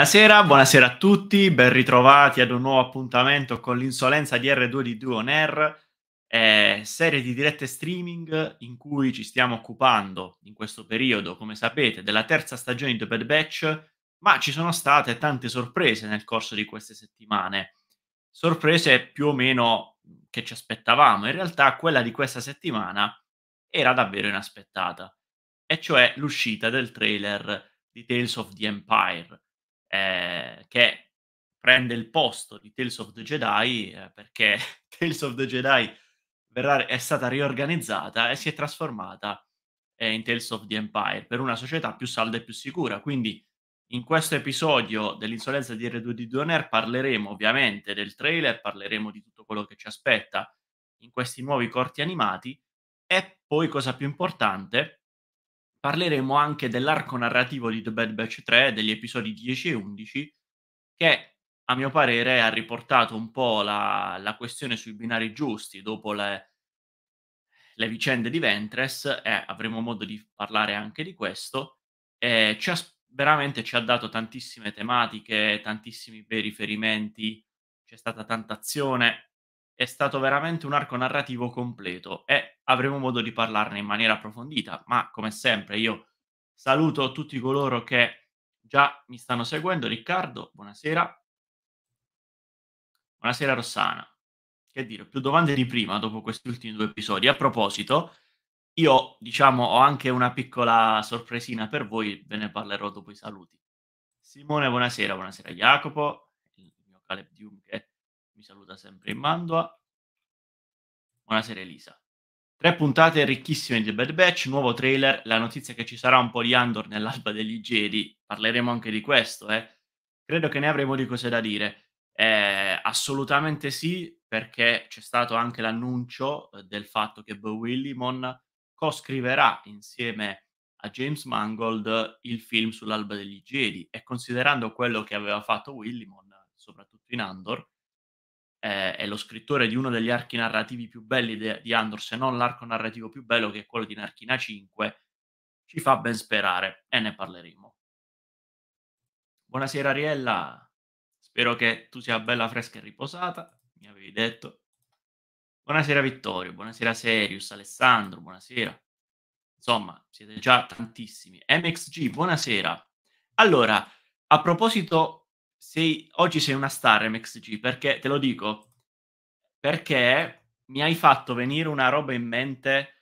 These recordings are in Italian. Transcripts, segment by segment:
Buonasera, buonasera a tutti, ben ritrovati ad un nuovo appuntamento con l'insolenza di R2 di Duo Air, eh, serie di dirette streaming in cui ci stiamo occupando in questo periodo, come sapete, della terza stagione di The Bad Batch, ma ci sono state tante sorprese nel corso di queste settimane. Sorprese più o meno che ci aspettavamo, in realtà quella di questa settimana era davvero inaspettata, e cioè l'uscita del trailer di Tales of the Empire eh, che prende il posto di Tales of the Jedi eh, perché Tales of the Jedi verrà, è stata riorganizzata e si è trasformata eh, in Tales of the Empire per una società più salda e più sicura. Quindi in questo episodio dell'insolenza di R2 di Doner parleremo ovviamente del trailer, parleremo di tutto quello che ci aspetta in questi nuovi corti animati e poi, cosa più importante, parleremo anche dell'arco narrativo di The Bad Batch 3, degli episodi 10 e 11, che a mio parere ha riportato un po' la, la questione sui binari giusti dopo le, le vicende di Ventress, e eh, avremo modo di parlare anche di questo, eh, ci ha, veramente ci ha dato tantissime tematiche, tantissimi bei riferimenti, c'è stata tanta azione, è stato veramente un arco narrativo completo e avremo modo di parlarne in maniera approfondita, ma come sempre io saluto tutti coloro che già mi stanno seguendo. Riccardo, buonasera. Buonasera Rossana. Che dire, più domande di prima dopo questi ultimi due episodi. A proposito, io diciamo ho anche una piccola sorpresina per voi, ve ne parlerò dopo i saluti. Simone, buonasera, buonasera Jacopo, il mio Caleb Dium che mi saluta sempre in mandua. Buonasera Elisa. Tre puntate ricchissime di Bad Batch, nuovo trailer, la notizia che ci sarà un po' di Andor nell'alba degli Jedi, parleremo anche di questo, eh. Credo che ne avremo di cose da dire. Eh, assolutamente sì, perché c'è stato anche l'annuncio eh, del fatto che Bo Willimon co-scriverà insieme a James Mangold il film sull'alba degli Jedi e considerando quello che aveva fatto Willimon, soprattutto in Andor, eh, è lo scrittore di uno degli archi narrativi più belli de- di Andor, se non l'arco narrativo più bello che è quello di Narchina 5, ci fa ben sperare e ne parleremo. Buonasera Ariella, spero che tu sia bella, fresca e riposata, mi avevi detto. Buonasera Vittorio, buonasera Serius, Alessandro, buonasera. Insomma, siete già tantissimi. MXG, buonasera. Allora, a proposito sei, oggi sei una star MXG, perché, te lo dico, perché mi hai fatto venire una roba in mente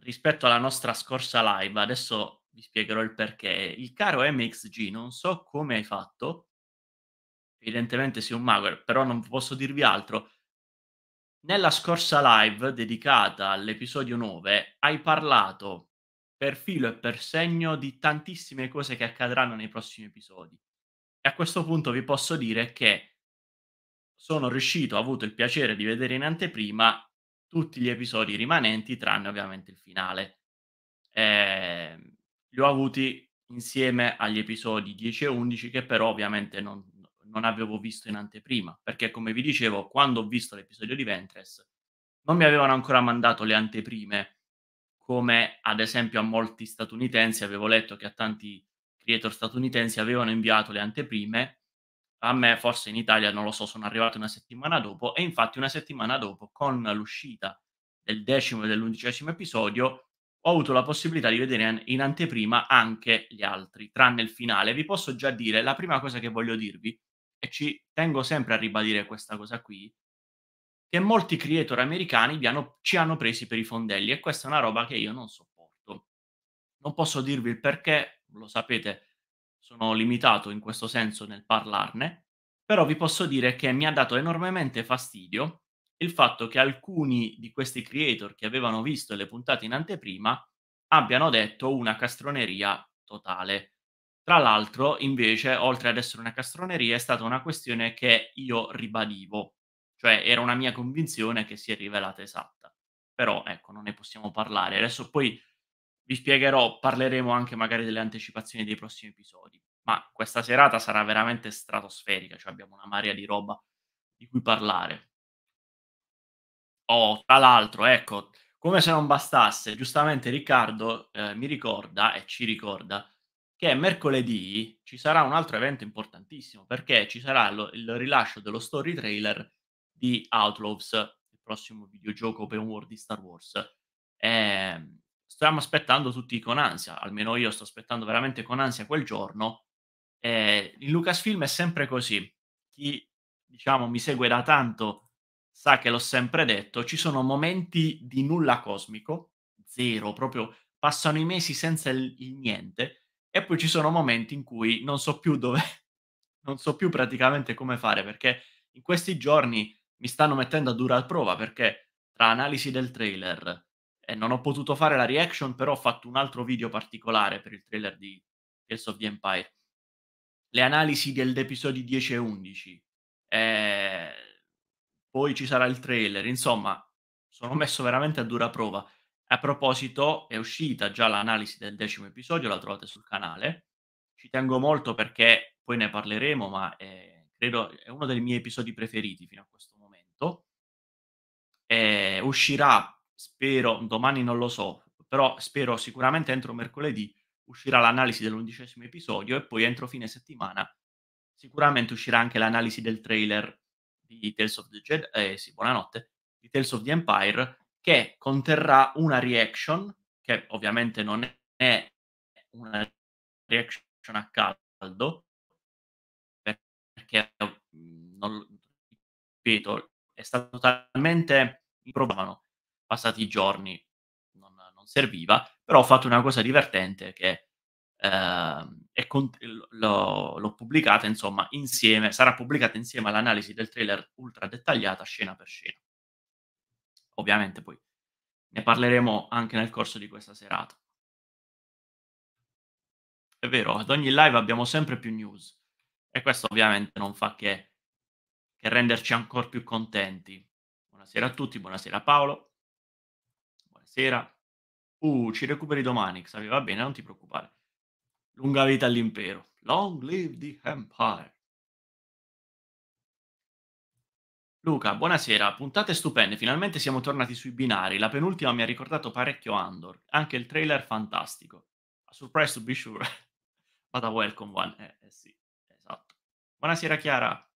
rispetto alla nostra scorsa live, adesso vi spiegherò il perché. Il caro MXG, non so come hai fatto, evidentemente sei un mago, però non posso dirvi altro. Nella scorsa live dedicata all'episodio 9 hai parlato per filo e per segno di tantissime cose che accadranno nei prossimi episodi. E a questo punto vi posso dire che sono riuscito, ho avuto il piacere di vedere in anteprima tutti gli episodi rimanenti, tranne ovviamente il finale. Eh, li ho avuti insieme agli episodi 10 e 11 che però ovviamente non, non avevo visto in anteprima, perché come vi dicevo, quando ho visto l'episodio di Ventress, non mi avevano ancora mandato le anteprime, come ad esempio a molti statunitensi avevo letto che a tanti creator statunitensi avevano inviato le anteprime, a me forse in Italia, non lo so, sono arrivato una settimana dopo e infatti una settimana dopo, con l'uscita del decimo e dell'undicesimo episodio, ho avuto la possibilità di vedere in anteprima anche gli altri, tranne il finale. Vi posso già dire, la prima cosa che voglio dirvi, e ci tengo sempre a ribadire questa cosa qui, che molti creator americani hanno, ci hanno presi per i fondelli e questa è una roba che io non sopporto. Non posso dirvi il perché, lo sapete, sono limitato in questo senso nel parlarne, però vi posso dire che mi ha dato enormemente fastidio il fatto che alcuni di questi creator che avevano visto le puntate in anteprima abbiano detto una castroneria totale. Tra l'altro, invece, oltre ad essere una castroneria, è stata una questione che io ribadivo, cioè era una mia convinzione che si è rivelata esatta. Però, ecco, non ne possiamo parlare. Adesso poi vi spiegherò, parleremo anche magari delle anticipazioni dei prossimi episodi, ma questa serata sarà veramente stratosferica, cioè abbiamo una marea di roba di cui parlare. Oh, tra l'altro, ecco, come se non bastasse, giustamente Riccardo eh, mi ricorda e ci ricorda che mercoledì ci sarà un altro evento importantissimo perché ci sarà lo, il rilascio dello story trailer di Outlaws, il prossimo videogioco open world di Star Wars. E, ehm, stiamo aspettando tutti con ansia, almeno io sto aspettando veramente con ansia quel giorno. Eh, in Lucasfilm è sempre così. Chi diciamo mi segue da tanto sa che l'ho sempre detto, ci sono momenti di nulla cosmico, zero, proprio passano i mesi senza il, il niente e poi ci sono momenti in cui non so più dove non so più praticamente come fare perché in questi giorni mi stanno mettendo a dura prova perché tra analisi del trailer, e non ho potuto fare la reaction, però ho fatto un altro video particolare per il trailer di Tales of the Empire. Le analisi degli episodi 10 e 11. E... Eh, poi ci sarà il trailer. Insomma, sono messo veramente a dura prova. A proposito, è uscita già l'analisi del decimo episodio, la trovate sul canale. Ci tengo molto perché poi ne parleremo, ma è, eh, credo è uno dei miei episodi preferiti fino a questo momento. E eh, uscirà spero, domani non lo so, però spero sicuramente entro mercoledì uscirà l'analisi dell'undicesimo episodio e poi entro fine settimana sicuramente uscirà anche l'analisi del trailer di Tales of the Jedi, eh, sì, buonanotte, di Tales of the Empire, che conterrà una reaction, che ovviamente non è una reaction a caldo, perché, mm, non, ripeto, è stato talmente improbabile passati giorni non, non serviva, però ho fatto una cosa divertente che eh, cont- l'ho, l'ho pubblicata, insomma, insieme, sarà pubblicata insieme all'analisi del trailer ultra dettagliata scena per scena. Ovviamente poi ne parleremo anche nel corso di questa serata. È vero, ad ogni live abbiamo sempre più news e questo ovviamente non fa che, che renderci ancora più contenti. Buonasera a tutti, buonasera Paolo. Sera. Uh, ci recuperi domani, Xavier, va bene, non ti preoccupare. Lunga vita all'impero. Long live the empire. Luca, buonasera. Puntate stupende, finalmente siamo tornati sui binari. La penultima mi ha ricordato parecchio Andor. Anche il trailer fantastico. A surprise to be sure. Vada welcome one. Eh, eh sì, esatto. Buonasera Chiara.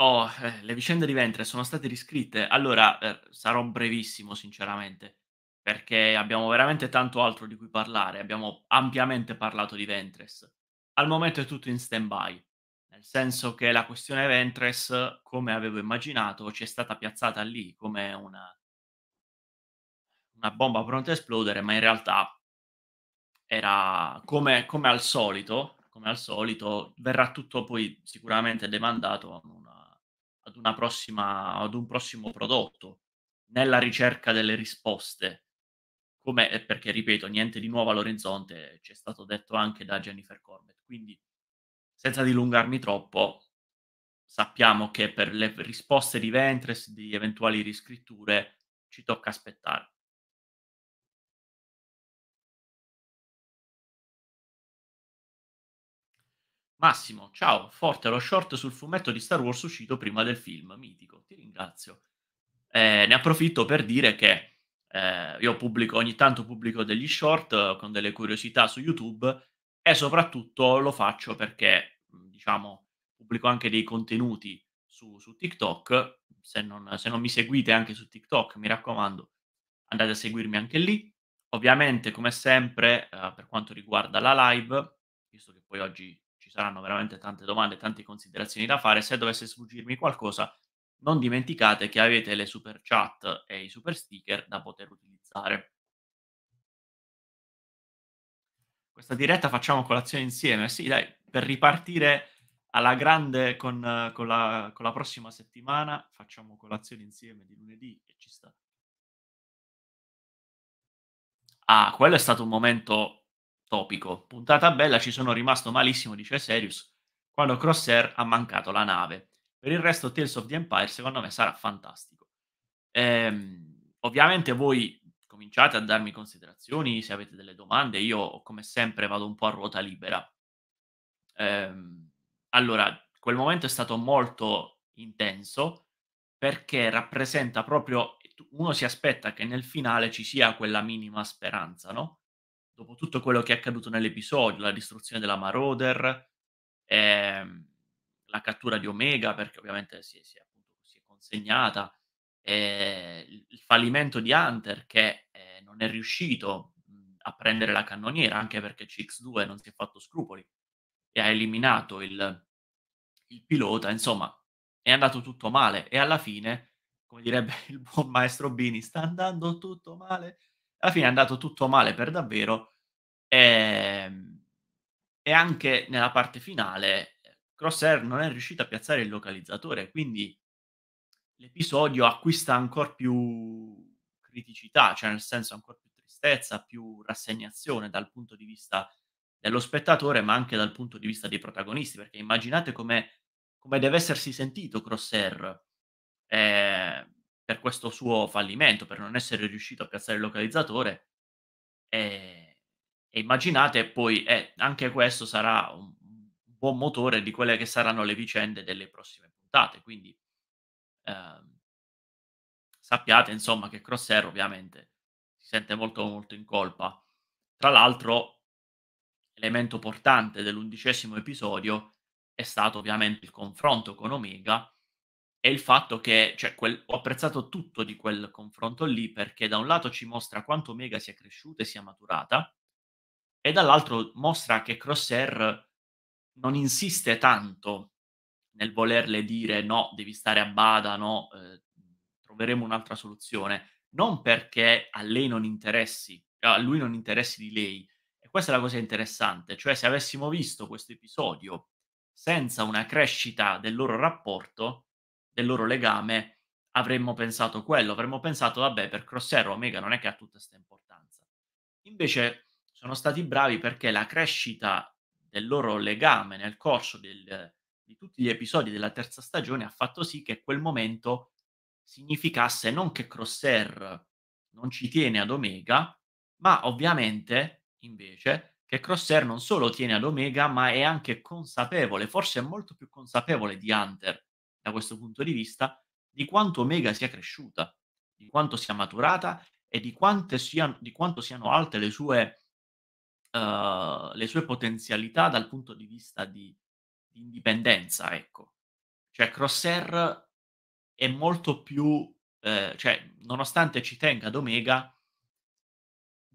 Oh, eh, le vicende di Ventre sono state riscritte. Allora, eh, sarò brevissimo, sinceramente, perché abbiamo veramente tanto altro di cui parlare. Abbiamo ampiamente parlato di Ventres. Al momento è tutto in stand-by, nel senso che la questione Ventres, come avevo immaginato, ci è stata piazzata lì come una, una bomba pronta a esplodere, ma in realtà era come, come al solito, come al solito, verrà tutto poi sicuramente demandato ad, una prossima, ad un prossimo prodotto, nella ricerca delle risposte. Come, eh, perché ripeto, niente di nuovo all'orizzonte, ci è stato detto anche da Jennifer Corbett. Quindi, senza dilungarmi troppo, sappiamo che per le risposte di Ventress, di eventuali riscritture, ci tocca aspettare. Massimo, ciao, forte lo short sul fumetto di Star Wars uscito prima del film, mitico, ti ringrazio. Eh, ne approfitto per dire che eh, io pubblico, ogni tanto pubblico degli short eh, con delle curiosità su YouTube e soprattutto lo faccio perché, mm, diciamo, pubblico anche dei contenuti su, su TikTok. Se non, se non mi seguite anche su TikTok, mi raccomando, andate a seguirmi anche lì. Ovviamente, come sempre, eh, per quanto riguarda la live, visto che poi oggi ci saranno veramente tante domande, tante considerazioni da fare. Se dovesse sfuggirmi qualcosa, non dimenticate che avete le super chat e i super sticker da poter utilizzare. Questa diretta facciamo colazione insieme, sì, dai, per ripartire alla grande con, con, la, con la prossima settimana, facciamo colazione insieme di lunedì e ci sta. Ah, quello è stato un momento topico. Puntata bella, ci sono rimasto malissimo, dice Serius, quando Crosshair ha mancato la nave. Per il resto Tales of the Empire secondo me sarà fantastico. Ehm, ovviamente voi cominciate a darmi considerazioni, se avete delle domande, io come sempre vado un po' a ruota libera. Ehm, allora, quel momento è stato molto intenso perché rappresenta proprio, uno si aspetta che nel finale ci sia quella minima speranza, no? dopo tutto quello che è accaduto nell'episodio, la distruzione della Marauder, ehm, la cattura di Omega, perché ovviamente si è, si è, appunto, si è consegnata, eh, il fallimento di Hunter che eh, non è riuscito a prendere la cannoniera, anche perché CX2 non si è fatto scrupoli e ha eliminato il, il pilota, insomma, è andato tutto male e alla fine, come direbbe il buon maestro Bini, sta andando tutto male alla fine è andato tutto male per davvero e, ehm, e anche nella parte finale Crosshair non è riuscito a piazzare il localizzatore, quindi l'episodio acquista ancora più criticità, cioè nel senso ancora più tristezza, più rassegnazione dal punto di vista dello spettatore, ma anche dal punto di vista dei protagonisti, perché immaginate come, deve essersi sentito Crosshair eh, per questo suo fallimento, per non essere riuscito a piazzare il localizzatore. E, eh, e immaginate poi, eh, anche questo sarà un buon motore di quelle che saranno le vicende delle prossime puntate. Quindi eh, sappiate insomma che Crosshair ovviamente si sente molto molto in colpa. Tra l'altro, elemento portante dell'undicesimo episodio è stato ovviamente il confronto con Omega è il fatto che cioè, quel, ho apprezzato tutto di quel confronto lì perché da un lato ci mostra quanto Omega sia cresciuta e sia maturata e dall'altro mostra che Crosshair non insiste tanto nel volerle dire no, devi stare a bada, no, eh, troveremo un'altra soluzione, non perché a lei non interessi, a lui non interessi di lei. E questa è la cosa interessante, cioè se avessimo visto questo episodio senza una crescita del loro rapporto, del loro legame, avremmo pensato quello, avremmo pensato, vabbè, per Crosshair Omega non è che ha tutta questa importanza. Invece sono stati bravi perché la crescita del loro legame nel corso del, di tutti gli episodi della terza stagione ha fatto sì che quel momento significasse non che Crosshair non ci tiene ad Omega, ma ovviamente invece che Crosshair non solo tiene ad Omega, ma è anche consapevole, forse è molto più consapevole di Hunter da questo punto di vista di quanto Omega sia cresciuta, di quanto sia maturata e di, siano, di quanto siano alte le sue, uh, le sue, potenzialità dal punto di vista di, di indipendenza, ecco. Cioè Crosshair è molto più, eh, cioè nonostante ci tenga ad Omega,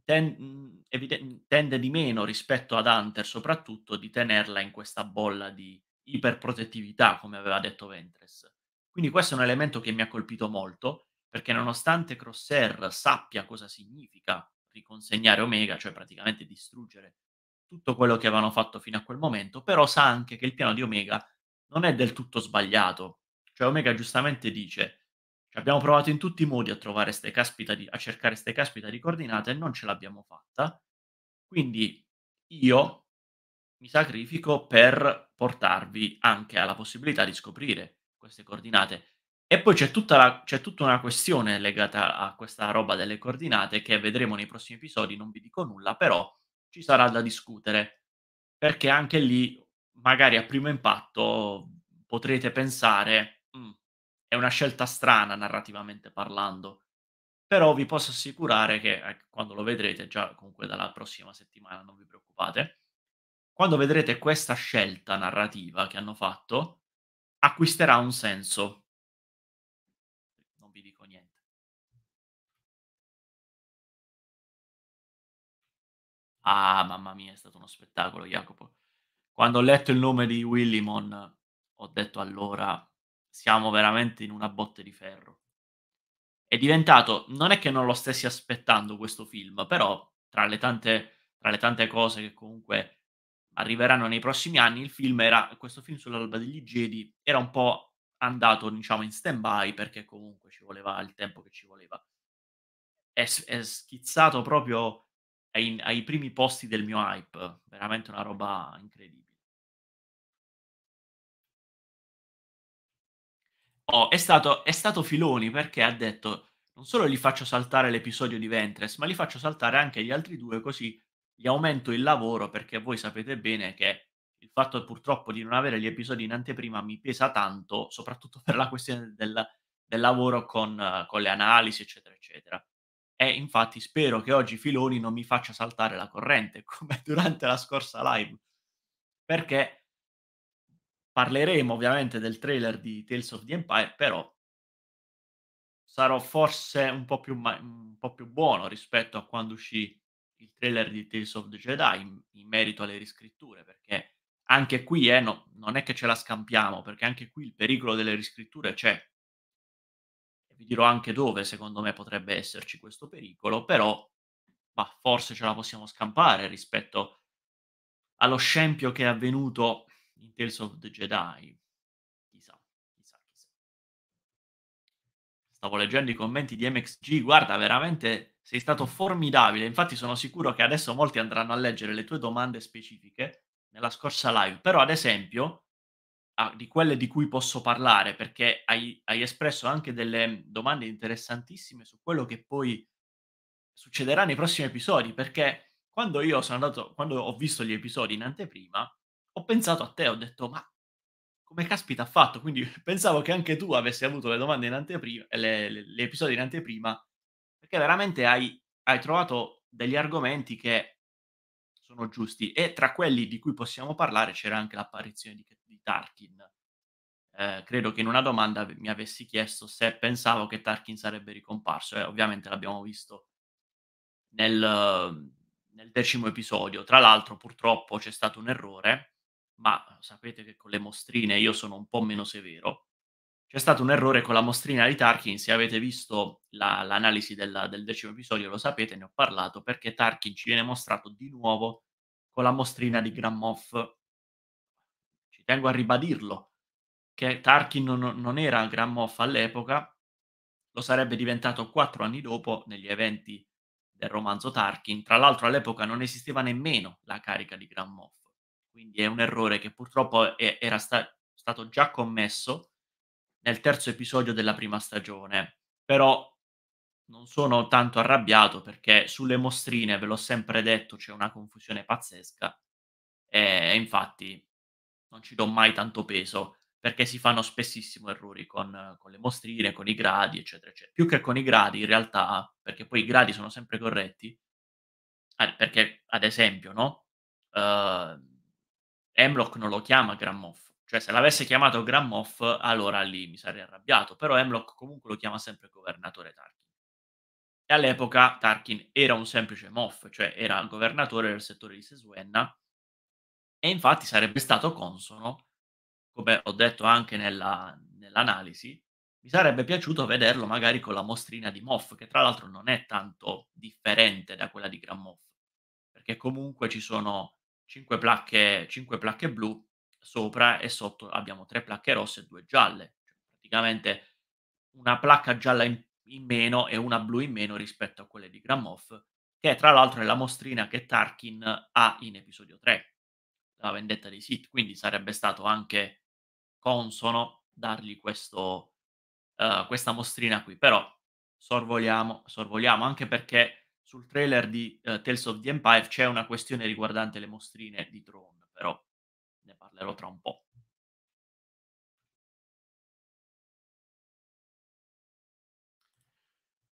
ten, mm, evidente, tende di meno rispetto ad Hunter soprattutto di tenerla in questa bolla di, iperprotettività, come aveva detto Ventress. Quindi questo è un elemento che mi ha colpito molto, perché nonostante Crosshair sappia cosa significa riconsegnare Omega, cioè praticamente distruggere tutto quello che avevano fatto fino a quel momento, però sa anche che il piano di Omega non è del tutto sbagliato. Cioè Omega giustamente dice, abbiamo provato in tutti i modi a, trovare ste caspita di, a cercare queste caspita di coordinate e non ce l'abbiamo fatta, quindi io mi sacrifico per portarvi anche alla possibilità di scoprire queste coordinate. E poi c'è tutta, la, c'è tutta, una questione legata a questa roba delle coordinate che vedremo nei prossimi episodi, non vi dico nulla, però ci sarà da discutere, perché anche lì magari a primo impatto potrete pensare, mm, è una scelta strana narrativamente parlando, però vi posso assicurare che eh, quando lo vedrete, già comunque dalla prossima settimana, non vi preoccupate, quando vedrete questa scelta narrativa che hanno fatto, acquisterà un senso. Non vi dico niente. Ah, mamma mia, è stato uno spettacolo, Jacopo. Quando ho letto il nome di Willimon, ho detto allora, siamo veramente in una botte di ferro. È diventato, non è che non lo stessi aspettando questo film, però tra le tante, tra le tante cose che comunque arriveranno nei prossimi anni, il film era, questo film sull'alba degli Jedi era un po' andato diciamo in stand by perché comunque ci voleva il tempo che ci voleva. È, è schizzato proprio ai, ai primi posti del mio hype, veramente una roba incredibile. Oh, è, stato, è stato Filoni perché ha detto non solo gli faccio saltare l'episodio di Ventress, ma li faccio saltare anche gli altri due così gli aumento il lavoro perché voi sapete bene che il fatto purtroppo di non avere gli episodi in anteprima mi pesa tanto, soprattutto per la questione del, del lavoro con, con le analisi, eccetera, eccetera. E infatti spero che oggi Filoni non mi faccia saltare la corrente come durante la scorsa live, perché parleremo ovviamente del trailer di Tales of the Empire, però sarò forse un po' più, ma- un po più buono rispetto a quando uscì il trailer di Tales of the Jedi in, in merito alle riscritture, perché anche qui eh, no, non è che ce la scampiamo, perché anche qui il pericolo delle riscritture c'è. E vi dirò anche dove, secondo me, potrebbe esserci questo pericolo, però bah, forse ce la possiamo scampare rispetto allo scempio che è avvenuto in Tales of the Jedi. Stavo leggendo i commenti di MXG, guarda, veramente sei stato formidabile, infatti sono sicuro che adesso molti andranno a leggere le tue domande specifiche nella scorsa live, però ad esempio ah, di quelle di cui posso parlare perché hai, hai espresso anche delle domande interessantissime su quello che poi succederà nei prossimi episodi, perché quando io sono andato, quando ho visto gli episodi in anteprima, ho pensato a te, ho detto ma come caspita ha fatto? Quindi pensavo che anche tu avessi avuto le domande in anteprima, le, le, le episodi in anteprima perché veramente hai, hai trovato degli argomenti che sono giusti e tra quelli di cui possiamo parlare c'era anche l'apparizione di, di Tarkin. Eh, credo che in una domanda mi avessi chiesto se pensavo che Tarkin sarebbe ricomparso e eh, ovviamente l'abbiamo visto nel, nel, decimo episodio. Tra l'altro purtroppo c'è stato un errore, ma eh, sapete che con le mostrine io sono un po' meno severo c'è stato un errore con la mostrina di Tarkin, se avete visto la, l'analisi della, del decimo episodio lo sapete, ne ho parlato, perché Tarkin ci viene mostrato di nuovo con la mostrina di Grammoff. Ci tengo a ribadirlo, che Tarkin non, non era Grammoff all'epoca, lo sarebbe diventato quattro anni dopo negli eventi del romanzo Tarkin. Tra l'altro all'epoca non esisteva nemmeno la carica di Grammoff, quindi è un errore che purtroppo è, era sta- stato già commesso nel terzo episodio della prima stagione, però non sono tanto arrabbiato perché sulle mostrine, ve l'ho sempre detto, c'è una confusione pazzesca e infatti non ci do mai tanto peso perché si fanno spessissimo errori con, con le mostrine, con i gradi, eccetera, eccetera. Più che con i gradi, in realtà, perché poi i gradi sono sempre corretti, eh, perché ad esempio, no? Uh, Hemlock non lo chiama Grammoff, cioè, se l'avesse chiamato Grand Moff, allora lì mi sarei arrabbiato, però Emlock comunque lo chiama sempre governatore Tarkin. E all'epoca Tarkin era un semplice Moff, cioè era il governatore del settore di Sesuenna, e infatti sarebbe stato consono, come ho detto anche nella, nell'analisi, mi sarebbe piaciuto vederlo magari con la mostrina di Moff, che tra l'altro non è tanto differente da quella di Grand Moff, perché comunque ci sono 5 placche, 5 placche blu sopra e sotto abbiamo tre placche rosse e due gialle, cioè praticamente una placca gialla in, in, meno e una blu in meno rispetto a quelle di Gramoff, che tra l'altro è la mostrina che Tarkin ha in episodio 3, la vendetta dei Sith, quindi sarebbe stato anche consono dargli questo, uh, questa mostrina qui, però sorvoliamo, sorvoliamo anche perché sul trailer di uh, Tales of the Empire c'è una questione riguardante le mostrine di Throne, però ne parlerò tra un po'.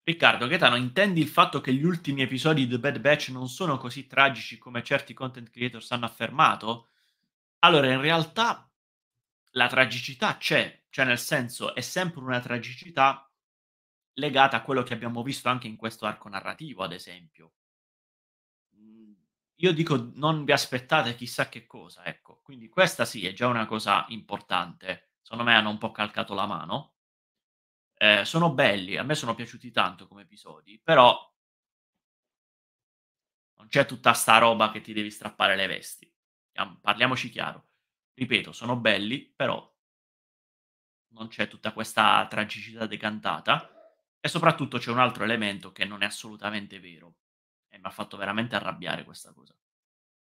Riccardo Gaetano, intendi il fatto che gli ultimi episodi di The Bad Batch non sono così tragici come certi content creators hanno affermato? Allora, in realtà la tragicità c'è, cioè nel senso è sempre una tragicità legata a quello che abbiamo visto anche in questo arco narrativo, ad esempio io dico non vi aspettate chissà che cosa, ecco. Quindi questa sì è già una cosa importante. Secondo me hanno un po' calcato la mano. Eh, sono belli, a me sono piaciuti tanto come episodi, però non c'è tutta sta roba che ti devi strappare le vesti. Parliamoci chiaro. Ripeto, sono belli, però non c'è tutta questa tragicità decantata e soprattutto c'è un altro elemento che non è assolutamente vero e mi ha fatto veramente arrabbiare questa cosa.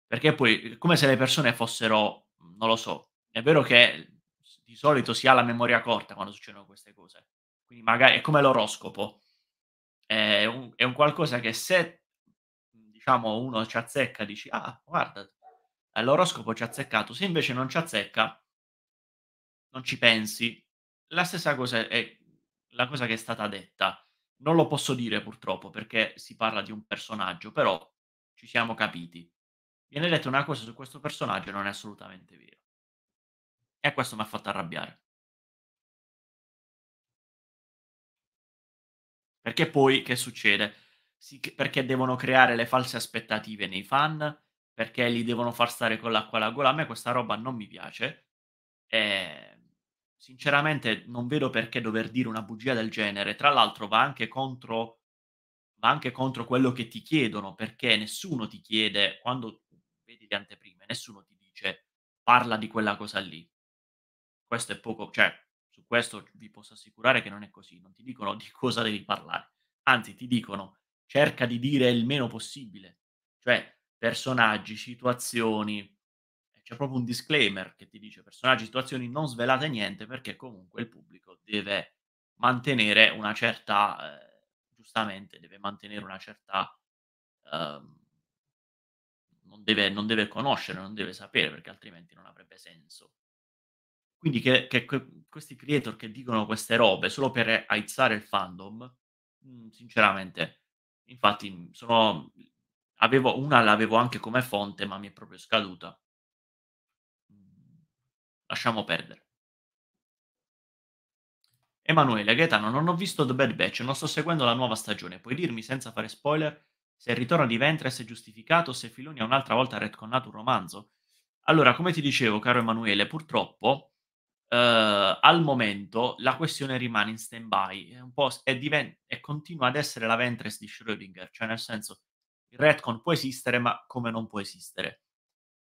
Perché poi come se le persone fossero, mhmm, non lo so, è vero che di solito si ha la memoria corta quando succedono queste cose. Quindi magari è come l'oroscopo. È un, è un qualcosa che se, diciamo, uno ci azzecca, dici, ah, guarda, l'oroscopo ci ha azzeccato. Se invece non ci azzecca, non ci pensi. La stessa cosa è la cosa che è stata detta. Non lo posso dire purtroppo perché si parla di un personaggio, però ci siamo capiti. Viene detto una cosa su questo personaggio e non è assolutamente vero. E questo mi ha fatto arrabbiare. Perché poi che succede? Si, perché devono creare le false aspettative nei fan, perché li devono far stare con l'acqua alla gola. A me questa roba non mi piace. E eh, sinceramente non vedo perché dover dire una bugia del genere. Tra l'altro va anche contro, va anche contro quello che ti chiedono, perché nessuno ti chiede, quando vedi le anteprime, nessuno ti dice parla di quella cosa lì. Questo è poco, cioè su questo vi posso assicurare che non è così, non ti dicono di cosa devi parlare, anzi ti dicono cerca di dire il meno possibile, cioè personaggi, situazioni, c'è proprio un disclaimer che ti dice personaggi, situazioni, non svelate niente perché comunque il pubblico deve mantenere una certa, eh, giustamente deve mantenere una certa, eh, non, deve, non, deve, conoscere, non deve sapere perché altrimenti non avrebbe senso. Quindi che, che que- questi creator che dicono queste robe solo per aizzare il fandom, mm, sinceramente, infatti sono, avevo, una l'avevo anche come fonte ma mi è proprio scaduta Lasciamo perdere. Emanuele Gaetano, non ho visto The Bad Batch, non sto seguendo la nuova stagione. Puoi dirmi senza fare spoiler se il ritorno di Ventress è giustificato, se Filoni ha un'altra volta retconnato un romanzo? Allora, come ti dicevo, caro Emanuele, purtroppo eh, al momento la questione rimane in stand-by è è diven- e continua ad essere la Ventress di Schrödinger, cioè nel senso il retcon può esistere ma come non può esistere.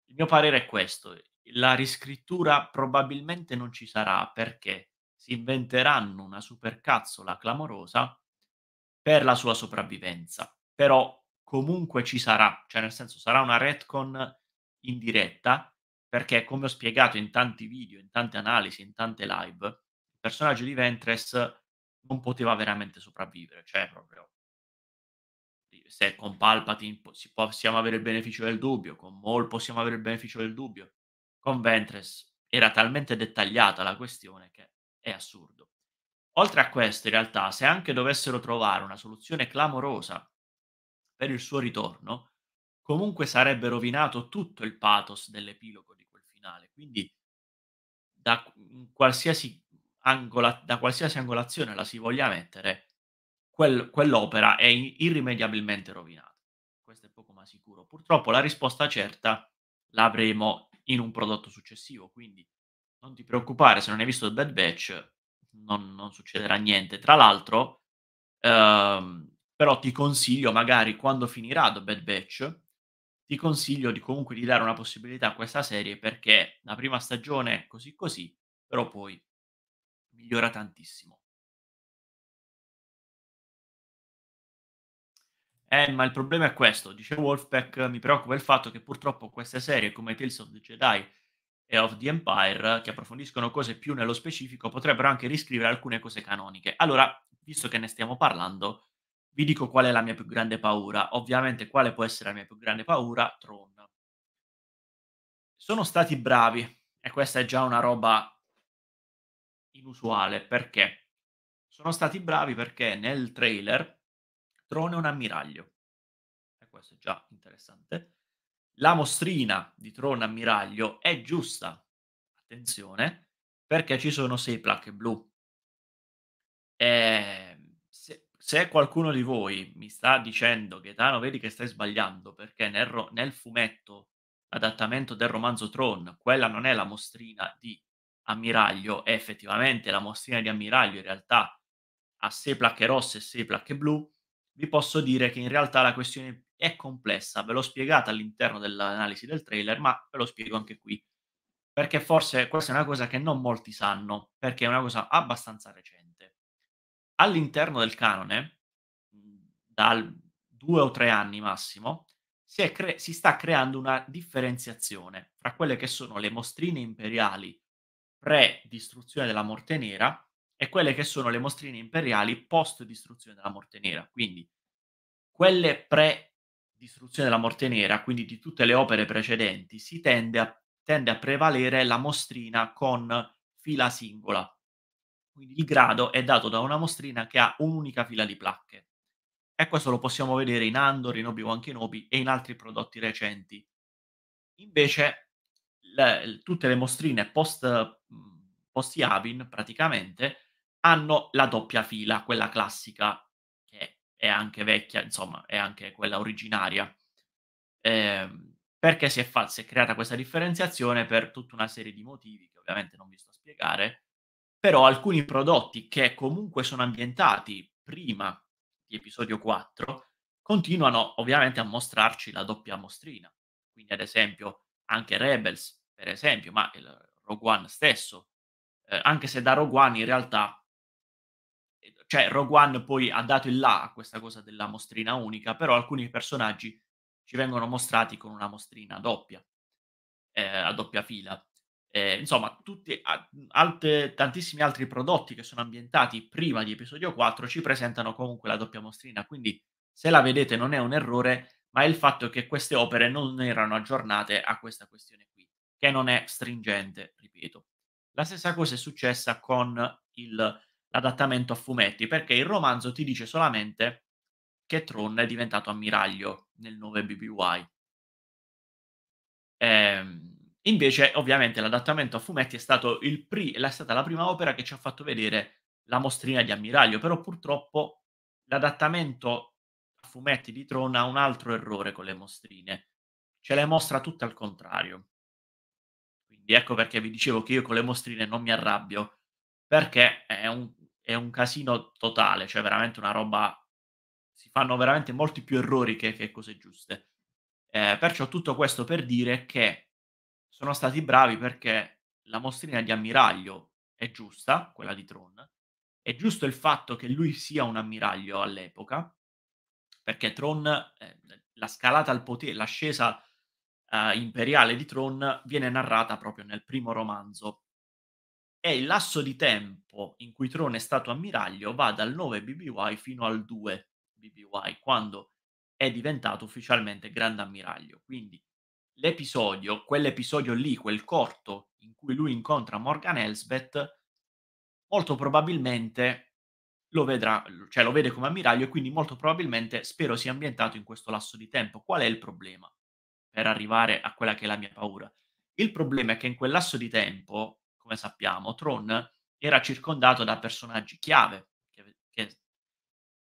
Il mio parere è questo, la riscrittura probabilmente non ci sarà perché si inventeranno una supercazzola clamorosa per la sua sopravvivenza. Però comunque ci sarà, cioè nel senso sarà una retcon in diretta perché come ho spiegato in tanti video, in tante analisi, in tante live, il personaggio di Ventress non poteva veramente sopravvivere, cioè proprio se con Palpatine possiamo avere il beneficio del dubbio, con Maul possiamo avere il beneficio del dubbio, con Ventres era talmente dettagliata la questione che è assurdo. Oltre a questo, in realtà, se anche dovessero trovare una soluzione clamorosa per il suo ritorno, comunque sarebbe rovinato tutto il pathos dell'epilogo di quel finale. Quindi da qualsiasi, angola, da qualsiasi angolazione la si voglia mettere, quel, quell'opera è irrimediabilmente rovinata. Questo è poco ma sicuro. Purtroppo la risposta certa l'avremo in un prodotto successivo. Quindi non ti preoccupare, se non hai visto il Bad Batch non, non succederà niente. Tra l'altro, ehm, però ti consiglio magari quando finirà The Bad Batch, ti consiglio di comunque di dare una possibilità a questa serie perché la prima stagione è così così, però poi migliora tantissimo. Eh, ma il problema è questo, dice Wolfpack, mi preoccupa il fatto che purtroppo queste serie come Tales of the Jedi e of the Empire, che approfondiscono cose più nello specifico, potrebbero anche riscrivere alcune cose canoniche. Allora, visto che ne stiamo parlando, vi dico qual è la mia più grande paura. Ovviamente quale può essere la mia più grande paura? Tron. Sono stati bravi, e questa è già una roba inusuale, perché? Sono stati bravi perché nel trailer Trone un ammiraglio. E eh, questo è già interessante. La mostrina di Trone ammiraglio è giusta, attenzione, perché ci sono sei placche blu. E ehm, se, se, qualcuno di voi mi sta dicendo, Gaetano, vedi che stai sbagliando, perché nel, ro- nel fumetto adattamento del romanzo Tron, quella non è la mostrina di ammiraglio, è effettivamente la mostrina di ammiraglio in realtà ha sei placche rosse e sei placche blu, vi posso dire che in realtà la questione è complessa, ve l'ho spiegata all'interno dell'analisi del trailer, ma ve lo spiego anche qui, perché forse questa è una cosa che non molti sanno, perché è una cosa abbastanza recente. All'interno del canone, da due o tre anni massimo, si, cre- si sta creando una differenziazione fra quelle che sono le mostrine imperiali pre-distruzione della Morte Nera e quelle che sono le mostrine imperiali post distruzione della Morte Nera. Quindi quelle pre distruzione della Morte Nera, quindi di tutte le opere precedenti, si tende a, tende a prevalere la mostrina con fila singola. Quindi il grado è dato da una mostrina che ha un'unica fila di placche. E questo lo possiamo vedere in Andor, in Obi-Wan Kenobi e in altri prodotti recenti. Invece le, tutte le mostrine post, post Yavin praticamente hanno la doppia fila, quella classica, che è anche vecchia, insomma, è anche quella originaria. Eh, perché si è, fa- si è creata questa differenziazione per tutta una serie di motivi che ovviamente non vi sto a spiegare, però alcuni prodotti che comunque sono ambientati prima di episodio 4 continuano ovviamente a mostrarci la doppia mostrina. Quindi ad esempio anche Rebels, per esempio, ma il Rogue One stesso, eh, anche se da Rogue One in realtà cioè Rogue One poi ha dato il là a questa cosa della mostrina unica, però alcuni personaggi ci vengono mostrati con una mostrina doppia, eh, a doppia fila. Eh, insomma, tutti, a, tantissimi altri prodotti che sono ambientati prima di episodio 4 ci presentano comunque la doppia mostrina, quindi se la vedete non è un errore, ma è il fatto che queste opere non erano aggiornate a questa questione qui, che non è stringente, ripeto. La stessa cosa è successa con il l'adattamento a fumetti, perché il romanzo ti dice solamente che Tron è diventato ammiraglio nel 9 BBY. Ehm, invece, ovviamente, l'adattamento a fumetti è, stato il pri- è stata la prima opera che ci ha fatto vedere la mostrina di ammiraglio, però purtroppo l'adattamento a fumetti di Tron ha un altro errore con le mostrine, ce le mostra tutte al contrario. Quindi ecco perché vi dicevo che io con le mostrine non mi arrabbio, perché è un, è un casino totale, cioè veramente una roba... Si fanno veramente molti più errori che, che cose giuste. Eh, perciò tutto questo per dire che sono stati bravi perché la mostrina di ammiraglio è giusta, quella di Tron, è giusto il fatto che lui sia un ammiraglio all'epoca, perché Tron, eh, la scalata al potere, l'ascesa eh, imperiale di Tron viene narrata proprio nel primo romanzo e il lasso di tempo in cui Tron è stato ammiraglio va dal 9 BBY fino al 2 BBY, quando è diventato ufficialmente grande ammiraglio. Quindi l'episodio, quell'episodio lì, quel corto in cui lui incontra Morgan Elsbeth, molto probabilmente lo vedrà, cioè lo vede come ammiraglio e quindi molto probabilmente spero sia ambientato in questo lasso di tempo. Qual è il problema? Per arrivare a quella che è la mia paura. Il problema è che in quel lasso di tempo come sappiamo, Tron era circondato da personaggi chiave che, che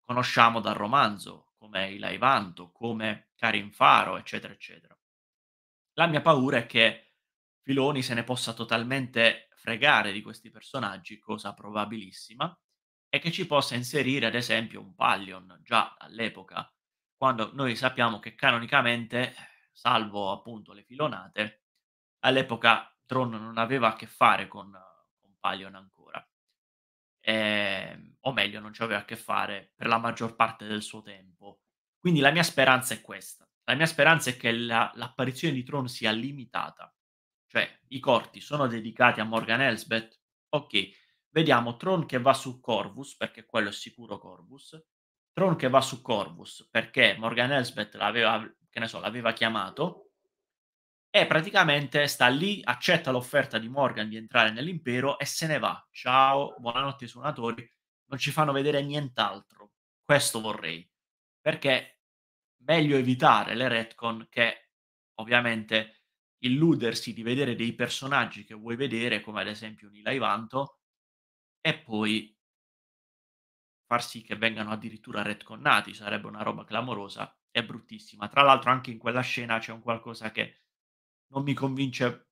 conosciamo dal romanzo, come Eli Vanto, come Karin Faro, eccetera, eccetera. La mia paura è che Filoni se ne possa totalmente fregare di questi personaggi, cosa probabilissima, e che ci possa inserire ad esempio un Pallion già all'epoca, quando noi sappiamo che canonicamente, salvo appunto le filonate, all'epoca Tron non aveva a che fare con, con Palion ancora. Eh, o meglio, non ci aveva a che fare per la maggior parte del suo tempo. Quindi la mia speranza è questa. La mia speranza è che la, l'apparizione di Tron sia limitata. Cioè, i corti sono dedicati a Morgan Elsbeth. Ok, vediamo Tron che va su Corvus, perché quello è sicuro Corvus. Tron che va su Corvus, perché Morgan Elsbeth l'aveva, che ne so, l'aveva chiamato e praticamente sta lì, accetta l'offerta di Morgan di entrare nell'impero e se ne va. Ciao, buonanotte suonatori, non ci fanno vedere nient'altro. Questo vorrei, perché meglio evitare le retcon che ovviamente illudersi di vedere dei personaggi che vuoi vedere, come ad esempio Nila Ivanto, e poi far sì che vengano addirittura retconnati, sarebbe una roba clamorosa e bruttissima. Tra l'altro anche in quella scena c'è un qualcosa che non mi convince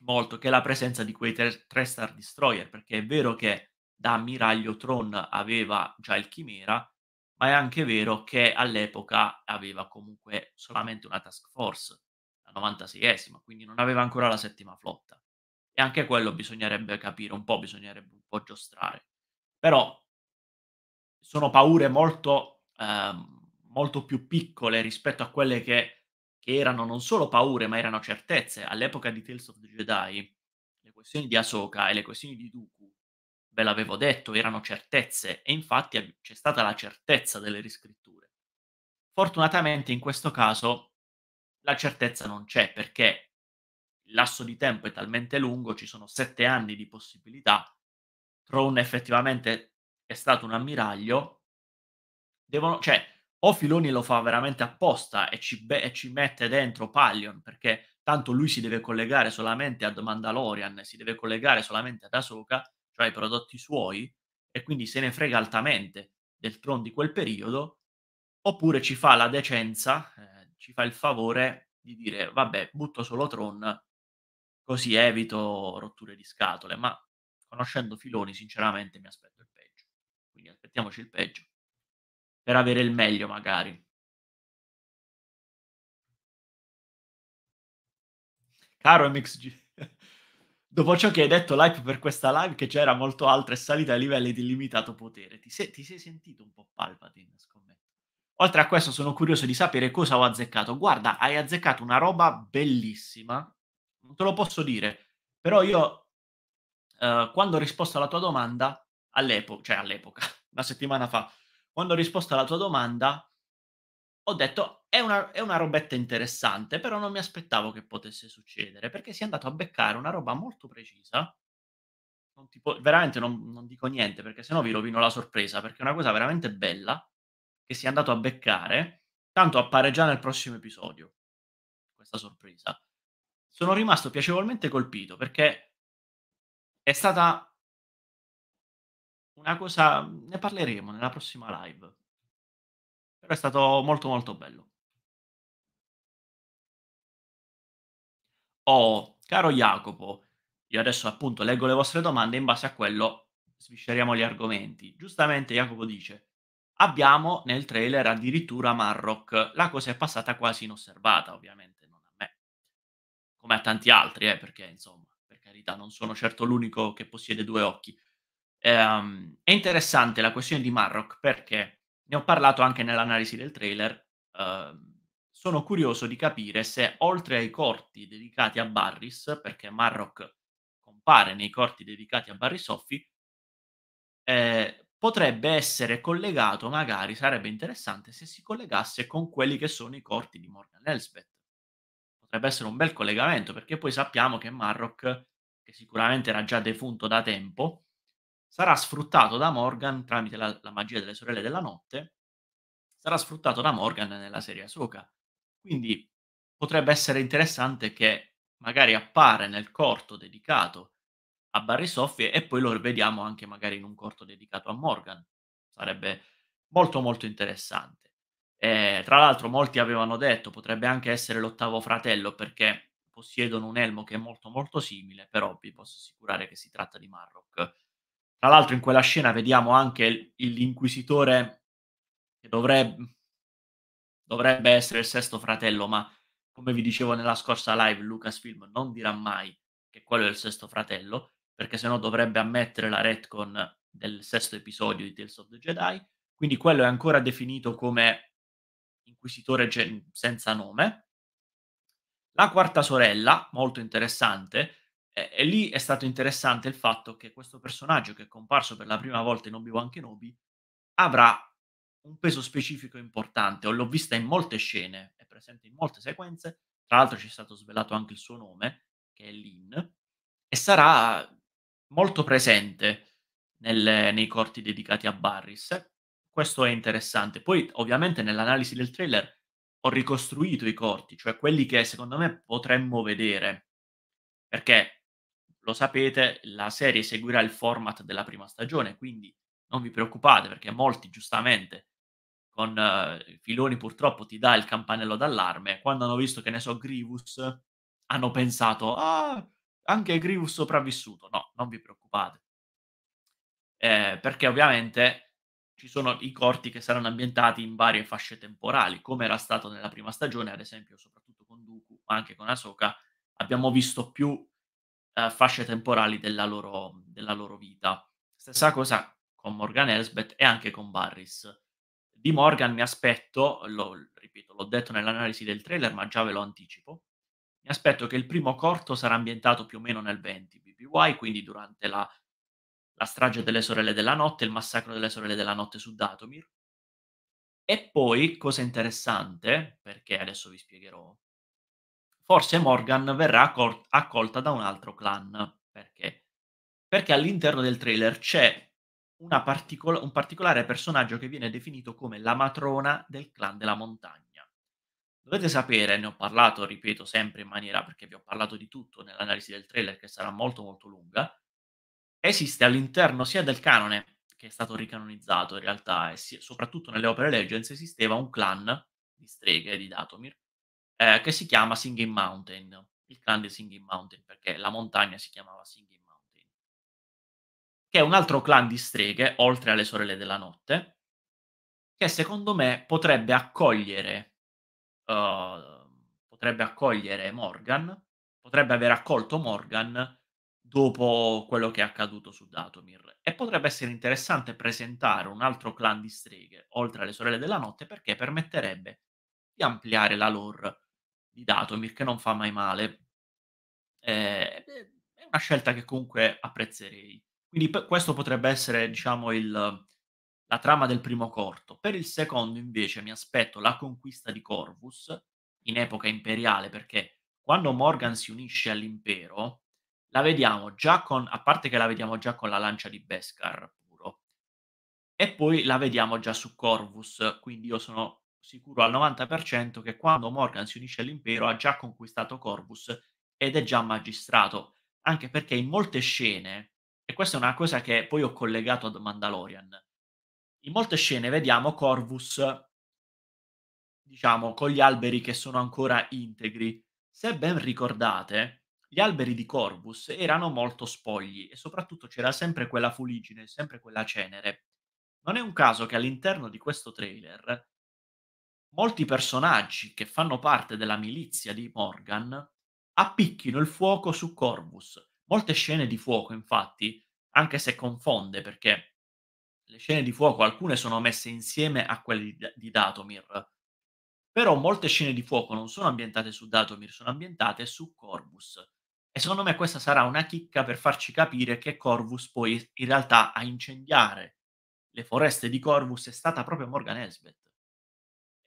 molto, che la presenza di quei tre, tre Star Destroyer, perché è vero che da ammiraglio Tron aveva già il Chimera, ma è anche vero che all'epoca aveva comunque solamente una task force, la 96esima, quindi non aveva ancora la settima flotta. E anche quello bisognerebbe capire un po', bisognerebbe un po' giostrare. Però sono paure molto, ehm, molto più piccole rispetto a quelle che che erano non solo paure, ma erano certezze. All'epoca di Tales of the Jedi, le questioni di Ahsoka e le questioni di Dooku, ve l'avevo detto, erano certezze, e infatti c'è stata la certezza delle riscritture. Fortunatamente in questo caso la certezza non c'è, perché il lasso di tempo è talmente lungo, ci sono sette anni di possibilità, Throne effettivamente è stato un ammiraglio, devono, cioè, o Filoni lo fa veramente apposta e ci, be- e ci mette dentro Pallion perché tanto lui si deve collegare solamente ad Mandalorian, si deve collegare solamente ad Ahsoka, cioè ai prodotti suoi, e quindi se ne frega altamente del tron di quel periodo, oppure ci fa la decenza, eh, ci fa il favore di dire vabbè, butto solo Tron, così evito rotture di scatole, ma conoscendo Filoni sinceramente mi aspetto il peggio, quindi aspettiamoci il peggio per avere il meglio magari. Caro MXG, dopo ciò che hai detto live per questa live che c'era molto alta è salita ai livelli di limitato potere, ti, se- ti sei sentito un po' Palpatine, scommetto. Oltre a questo sono curioso di sapere cosa ho azzeccato. Guarda, hai azzeccato una roba bellissima, non te lo posso dire, però io eh, quando ho risposto alla tua domanda, all'epoca, cioè all'epoca, una settimana fa, quando ho risposto alla tua domanda, ho detto è una, è una robetta interessante, però non mi aspettavo che potesse succedere, perché si è andato a beccare una roba molto precisa. Non tipo, veramente non, non dico niente, perché sennò vi rovino la sorpresa, perché è una cosa veramente bella che si è andato a beccare, tanto appare già nel prossimo episodio, questa sorpresa. Sono rimasto piacevolmente colpito perché è stata una cosa, ne parleremo nella prossima live. Però è stato molto molto bello. Oh, caro Jacopo, io adesso appunto leggo le vostre domande e in base a quello svisceriamo gli argomenti. Giustamente Jacopo dice, abbiamo nel trailer addirittura Marrock, la cosa è passata quasi inosservata ovviamente, non a me, come a tanti altri, eh, perché insomma, per carità, non sono certo l'unico che possiede due occhi. Ehm, è interessante la questione di Marrock perché ne ho parlato anche nell'analisi del trailer. Ehm, sono curioso di capire se oltre ai corti dedicati a Barris, perché Marrock compare nei corti dedicati a Barry Soffi, eh, potrebbe essere collegato, magari sarebbe interessante se si collegasse con quelli che sono i corti di Morgan Elsbeth. Potrebbe essere un bel collegamento, perché poi sappiamo che Marrock, che sicuramente era già defunto da tempo, sarà sfruttato da Morgan tramite la, la, magia delle sorelle della notte, sarà sfruttato da Morgan nella serie Ahsoka. Quindi potrebbe essere interessante che magari appare nel corto dedicato a Barry Soffie e poi lo vediamo anche magari in un corto dedicato a Morgan. Sarebbe molto molto interessante. E, tra l'altro molti avevano detto potrebbe anche essere l'ottavo fratello perché possiedono un elmo che è molto molto simile, però vi posso assicurare che si tratta di Marrock tra l'altro in quella scena vediamo anche l'inquisitore che dovrebbe, dovrebbe essere il sesto fratello, ma come vi dicevo nella scorsa live, Lucasfilm non dirà mai che quello è il sesto fratello, perché sennò dovrebbe ammettere la retcon del sesto episodio di Tales of the Jedi. Quindi quello è ancora definito come inquisitore gen- senza nome. La quarta sorella, molto interessante, e, e, lì è stato interessante il fatto che questo personaggio che è comparso per la prima volta in Obi-Wan Kenobi avrà un peso specifico importante. L'ho vista in molte scene, è presente in molte sequenze. Tra l'altro ci è stato svelato anche il suo nome, che è Lin, e sarà molto presente nel, nei corti dedicati a Barris. Questo è interessante. Poi, ovviamente, nell'analisi del trailer ho ricostruito i corti, cioè quelli che secondo me potremmo vedere, perché lo sapete, la serie seguirà il format della prima stagione, quindi non vi preoccupate perché molti giustamente con uh, Filoni purtroppo ti dà il campanello d'allarme. Quando hanno visto che ne so Grievous hanno pensato "Ah, anche Grievous sopravvissuto". No, non vi preoccupate. Eh, perché ovviamente ci sono i corti che saranno ambientati in varie fasce temporali, come era stato nella prima stagione, ad esempio, soprattutto con Dooku, ma anche con Ahsoka, abbiamo visto più eh, fasce temporali della loro, della loro, vita. Stessa cosa con Morgan Elsbeth e anche con Barris. Di Morgan mi aspetto, lo, ripeto, l'ho detto nell'analisi del trailer, ma già ve lo anticipo, mi aspetto che il primo corto sarà ambientato più o meno nel 20 BBY, quindi durante la, la strage delle sorelle della notte, il massacro delle sorelle della notte su Datomir. E poi, cosa interessante, perché adesso vi spiegherò forse Morgan verrà accol- accolta da un altro clan. Perché? Perché all'interno del trailer c'è particol- un particolare personaggio che viene definito come la matrona del clan della montagna. Dovete sapere, ne ho parlato, ripeto, sempre in maniera perché vi ho parlato di tutto nell'analisi del trailer che sarà molto molto lunga, esiste all'interno sia del canone, che è stato ricanonizzato in realtà, e soprattutto nelle opere Legends esisteva un clan di streghe di Datomir, eh, che si chiama Singing Mountain, il clan di Singing Mountain, perché la montagna si chiamava Singing Mountain, che è un altro clan di streghe, oltre alle sorelle della notte, che secondo me potrebbe accogliere, uh, potrebbe accogliere Morgan, potrebbe aver accolto Morgan dopo quello che è accaduto su Datomir. E potrebbe essere interessante presentare un altro clan di streghe, oltre alle sorelle della notte, perché permetterebbe di ampliare la lore di Datomir che non fa mai male. Eh, è una scelta che comunque apprezzerei. Quindi p- questo potrebbe essere, diciamo, il, la trama del primo corto. Per il secondo, invece, mi aspetto la conquista di Corvus in epoca imperiale, perché quando Morgan si unisce all'impero, la vediamo già con, a parte che la vediamo già con la lancia di Beskar puro, e poi la vediamo già su Corvus, quindi io sono sicuro al 90% che quando Morgan si unisce all'impero ha già conquistato Corvus ed è già magistrato, anche perché in molte scene, e questa è una cosa che poi ho collegato ad Mandalorian, in molte scene vediamo Corvus, diciamo, con gli alberi che sono ancora integri. Se ben ricordate, gli alberi di Corvus erano molto spogli e soprattutto c'era sempre quella fuligine, sempre quella cenere. Non è un caso che all'interno di questo trailer molti personaggi che fanno parte della milizia di Morgan appicchino il fuoco su Corvus. Molte scene di fuoco, infatti, anche se confonde perché le scene di fuoco alcune sono messe insieme a quelle di, Datomir, però molte scene di fuoco non sono ambientate su Datomir, sono ambientate su Corvus. E secondo me questa sarà una chicca per farci capire che Corvus poi in realtà a incendiare le foreste di Corvus è stata proprio Morgan Esbeth.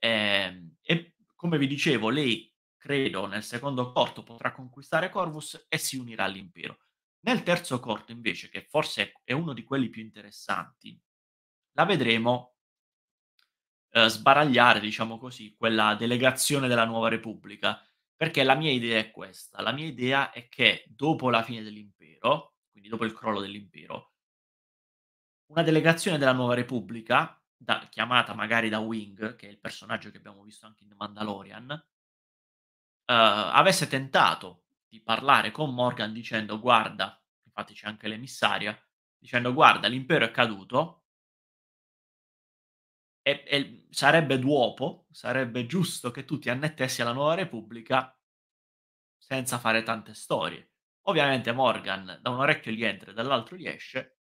Ehm, e come vi dicevo, lei credo nel secondo corto potrà conquistare Corvus e si unirà all'impero. Nel terzo corto, invece, che forse è uno di quelli più interessanti, la vedremo eh, sbaragliare, diciamo così, quella delegazione della nuova repubblica. Perché la mia idea è questa: la mia idea è che dopo la fine dell'impero, quindi dopo il crollo dell'impero, una delegazione della nuova repubblica da- chiamata magari da Wing, che è il personaggio che abbiamo visto anche in Mandalorian, eh, avesse tentato di parlare con Morgan dicendo guarda, infatti c'è anche l'emissaria, dicendo guarda l'impero è caduto, e, e, sarebbe duopo, sarebbe giusto che tu ti annettessi alla Nuova Repubblica senza fare tante storie. Ovviamente Morgan da un orecchio gli entra e dall'altro gli esce,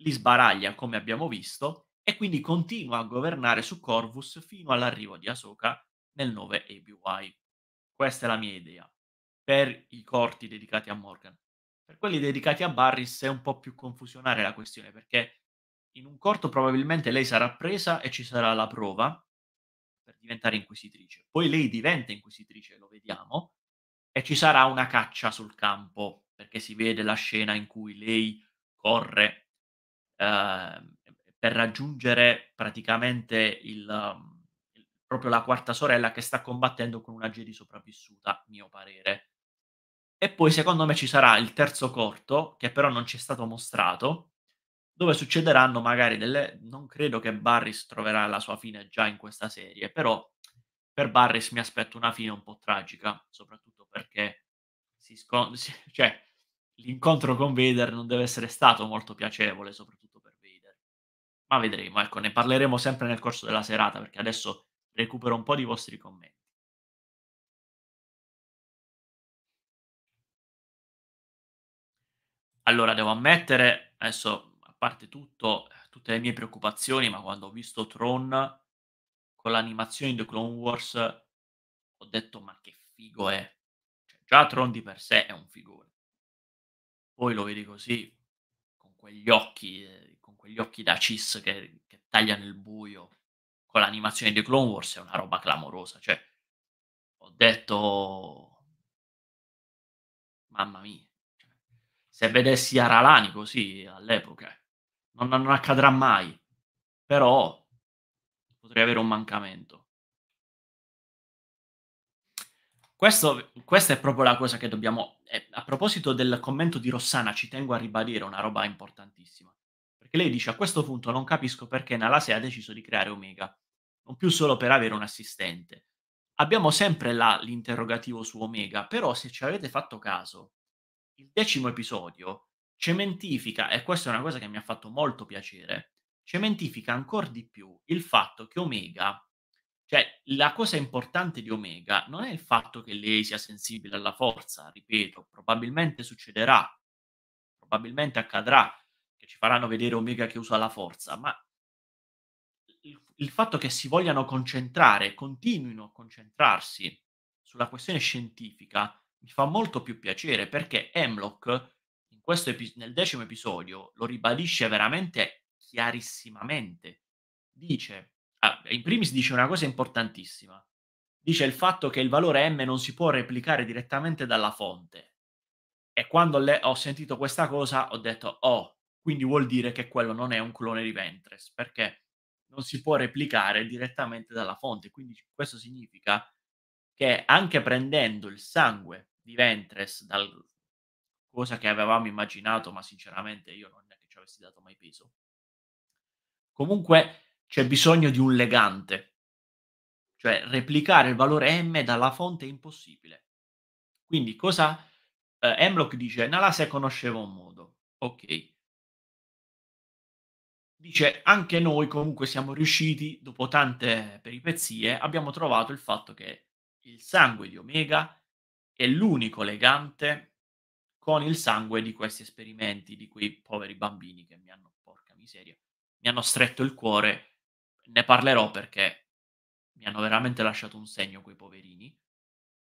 li sbaraglia come abbiamo visto e quindi continua a governare su Corvus fino all'arrivo di Ahsoka nel 9 ABY. Questa è la mia idea per i corti dedicati a Morgan. Per quelli dedicati a Barris è un po' più confusionare la questione perché in un corto probabilmente lei sarà presa e ci sarà la prova per diventare inquisitrice. Poi lei diventa inquisitrice, lo vediamo, e ci sarà una caccia sul campo perché si vede la scena in cui lei corre eh, per raggiungere praticamente il, um, il, proprio la quarta sorella che sta combattendo con una Jedi sopravvissuta, mio parere. E poi secondo me ci sarà il terzo corto, che però non ci è stato mostrato, dove succederanno magari delle... Non credo che Barris troverà la sua fine già in questa serie, però per Barris mi aspetto una fine un po' tragica, soprattutto perché si scon... cioè, l'incontro con Vader non deve essere stato molto piacevole, soprattutto ma vedremo, ecco, ne parleremo sempre nel corso della serata perché adesso recupero un po' di vostri commenti. Allora, devo ammettere, adesso a parte tutto, tutte le mie preoccupazioni, ma quando ho visto Tron con l'animazione di Clone Wars ho detto ma che figo è. Cioè, già Tron di per sé è un figone. Poi lo vedi così, con quegli occhi eh, quegli occhi da cis che, che taglia nel buio con l'animazione di Clone Wars è una roba clamorosa. Cioè, ho detto, mamma mia, cioè, se vedessi Aralani così all'epoca, non, non accadrà mai, però potrei avere un mancamento. Questo, questa è proprio la cosa che dobbiamo... Eh, a proposito del commento di Rossana, ci tengo a ribadire una roba importantissima perché lei dice a questo punto non capisco perché Nalase ha deciso di creare Omega, non più solo per avere un assistente. Abbiamo sempre là l'interrogativo su Omega, però se ci avete fatto caso, il decimo episodio cementifica, e questa è una cosa che mi ha fatto molto piacere, cementifica ancora di più il fatto che Omega, cioè la cosa importante di Omega non è il fatto che lei sia sensibile alla forza, ripeto, probabilmente succederà, probabilmente accadrà, ci faranno vedere Omega che usa la forza, ma il, il fatto che si vogliano concentrare, continuino a concentrarsi sulla questione scientifica, mi fa molto più piacere perché Hemlock epi- nel decimo episodio lo ribadisce veramente chiarissimamente. Dice, ah, in primis dice una cosa importantissima, dice il fatto che il valore M non si può replicare direttamente dalla fonte. E quando le- ho sentito questa cosa ho detto, oh, quindi vuol dire che quello non è un clone di Ventress, perché non si può replicare direttamente dalla fonte. Quindi questo significa che anche prendendo il sangue di Ventress, dal, cosa che avevamo immaginato, ma sinceramente io non è che ci avessi dato mai peso, comunque c'è bisogno di un legante. Cioè replicare il valore M dalla fonte è impossibile. Quindi cosa... Eh, Mlock dice, Nalase conosceva un modo. Ok, dice anche noi comunque siamo riusciti, dopo tante peripezie, abbiamo trovato il fatto che il sangue di Omega è l'unico legante con il sangue di questi esperimenti, di quei poveri bambini che mi hanno, porca miseria, mi hanno stretto il cuore, ne parlerò perché mi hanno veramente lasciato un segno quei poverini.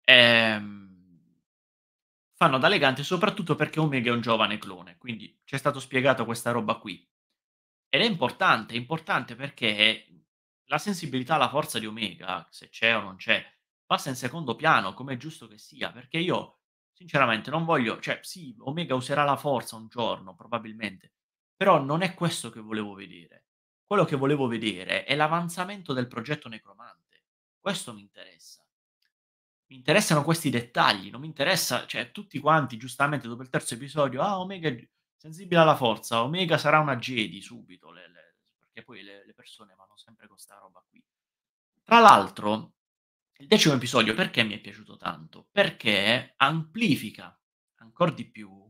Ehm fanno da legante soprattutto perché Omega è un giovane clone, quindi c'è stato spiegato questa roba qui. Ed è importante, è importante perché eh, la sensibilità alla forza di Omega, se c'è o non c'è, passa in secondo piano, come è giusto che sia, perché io sinceramente non voglio, cioè sì, Omega userà la forza un giorno, probabilmente, però non è questo che volevo vedere. Quello che volevo vedere è l'avanzamento del progetto necromante. Questo mi interessa. Mi interessano questi dettagli, non mi interessa, cioè tutti quanti giustamente dopo il terzo episodio, ah Omega Sensibile alla forza, Omega sarà una Jedi subito, le, le, perché poi le, le persone vanno sempre con sta roba qui. Tra l'altro, il decimo episodio perché mi è piaciuto tanto? Perché amplifica ancora di più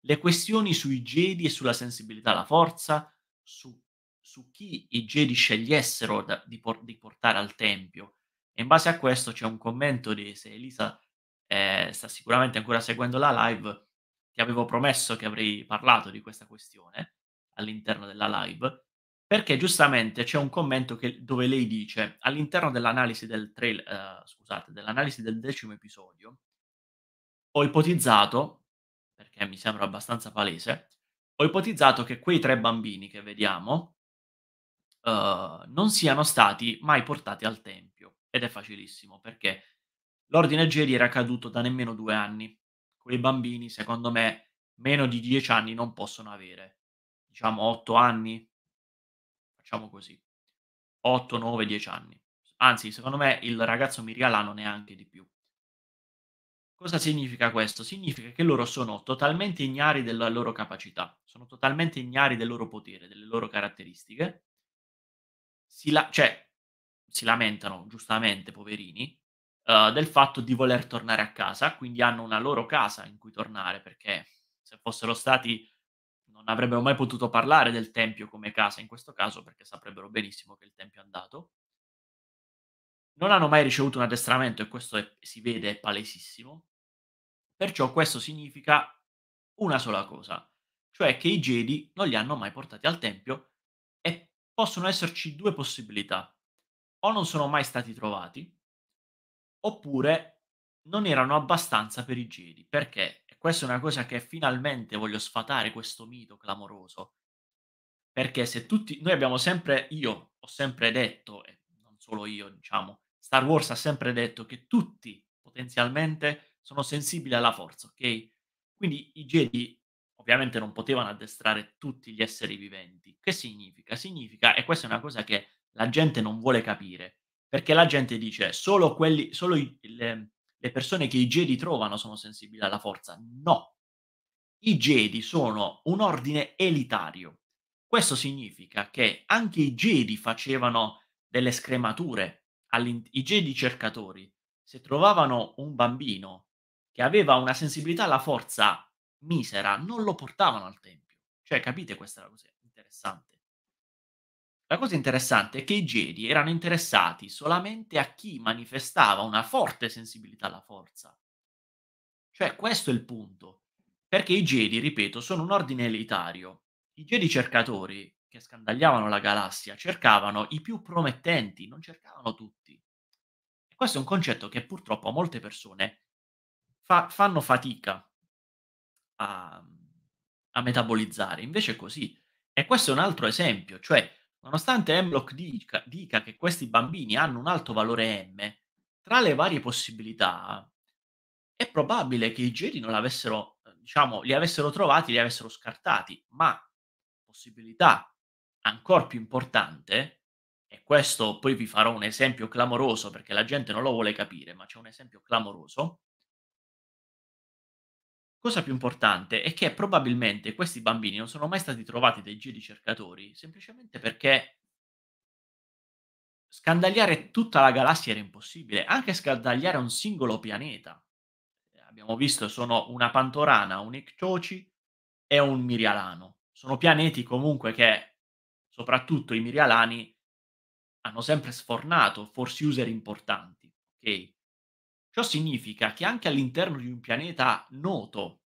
le questioni sui Jedi e sulla sensibilità alla forza, su, su chi i Jedi scegliessero da, di, por- di, portare al Tempio. E in base a questo c'è un commento di se Elisa eh, sta sicuramente ancora seguendo la live, ti avevo promesso che avrei parlato di questa questione all'interno della live, perché giustamente c'è un commento che, dove lei dice, all'interno dell'analisi del, trail, eh, scusate, dell'analisi del decimo episodio, ho ipotizzato, perché mi sembra abbastanza palese, ho ipotizzato che quei tre bambini che vediamo eh, non siano stati mai portati al Tempio. Ed è facilissimo, perché l'ordine Jedi era caduto da nemmeno due anni quei bambini, secondo me, meno di 10 anni non possono avere. Diciamo 8 anni, facciamo così. 8, 9, 10 anni. Anzi, secondo me il ragazzo mirialano neanche di più. Cosa significa questo? Significa che loro sono totalmente ignari della loro capacità, sono totalmente ignari del loro potere, delle loro caratteristiche. Si la- cioè, si lamentano giustamente, poverini, eh, del fatto di voler tornare a casa, quindi hanno una loro casa in cui tornare, perché se fossero stati non avrebbero mai potuto parlare del Tempio come casa in questo caso, perché saprebbero benissimo che il Tempio è andato. Non hanno mai ricevuto un addestramento e questo è, si vede, è palesissimo. Perciò questo significa una sola cosa, cioè che i Jedi non li hanno mai portati al Tempio e possono esserci due possibilità. O non sono mai stati trovati, oppure non erano abbastanza per i Jedi, perché e questa è una cosa che finalmente voglio sfatare questo mito clamoroso. Perché se tutti noi abbiamo sempre io ho sempre detto e non solo io, diciamo, Star Wars ha sempre detto che tutti potenzialmente sono sensibili alla forza, ok? Quindi i Jedi ovviamente non potevano addestrare tutti gli esseri viventi. Che significa? Significa, e questa è una cosa che la gente non vuole capire, perché la gente dice solo, quelli, solo i, le, le persone che i Jedi trovano sono sensibili alla forza. No, i Jedi sono un ordine elitario. Questo significa che anche i Jedi facevano delle scremature. I Jedi cercatori, se trovavano un bambino che aveva una sensibilità alla forza misera, non lo portavano al tempio. Cioè, capite, questa è la cosa interessante. La cosa interessante è che i Jedi erano interessati solamente a chi manifestava una forte sensibilità alla forza. Cioè, questo è il punto. Perché i Jedi, ripeto, sono un ordine elitario. I Jedi cercatori, che scandagliavano la galassia, cercavano i più promettenti, non cercavano tutti. E questo è un concetto che purtroppo molte persone fa- fanno fatica a, a metabolizzare. Invece è così. E questo è un altro esempio, cioè Nonostante Hemlock dica, dica che questi bambini hanno un alto valore M, tra le varie possibilità è probabile che i Jedi non l'avessero, diciamo, li avessero trovati, li avessero scartati, ma possibilità ancora più importante, e questo poi vi farò un esempio clamoroso perché la gente non lo vuole capire, ma c'è un esempio clamoroso, Cosa più importante è che probabilmente questi bambini non sono mai stati trovati dai giri cercatori semplicemente perché scandagliare tutta la galassia era impossibile, anche scandagliare un singolo pianeta. Abbiamo visto sono una Pantorana, un Ictoci e un Mirialano. Sono pianeti comunque che, soprattutto i Mirialani, hanno sempre sfornato force user importanti, ok? Ciò significa che anche all'interno di un pianeta noto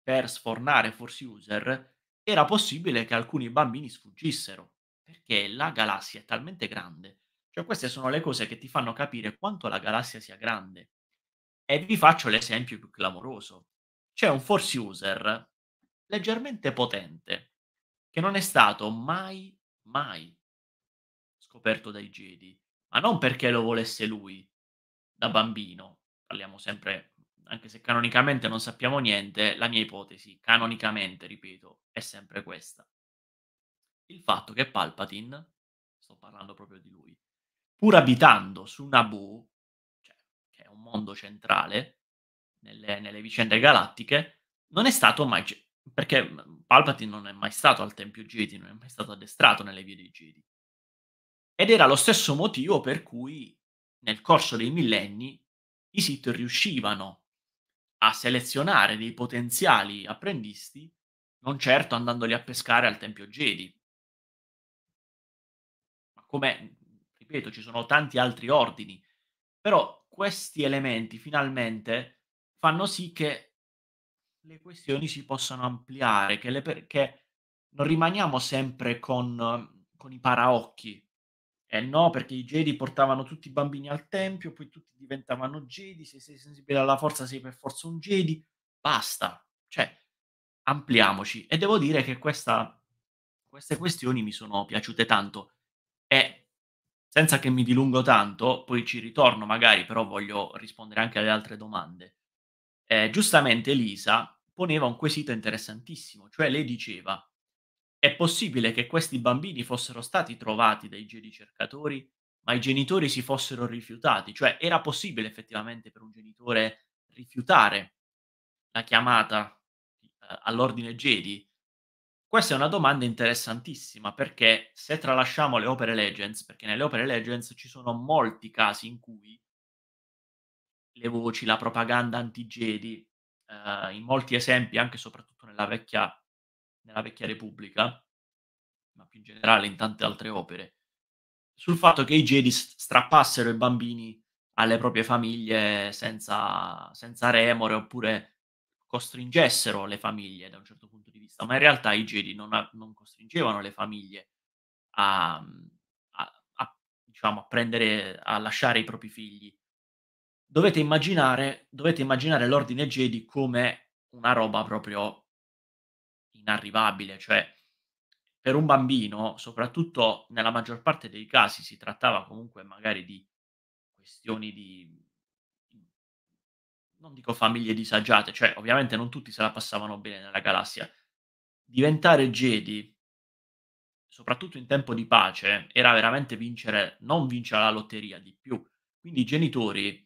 per sfornare Force User, era possibile che alcuni bambini sfuggissero, perché la galassia è talmente grande. Cioè queste sono le cose che ti fanno capire quanto la galassia sia grande. E vi faccio l'esempio più clamoroso. C'è un Force User leggermente potente, che non è stato mai, mai scoperto dai Jedi, ma non perché lo volesse lui, da bambino, parliamo sempre, anche se canonicamente non sappiamo niente, la mia ipotesi, canonicamente, ripeto, è sempre questa. Il fatto che Palpatine, sto parlando proprio di lui, pur abitando su Naboo, cioè, che è un mondo centrale nelle, nelle vicende galattiche, non è stato mai... Ge- perché mm, Palpatine non è mai stato al Tempio Jedi, non è mai stato addestrato nelle vie dei Jedi. Ed era lo stesso motivo per cui nel corso dei millenni i SIT riuscivano a selezionare dei potenziali apprendisti, non certo andandoli a pescare al Tempio Jedi. Ma come, ripeto, ci sono tanti altri ordini, però questi elementi finalmente fanno sì che le questioni si possano ampliare, che, le, che non rimaniamo sempre con, con i paraocchi eh no, perché i Jedi portavano tutti i bambini al tempio, poi tutti diventavano Jedi, se sei sensibile alla forza sei per forza un Jedi, basta, cioè ampliamoci. E devo dire che questa, queste questioni mi sono piaciute tanto e senza che mi dilungo tanto, poi ci ritorno magari, però voglio rispondere anche alle altre domande. Eh, giustamente Lisa poneva un quesito interessantissimo, cioè lei diceva è possibile che questi bambini fossero stati trovati dai cercatori, ma i genitori si fossero rifiutati, cioè era possibile effettivamente per un genitore rifiutare la chiamata eh, all'ordine Jedi? Questa è una domanda interessantissima perché se tralasciamo le opere Legends, perché nelle opere Legends ci sono molti casi in cui le voci, la propaganda anti-Jedi, eh, in molti esempi, anche e soprattutto nella vecchia nella vecchia Repubblica, ma più in generale in tante altre opere, sul fatto che i Jedi strappassero i bambini alle proprie famiglie senza, senza remore oppure costringessero le famiglie da un certo punto di vista, ma in realtà i Jedi non, non costringevano le famiglie a, a, a, diciamo, a, prendere, a lasciare i propri figli. Dovete immaginare, dovete immaginare l'ordine Jedi come una roba proprio inarrivabile, cioè per un bambino, soprattutto nella maggior parte dei casi, si trattava comunque magari di questioni di, non dico famiglie disagiate, cioè ovviamente non tutti se la passavano bene nella galassia. Diventare Jedi, soprattutto in tempo di pace, era veramente vincere, non vincere la lotteria di più. Quindi i genitori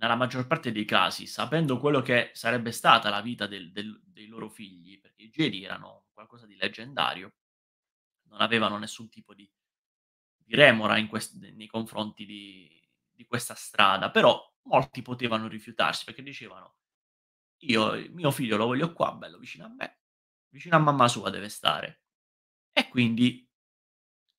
nella maggior parte dei casi, sapendo quello che sarebbe stata la vita del, del, dei loro figli, perché i Jedi erano qualcosa di leggendario, non avevano nessun tipo di, di remora quest- nei confronti di, di, questa strada, però molti potevano rifiutarsi perché dicevano io mio figlio lo voglio qua, bello vicino a me, vicino a mamma sua deve stare. E quindi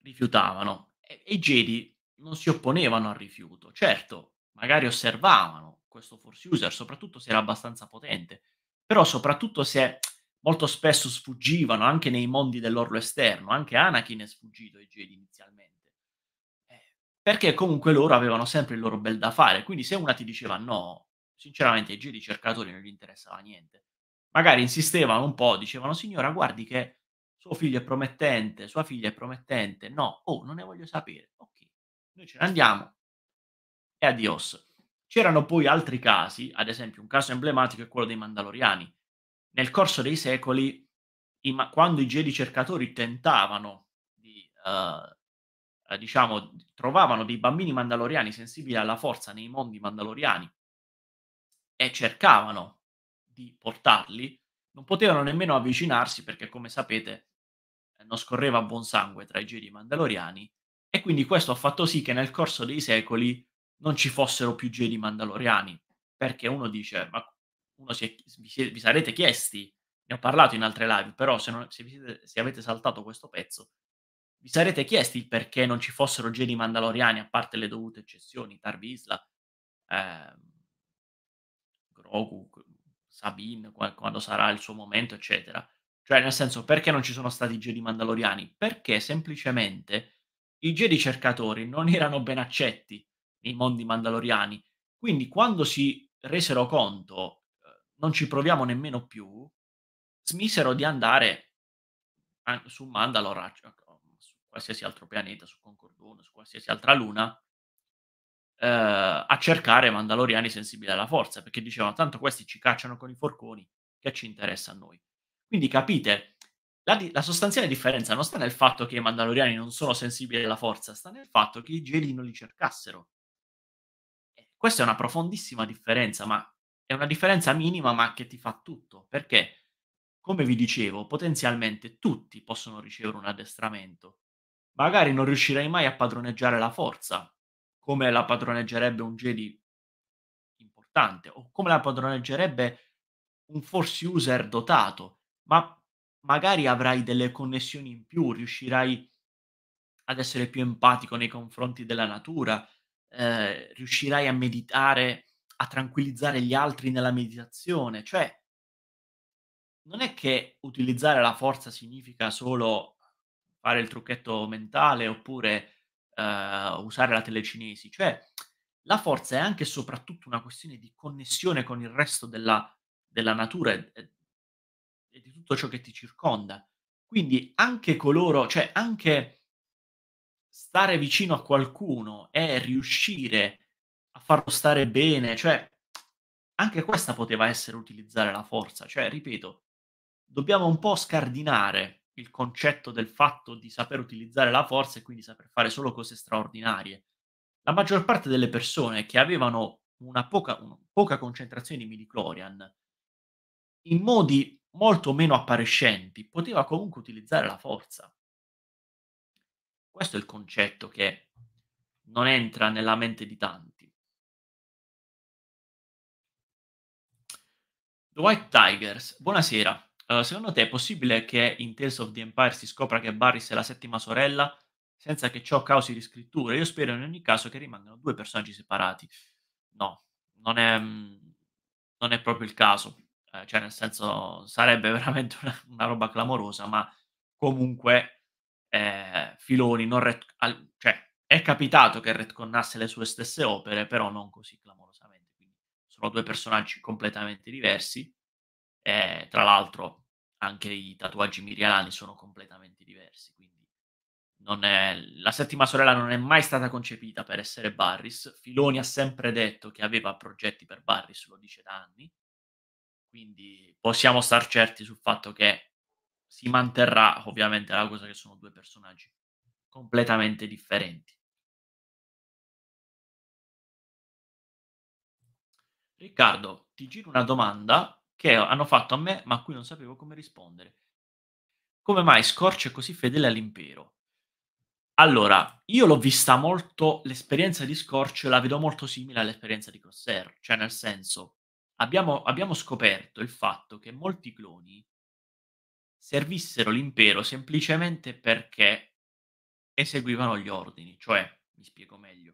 rifiutavano. E, e i Jedi non si opponevano al rifiuto. Certo, magari osservavano questo force user, soprattutto se era abbastanza potente, però soprattutto se molto spesso sfuggivano anche nei mondi dell'orlo esterno, anche Anakin è sfuggito ai Jedi inizialmente, eh, perché comunque loro avevano sempre il loro bel da fare, quindi se una ti diceva no, sinceramente ai Jedi cercatori non gli interessava niente, magari insistevano un po', dicevano signora guardi che suo figlio è promettente, sua figlia è promettente, no, oh non ne voglio sapere, ok, noi ce ne andiamo, e adios. C'erano poi altri casi, ad esempio un caso emblematico è quello dei Mandaloriani. Nel corso dei secoli, i quando i Jedi cercatori tentavano di, uh, diciamo, trovavano dei bambini mandaloriani sensibili alla forza nei mondi mandaloriani e cercavano di portarli, non potevano nemmeno avvicinarsi perché, come sapete, non scorreva buon sangue tra i Jedi mandaloriani e quindi questo ha fatto sì che nel corso dei secoli non ci fossero più Jedi Mandaloriani, perché uno dice, ma uno si è, vi, vi, sarete chiesti, ne ho parlato in altre live, però se, non, se, siete, se avete saltato questo pezzo, vi sarete chiesti perché non ci fossero Jedi Mandaloriani, a parte le dovute eccezioni, Tarvisla, eh, Grogu, Sabine, quando sarà il suo momento, eccetera. Cioè, nel senso, perché non ci sono stati Jedi Mandaloriani? Perché semplicemente i Jedi cercatori non erano ben accetti nei mondi mandaloriani. Quindi quando si resero conto, eh, non ci proviamo nemmeno più, smisero di andare eh, su Mandalore, cioè, su qualsiasi altro pianeta, su Concorduno, su qualsiasi altra luna, eh, a cercare mandaloriani sensibili alla forza, perché dicevano tanto questi ci cacciano con i forconi, che ci interessa a noi. Quindi capite, la, di- la, sostanziale differenza non sta nel fatto che i Mandaloriani non sono sensibili alla forza, sta nel fatto che i Jedi non li cercassero. Questa è una profondissima differenza, ma è una differenza minima ma che ti fa tutto, perché come vi dicevo, potenzialmente tutti possono ricevere un addestramento. Magari non riuscirai mai a padroneggiare la forza, come la padroneggerebbe un Jedi importante, o come la padroneggerebbe un force user dotato, ma magari avrai delle connessioni in più, riuscirai ad essere più empatico nei confronti della natura, eh, riuscirai a meditare, a tranquillizzare gli altri nella meditazione. Cioè, non è che utilizzare la forza significa solo fare il trucchetto mentale oppure eh, usare la telecinesi. Cioè, la forza è anche e soprattutto una questione di connessione con il resto della, della natura e, e di tutto ciò che ti circonda. Quindi anche coloro, cioè anche stare vicino a qualcuno e riuscire a farlo stare bene, cioè anche questa poteva essere utilizzare la forza, cioè ripeto, dobbiamo un po' scardinare il concetto del fatto di saper utilizzare la forza e quindi saper fare solo cose straordinarie. La maggior parte delle persone che avevano una poca, una poca concentrazione di midichlorian in modi molto meno appariscenti poteva comunque utilizzare la forza. Questo è il concetto che non entra nella mente di tanti. The White Tigers, buonasera. Uh, secondo te è possibile che in Tales of the Empire si scopra che Barris è la settima sorella senza che ciò causi riscrittura? Io spero in ogni caso che rimangano due personaggi separati. No, non è, mm, non è proprio il caso. Eh, cioè, nel senso, sarebbe veramente una, una roba clamorosa, ma comunque eh, Filoni non ret- al- cioè, è capitato che retconnasse le sue stesse opere, però non così clamorosamente. Quindi sono due personaggi completamente diversi. Eh, tra l'altro, anche i tatuaggi mirialani sono completamente diversi. Quindi è... la settima sorella non è mai stata concepita per essere Barris. Filoni ha sempre detto che aveva progetti per Barris, lo dice da anni. Quindi possiamo star certi sul fatto che si manterrà ovviamente la cosa che sono due personaggi completamente differenti. Riccardo, ti giro una domanda che hanno fatto a me ma a cui non sapevo come rispondere. Come mai Scorch è così fedele all'impero? Allora, io l'ho vista molto, l'esperienza di Scorch la vedo molto simile all'esperienza di Crosshair, cioè nel senso, abbiamo, abbiamo scoperto il fatto che molti cloni servissero l'impero semplicemente perché eseguivano gli ordini, cioè, mi spiego meglio,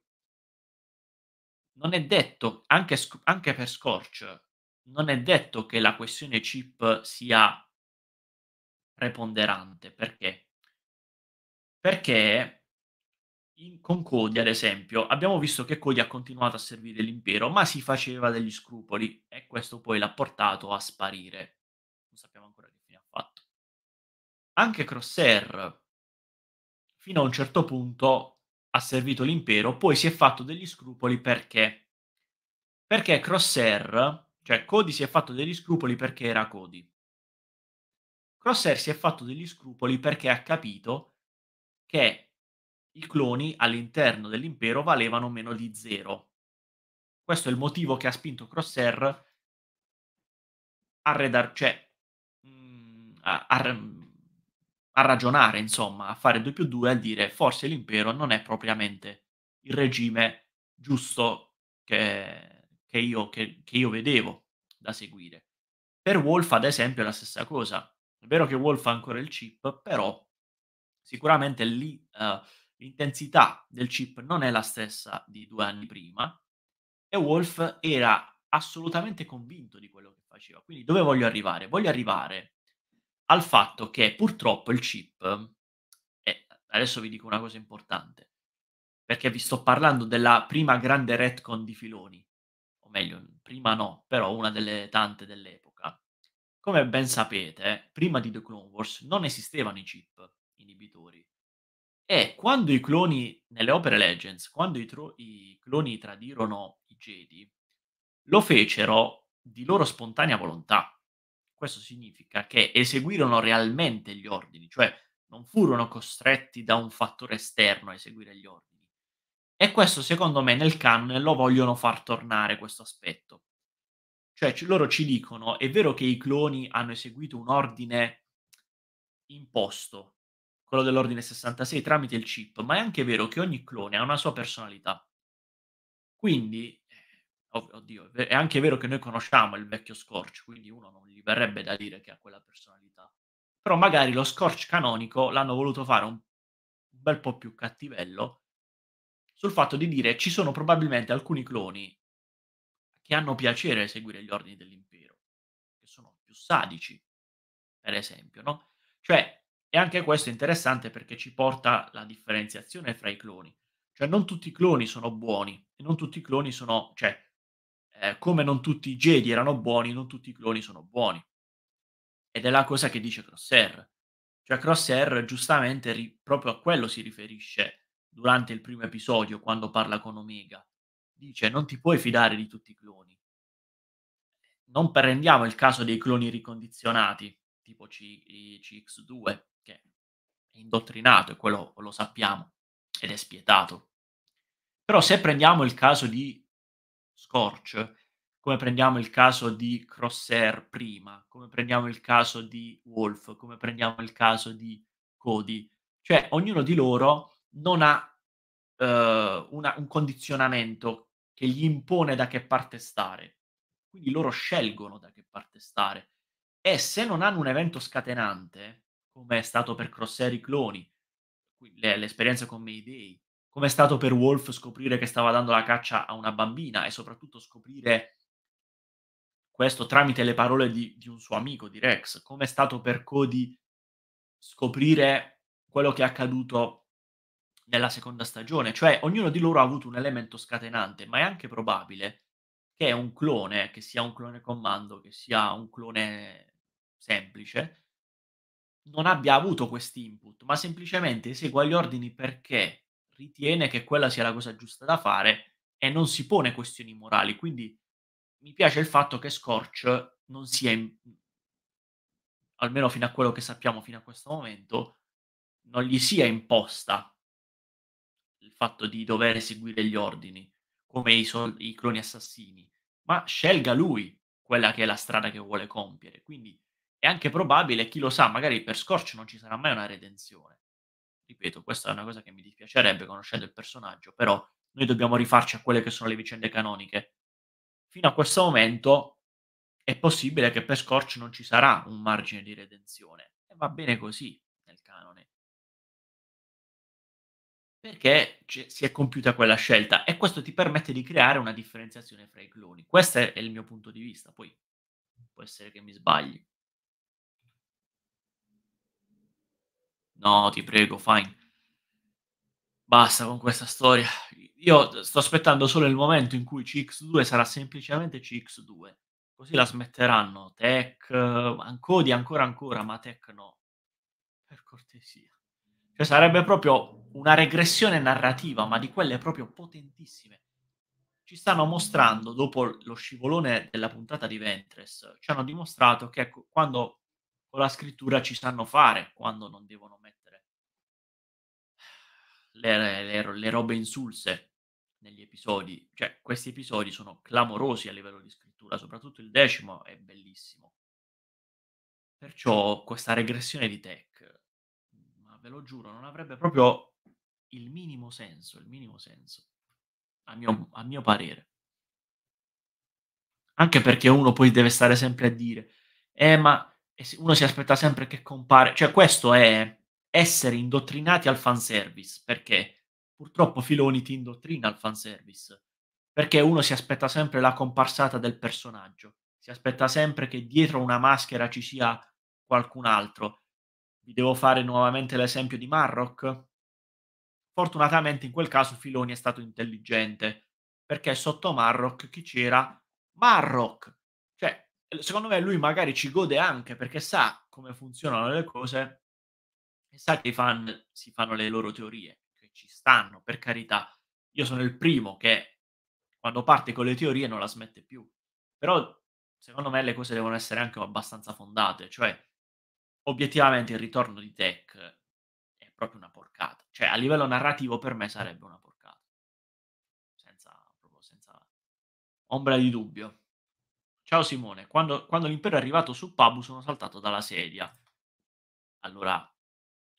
non è detto, anche, anche per Scorch, non è detto che la questione chip sia preponderante, perché? Perché in, con Cody, ad esempio, abbiamo visto che Cody ha continuato a servire l'impero, ma si faceva degli scrupoli e questo poi l'ha portato a sparire. Non sappiamo ancora che anche Crossair fino a un certo punto ha servito l'impero, poi si è fatto degli scrupoli perché? Perché Crossair, cioè Cody si è fatto degli scrupoli perché era Cody. Crossair si è fatto degli scrupoli perché ha capito che i cloni all'interno dell'impero valevano meno di zero. Questo è il motivo che ha spinto Crossair a redar, cioè, mm, a, a, a ragionare, insomma, a fare 2 più 2, a dire forse l'impero non è propriamente il regime giusto che, che, io, che, che io vedevo da seguire. Per Wolf, ad esempio, è la stessa cosa. È vero che Wolf ha ancora il chip, però sicuramente lì uh, l'intensità del chip non è la stessa di due anni prima e Wolf era assolutamente convinto di quello che faceva. Quindi dove voglio arrivare? Voglio arrivare al fatto che purtroppo il chip, eh, adesso vi dico una cosa importante, perché vi sto parlando della prima grande retcon di Filoni, o meglio, prima no, però una delle tante dell'epoca. Come ben sapete, prima di The Clone Wars non esistevano i chip inibitori. E quando i cloni, nelle opere Legends, quando i, tro- i cloni tradirono i Jedi, lo fecero di loro spontanea volontà questo significa che eseguirono realmente gli ordini, cioè non furono costretti da un fattore esterno a eseguire gli ordini. E questo, secondo me, nel canon lo vogliono far tornare questo aspetto. Cioè, c- loro ci dicono, è vero che i cloni hanno eseguito un ordine imposto, quello dell'ordine 66, tramite il chip, ma è anche vero che ogni clone ha una sua personalità. Quindi oddio, è anche vero che noi conosciamo il vecchio Scorch, quindi uno non gli verrebbe da dire che ha quella personalità. Però magari lo Scorch canonico l'hanno voluto fare un bel po' più cattivello sul fatto di dire ci sono probabilmente alcuni cloni che hanno piacere a seguire gli ordini dell'impero, che sono più sadici, per esempio, no? Cioè, e anche questo è interessante perché ci porta la differenziazione fra i cloni. Cioè, non tutti i cloni sono buoni, e non tutti i cloni sono... Cioè, eh, come non tutti i Jedi erano buoni, non tutti i cloni sono buoni. Ed è la cosa che dice Crosshair. Cioè Crosshair giustamente ri- proprio a quello si riferisce durante il primo episodio quando parla con Omega. Dice non ti puoi fidare di tutti i cloni. Non prendiamo il caso dei cloni ricondizionati, tipo C- CX2, che è indottrinato e quello lo sappiamo ed è spietato. Però se prendiamo il caso di Scorch, come prendiamo il caso di Crosshair prima, come prendiamo il caso di Wolf, come prendiamo il caso di Cody. Cioè, ognuno di loro non ha eh, una, un condizionamento che gli impone da che parte stare. Quindi loro scelgono da che parte stare. E se non hanno un evento scatenante, come è stato per Crosshair i cloni, le, l'esperienza con Mayday, come è stato per Wolf scoprire che stava dando la caccia a una bambina e soprattutto scoprire questo tramite le parole di, di un suo amico, di Rex? come è stato per Cody scoprire quello che è accaduto nella seconda stagione? Cioè, ognuno di loro ha avuto un elemento scatenante, ma è anche probabile che un clone, che sia un clone comando, che sia un clone semplice, non abbia avuto questi input, ma semplicemente esegua gli ordini perché ritiene che quella sia la cosa giusta da fare e non si pone questioni morali. Quindi mi piace il fatto che Scorch non sia, in... almeno fino a quello che sappiamo fino a questo momento, non gli sia imposta il fatto di dover eseguire gli ordini come i, sol- i cloni assassini, ma scelga lui quella che è la strada che vuole compiere. Quindi è anche probabile, chi lo sa, magari per Scorch non ci sarà mai una redenzione ripeto, questa è una cosa che mi dispiacerebbe conoscendo il personaggio, però noi dobbiamo rifarci a quelle che sono le vicende canoniche. Fino a questo momento è possibile che per Scorch non ci sarà un margine di redenzione. E va bene così nel canone. Perché c- si è compiuta quella scelta e questo ti permette di creare una differenziazione fra i cloni. Questo è il mio punto di vista, poi può essere che mi sbagli. No, ti prego, fine. Basta con questa storia. Io sto aspettando solo il momento in cui CX2 sarà semplicemente CX2. Così la smetteranno Tech, Ancodi ancora ancora, ma Tech no. Per cortesia. Cioè sarebbe proprio una regressione narrativa, ma di quelle proprio potentissime. Ci stanno mostrando, dopo lo scivolone della puntata di Ventress, ci hanno dimostrato che ecco, quando con la scrittura ci sanno fare quando non devono mettere le, le, le robe insulse negli episodi. Cioè, questi episodi sono clamorosi a livello di scrittura, soprattutto il decimo è bellissimo. Perciò questa regressione di tech, ma ve lo giuro, non avrebbe proprio il minimo senso, il minimo senso, a mio, a mio parere. Anche perché uno poi deve stare sempre a dire, eh ma e uno si aspetta sempre che compare, cioè questo è essere indottrinati al fanservice, perché purtroppo Filoni ti indottrina al fanservice, perché uno si aspetta sempre la comparsata del personaggio, si aspetta sempre che dietro una maschera ci sia qualcun altro. Vi devo fare nuovamente l'esempio di Marrock. Fortunatamente in quel caso Filoni è stato intelligente, perché sotto Marrock chi c'era? Marrock, secondo me lui magari ci gode anche perché sa come funzionano le cose e sa che i fan si fanno le loro teorie, che ci stanno, per carità. Io sono il primo che quando parte con le teorie non la smette più. Però secondo me le cose devono essere anche abbastanza fondate, cioè obiettivamente il ritorno di Tech è proprio una porcata, cioè a livello narrativo per me sarebbe una porcata, senza, proprio senza ombra di dubbio. Ciao Simone, quando, quando l'impero è arrivato su Pabu sono saltato dalla sedia. Allora,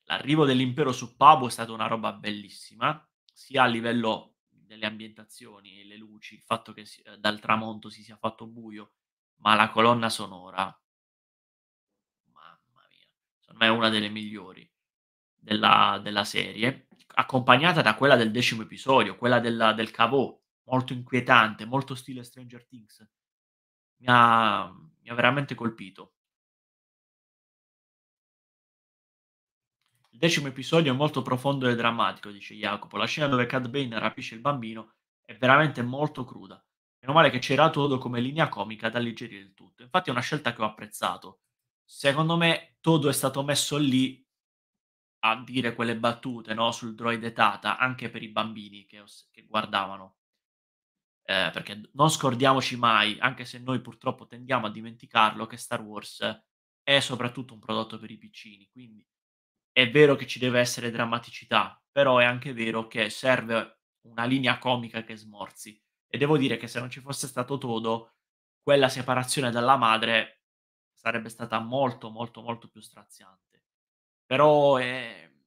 l'arrivo dell'impero su Pabu è stata una roba bellissima, sia a livello delle ambientazioni, e le luci, il fatto che si, eh, dal tramonto si sia fatto buio, ma la colonna sonora, mamma mia, secondo me è una delle migliori della, della serie, accompagnata da quella del decimo episodio, quella della, del cavò, molto inquietante, molto stile Stranger Things mi ha mi ha veramente colpito. Il decimo episodio è molto profondo e drammatico, dice Jacopo. La scena dove Cad Bane rapisce il bambino è veramente molto cruda. Meno male che c'era Todo come linea comica ad alleggerire il tutto. Infatti è una scelta che ho apprezzato. Secondo me Todo è stato messo lì a dire quelle battute no? sul droide Tata, anche per i bambini che, che guardavano eh, perché non scordiamoci mai, anche se noi purtroppo tendiamo a dimenticarlo, che Star Wars è soprattutto un prodotto per i piccini, quindi è vero che ci deve essere drammaticità, però è anche vero che serve una linea comica che smorzi. E devo dire che se non ci fosse stato Todo, quella separazione dalla madre sarebbe stata molto, molto, molto più straziante. Però è ehm,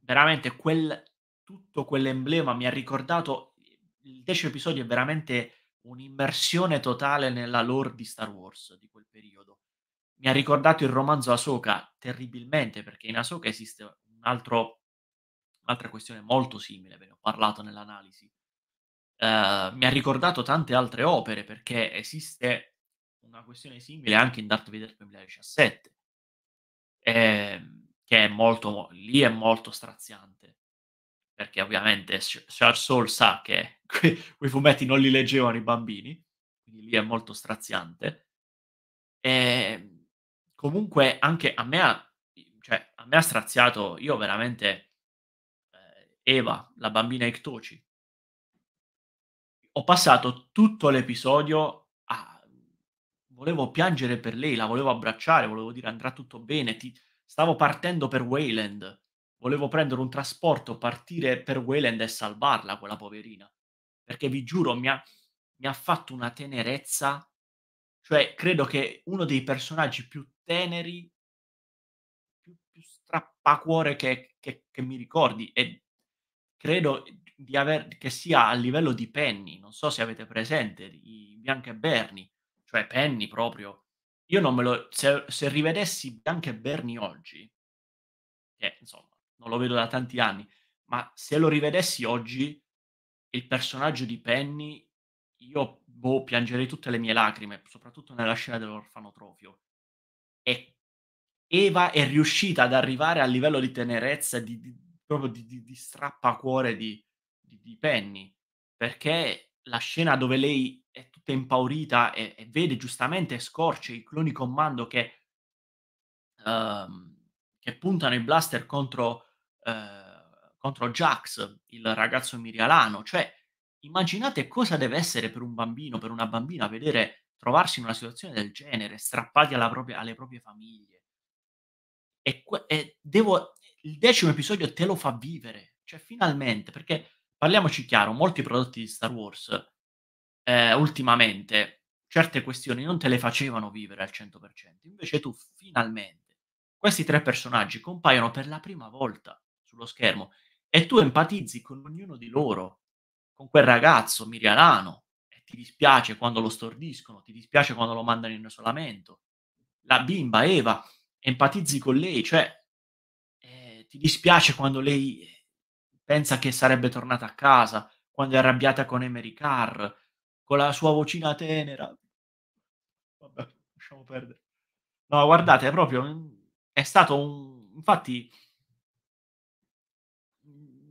veramente quel, tutto quell'emblema mi ha ricordato il decimo episodio è veramente un'immersione totale nella lore di Star Wars di quel periodo. Mi ha ricordato il romanzo Ahsoka terribilmente, perché in Ahsoka esiste un altro, un'altra questione molto simile, ve ne ho parlato nell'analisi. Uh, mi ha ricordato tante altre opere, perché esiste una questione simile anche in Darth Vader 2017, eh, che è molto, lì è molto straziante perché ovviamente Charles Soul sa che quei fumetti non li leggevano i bambini, quindi lì è molto straziante. E ehm, comunque anche a me ha, cioè, a me ha straziato, io veramente, eh, Eva, la bambina Ictoci, ho passato tutto l'episodio a... volevo piangere per lei, la volevo abbracciare, volevo dire andrà tutto bene, ti... stavo partendo per Wayland volevo prendere un trasporto, partire per Wayland e salvarla, quella poverina. Perché vi giuro, mi ha, mi ha fatto una tenerezza. Cioè, credo che uno dei personaggi più teneri, più, più strappacuore che, che, che mi ricordi. E credo di aver, che sia a livello di Penny. Non so se avete presente, i Bianca e Berni. Cioè, Penny proprio. Io non me lo... Se, se rivedessi Bianca e Berni oggi, che, insomma, non lo vedo da tanti anni, ma se lo rivedessi oggi, il personaggio di Penny, io boh, piangerei tutte le mie lacrime, soprattutto nella scena dell'orfanotrofio. E Eva è riuscita ad arrivare al livello di tenerezza, di, di proprio di, di, di strappacuore di, di Penny, perché la scena dove lei è tutta impaurita e, e vede giustamente scorce i cloni comando che, um, che puntano i blaster contro Ehm, contro Jax, il ragazzo mirialano. Cioè, immaginate cosa deve essere per un bambino, per una bambina, vedere trovarsi in una situazione del genere, strappati propria, alle proprie famiglie. E, e devo, il decimo episodio te lo fa vivere, cioè finalmente, perché parliamoci chiaro, molti prodotti di Star Wars eh, ultimamente certe questioni non te le facevano vivere al 100%, invece tu finalmente, questi tre personaggi compaiono per la prima volta sullo schermo e tu empatizzi con ognuno di loro, con quel ragazzo Mirianano, e ti dispiace quando lo stordiscono, ti dispiace quando lo mandano in isolamento, la bimba Eva, empatizzi con lei, cioè eh, ti dispiace quando lei eh, pensa che sarebbe tornata a casa, quando è arrabbiata con Emery Carr, con la sua vocina tenera. Vabbè, lasciamo perdere. No, guardate, è proprio... Mm, è stato un... Infatti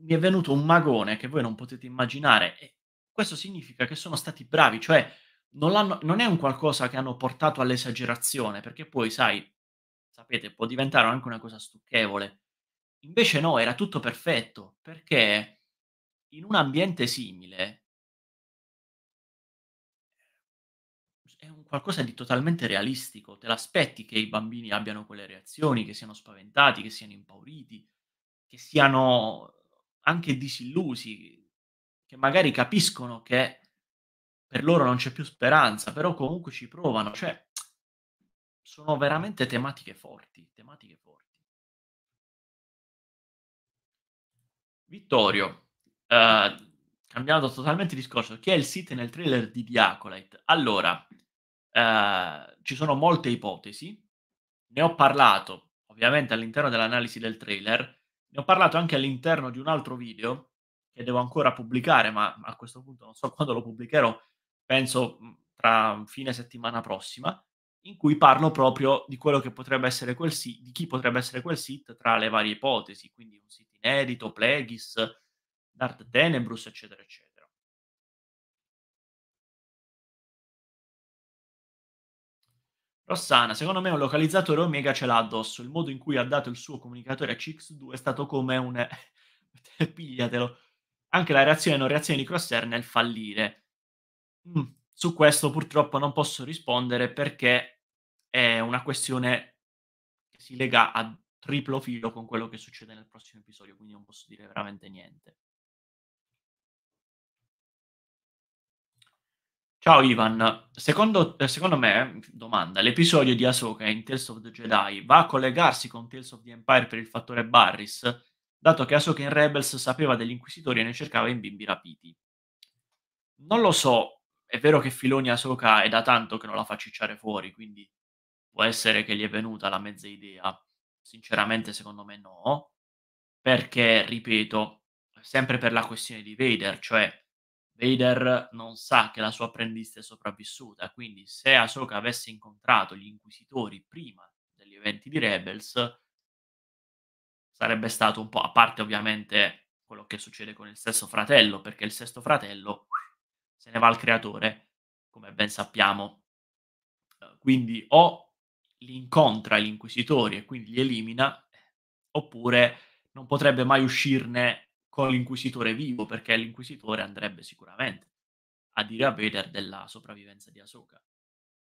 mi è venuto un magone che voi non potete immaginare. E questo significa che sono stati bravi, cioè non, non è un qualcosa che hanno portato all'esagerazione, perché poi, sai, sapete, può diventare anche una cosa stucchevole. Invece no, era tutto perfetto, perché in un ambiente simile è un qualcosa di totalmente realistico. Te l'aspetti che i bambini abbiano quelle reazioni, che siano spaventati, che siano impauriti, che siano anche disillusi, che magari capiscono che per loro non c'è più speranza, però comunque ci provano, cioè sono veramente tematiche forti, tematiche forti. Vittorio, eh, cambiando totalmente il discorso, chi è il sito nel trailer di Diacolite? Allora, eh, ci sono molte ipotesi, ne ho parlato ovviamente all'interno dell'analisi del trailer, ne ho parlato anche all'interno di un altro video che devo ancora pubblicare, ma a questo punto non so quando lo pubblicherò, penso mm, tra fine settimana prossima, in cui parlo proprio di quello che potrebbe essere quel sit, di chi potrebbe essere quel sit tra le varie ipotesi, quindi un sito inedito, Plegis, Dart Tenebrus, eccetera, eccetera. Rossana, secondo me un localizzatore Omega ce l'ha addosso. Il modo in cui ha dato il suo comunicatore a CX2 è stato come un... pigliatelo. Anche la reazione e non reazione di Crosshair nel fallire. Mm. Su questo purtroppo non posso rispondere perché è una questione che si lega a triplo filo con quello che succede nel prossimo episodio, quindi non posso dire veramente niente. Ciao Ivan, secondo, eh, secondo me, domanda, l'episodio di Ahsoka in Tales of the Jedi va a collegarsi con Tales of the Empire per il fattore Barris, dato che Ahsoka in Rebels sapeva degli inquisitori e ne cercava i bimbi rapiti. Non lo so, è vero che Filoni Ahsoka è da tanto che non la fa cicciare fuori, quindi può essere che gli è venuta la mezza idea. Sinceramente secondo me no, perché, ripeto, sempre per la questione di Vader, cioè Vader non sa che la sua apprendista è sopravvissuta, quindi se Ahsoka avesse incontrato gli inquisitori prima degli eventi di Rebels, sarebbe stato un po', a parte ovviamente quello che succede con il sesto fratello, perché il sesto fratello se ne va al creatore, come ben sappiamo. Eh, quindi o li incontra gli inquisitori e quindi li elimina, oppure non potrebbe mai uscirne con l'inquisitore vivo, perché l'inquisitore andrebbe sicuramente a dire a Vader della sopravvivenza di Ahsoka.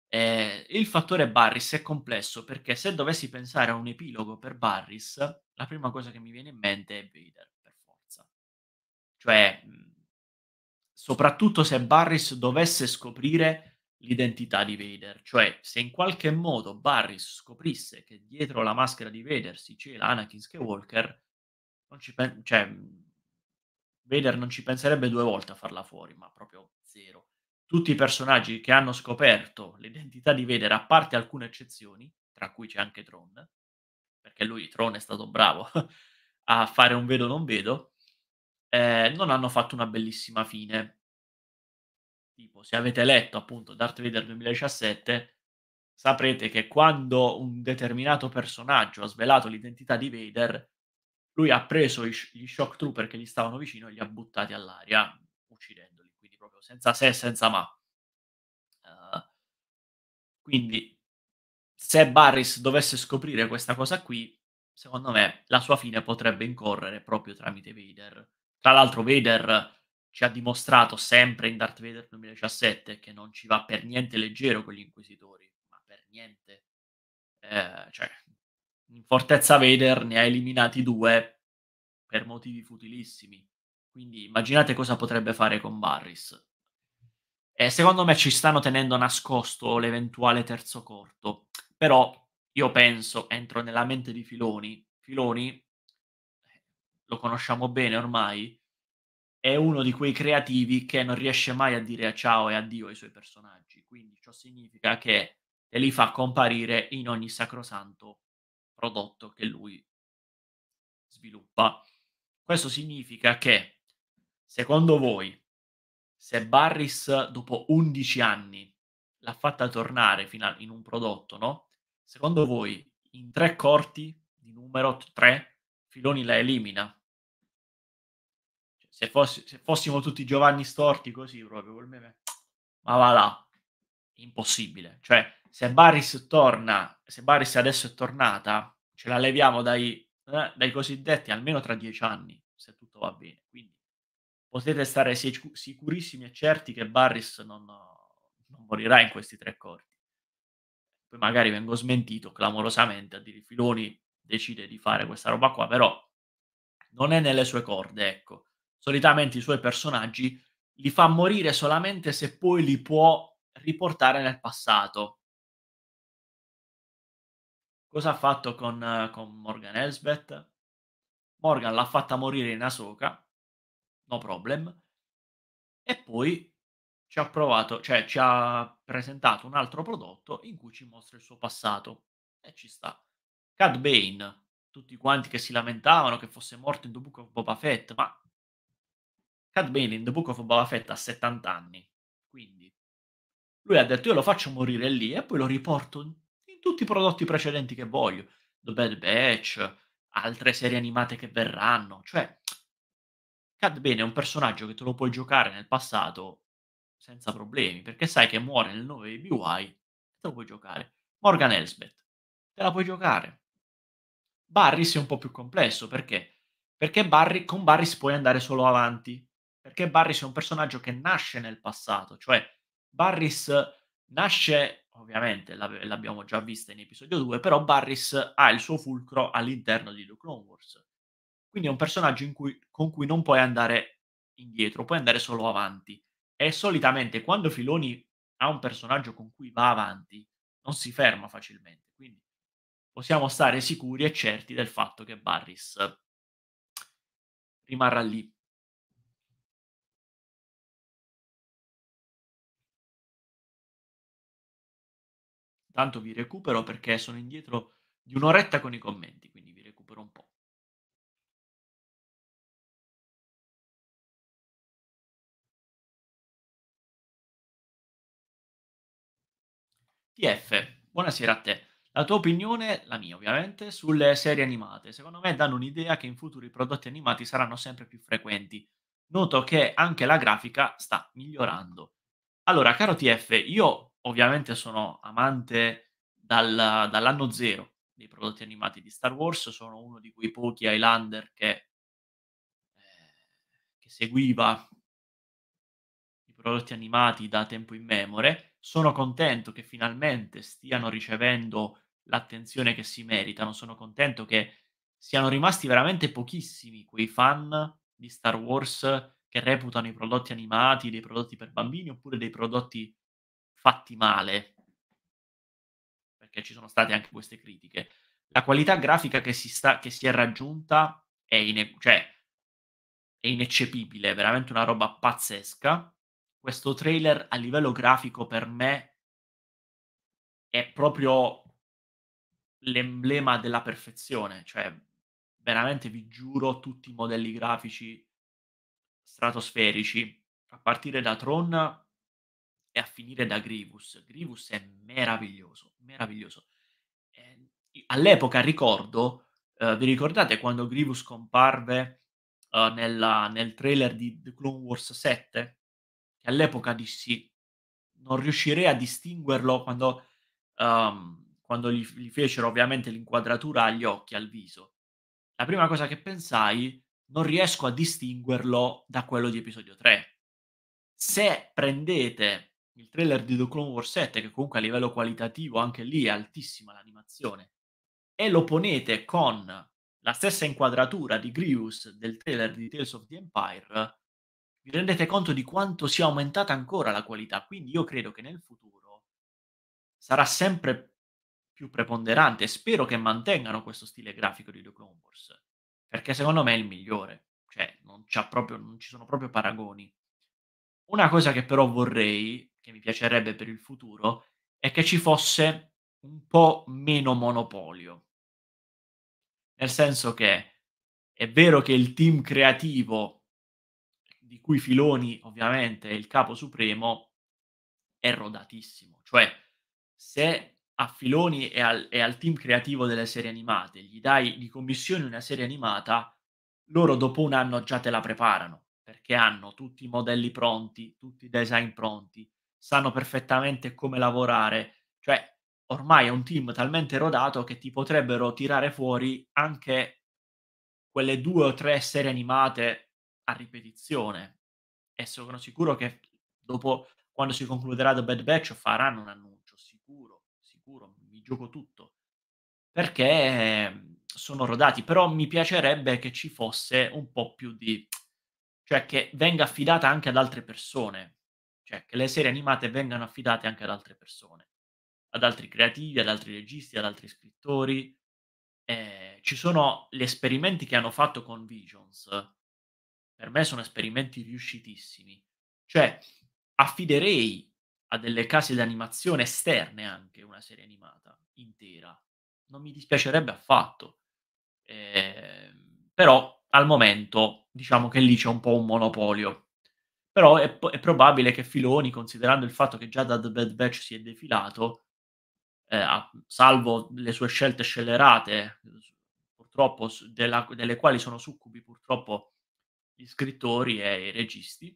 Eh, il fattore Barris è complesso perché se dovessi pensare a un epilogo per Barris, la prima cosa che mi viene in mente è Vader, per forza. Cioè, mm, soprattutto se Barris dovesse scoprire l'identità di Vader, cioè se in qualche modo Barris scoprisse che dietro la maschera di Vader si cela Anakin Skywalker, non ci pen- cioè, mm, Vader non ci penserebbe due volte a farla fuori, ma proprio zero. Tutti i personaggi che hanno scoperto l'identità di Vader, a parte alcune eccezioni, tra cui c'è anche Tron, perché lui, Tron, è stato bravo a fare un vedo non vedo, eh, non hanno fatto una bellissima fine. Tipo, se avete letto appunto Darth Vader 2017, saprete che quando un determinato personaggio ha svelato l'identità di Vader, lui ha preso gli shock trooper che gli stavano vicino e li ha buttati all'aria, uccidendoli, quindi proprio senza se e senza ma. Uh, quindi, se Barris dovesse scoprire questa cosa qui, secondo me la sua fine potrebbe incorrere proprio tramite Vader. Tra l'altro, Vader ci ha dimostrato sempre in Darth Vader 2017 che non ci va per niente leggero con gli Inquisitori, ma per niente. Eh, cioè, in Fortezza Vader ne ha eliminati due per motivi futilissimi. Quindi immaginate cosa potrebbe fare con Barris. E secondo me ci stanno tenendo nascosto l'eventuale terzo corto, però io penso, entro nella mente di Filoni, Filoni eh, lo conosciamo bene ormai, è uno di quei creativi che non riesce mai a dire ciao e addio ai suoi personaggi, quindi ciò significa che te li fa comparire in ogni sacrosanto prodotto che lui sviluppa. Questo significa che, secondo voi, se Barris dopo 11 anni l'ha fatta tornare a, in un prodotto, no? Secondo voi, in tre corti di numero 3, Filoni la elimina? Cioè, se, fossi, se, fossimo tutti Giovanni storti così proprio, col meme, ma va là impossibile. Cioè, se Baris torna, se Baris adesso è tornata, ce la leviamo dai, eh, dai cosiddetti almeno tra dieci anni, se tutto va bene. Quindi potete stare sicurissimi e certi che Baris non, non morirà in questi tre corti. Poi magari vengo smentito clamorosamente a dire Filoni decide di fare questa roba qua, però non è nelle sue corde, ecco. Solitamente i suoi personaggi li fa morire solamente se poi li può riportare nel passato. Cosa ha fatto con, con Morgan Elsbeth? Morgan l'ha fatta morire in Asoka, no problem, e poi ci ha provato, cioè ci ha presentato un altro prodotto in cui ci mostra il suo passato. E ci sta. Cad Bane, tutti quanti che si lamentavano che fosse morto in The Book of Boba Fett, ma Cad Bane in The Book of Boba Fett ha 70 anni, quindi lui ha detto io lo faccio morire lì e poi lo riporto in tutti i prodotti precedenti che voglio. The Bad Batch, altre serie animate che verranno. Cioè, Cad Bane è un personaggio che te lo puoi giocare nel passato senza problemi, perché sai che muore nel 9 di BY, te lo puoi giocare. Morgan Elsbeth, te la puoi giocare. Barris è un po' più complesso, perché? Perché Barry, con Barris puoi andare solo avanti, perché Barris è un personaggio che nasce nel passato, cioè Barris nasce, ovviamente l'abbiamo già vista in episodio 2, però Barris ha il suo fulcro all'interno di The Clone Wars. Quindi è un personaggio cui, con cui non puoi andare indietro, puoi andare solo avanti. E solitamente quando Filoni ha un personaggio con cui va avanti, non si ferma facilmente. Quindi possiamo stare sicuri e certi del fatto che Barris rimarrà lì. Tanto vi recupero perché sono indietro di un'oretta con i commenti, quindi vi recupero un po'. TF, buonasera a te. La tua opinione, la mia ovviamente, sulle serie animate. Secondo me danno un'idea che in futuro i prodotti animati saranno sempre più frequenti. Noto che anche la grafica sta migliorando. Allora, caro TF, io ovviamente sono amante dal, dall'anno zero dei prodotti animati di Star Wars, sono uno di quei pochi Highlander che, eh, che seguiva i prodotti animati da tempo in immemore. Sono contento che finalmente stiano ricevendo l'attenzione che si meritano, sono contento che siano rimasti veramente pochissimi quei fan di Star Wars che reputano i prodotti animati dei prodotti per bambini oppure dei prodotti fatti male, perché ci sono state anche queste critiche, la qualità grafica che si, sta, che si è raggiunta è, ine- cioè, è ineccepibile, è veramente una roba pazzesca. Questo trailer a livello grafico per me è proprio l'emblema della perfezione, cioè veramente vi giuro tutti i modelli grafici stratosferici, a partire da Tron e a finire da Grievous. Grievous è meraviglioso, meraviglioso. E ehm, all'epoca ricordo, uh, vi ricordate quando Grievous comparve uh, eh, nella, nel trailer di The Clone Wars 7? Che all'epoca dissi, non riuscirei a distinguerlo quando, um, quando gli, gli fecero ovviamente l'inquadratura agli occhi, al viso. La prima cosa che pensai non riesco a distinguerlo da quello di episodio 3. Se prendete il trailer di The Clone Wars 7, che comunque a livello qualitativo anche lì è altissima l'animazione, e lo ponete con la stessa inquadratura di Grievous del trailer di Tales of the Empire, vi rendete conto di quanto sia aumentata ancora la qualità. Quindi io credo che nel futuro sarà sempre più preponderante spero che mantengano questo stile grafico di The Clone Wars, perché secondo me è il migliore. Cioè, non, proprio, non ci sono proprio paragoni. Una cosa che però vorrei che mi piacerebbe per il futuro è che ci fosse un po' meno monopolio. Nel senso che è vero che il team creativo, di cui Filoni ovviamente è il capo supremo, è rodatissimo. Cioè, se a Filoni e al, e al team creativo delle serie animate gli dai di commissione una serie animata, loro dopo un anno già te la preparano, perché hanno tutti i modelli pronti, tutti i design pronti, sanno perfettamente come lavorare. Cioè, ormai è un team talmente rodato che ti potrebbero tirare fuori anche quelle due o tre serie animate a ripetizione. E sono sicuro che dopo, quando si concluderà The Bad Batch, faranno un annuncio, sicuro, sicuro, mi gioco tutto. Perché ehm, sono rodati, però mi piacerebbe che ci fosse un po' più di... cioè che venga affidata anche ad altre persone, cioè, che le serie animate vengano affidate anche ad altre persone, ad altri creativi, ad altri registi, ad altri scrittori. Eh, ci sono gli esperimenti che hanno fatto con Visions. Per me sono esperimenti riuscitissimi. Cioè, affiderei a delle case d'animazione esterne anche una serie animata intera. Non mi dispiacerebbe affatto. Eh, però al momento diciamo che lì c'è un po' un monopolio però è, è, probabile che Filoni, considerando il fatto che già da The Bad Batch si è defilato, eh, salvo le sue scelte scellerate, purtroppo della, delle quali sono succubi purtroppo gli scrittori e i registi,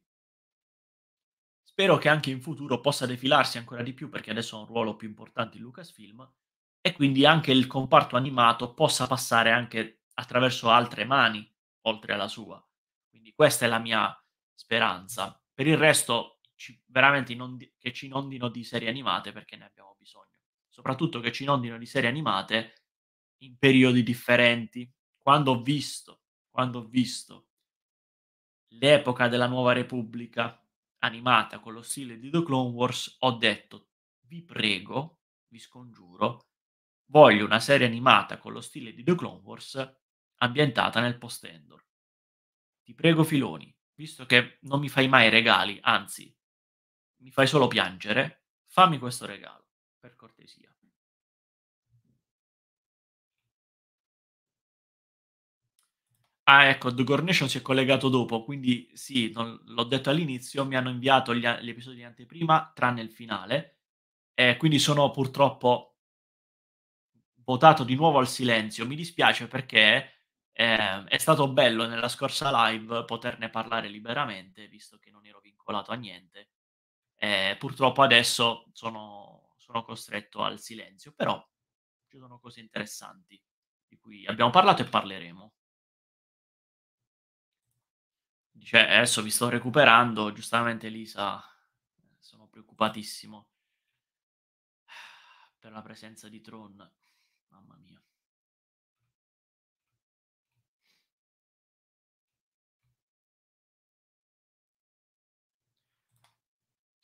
spero che anche in futuro possa defilarsi ancora di più perché adesso ha un ruolo più importante in Lucasfilm e quindi anche il comparto animato possa passare anche attraverso altre mani oltre alla sua. Quindi questa è la mia speranza. Per il resto, ci, veramente inond- che ci inondino di serie animate perché ne abbiamo bisogno. Soprattutto che ci inondino di serie animate in periodi differenti. Quando ho visto, quando ho visto l'epoca della Nuova Repubblica animata con lo stile di The Clone Wars, ho detto, vi prego, vi scongiuro, voglio una serie animata con lo stile di The Clone Wars ambientata nel post-endor. Ti prego Filoni, visto che non mi fai mai regali, anzi, mi fai solo piangere, fammi questo regalo, per cortesia. Ah, ecco, The Gornation si è collegato dopo, quindi sì, non, l'ho detto all'inizio, mi hanno inviato gli, gli episodi di anteprima, tranne il finale, e quindi sono purtroppo votato di nuovo al silenzio. Mi dispiace perché eh, è stato bello nella scorsa live poterne parlare liberamente, visto che non ero vincolato a niente. Eh, purtroppo adesso sono, sono costretto al silenzio, però ci sono cose interessanti di cui abbiamo parlato e parleremo. Dice, eh, adesso vi sto recuperando, giustamente Lisa, eh, sono preoccupatissimo per la presenza di Tron, mamma mia.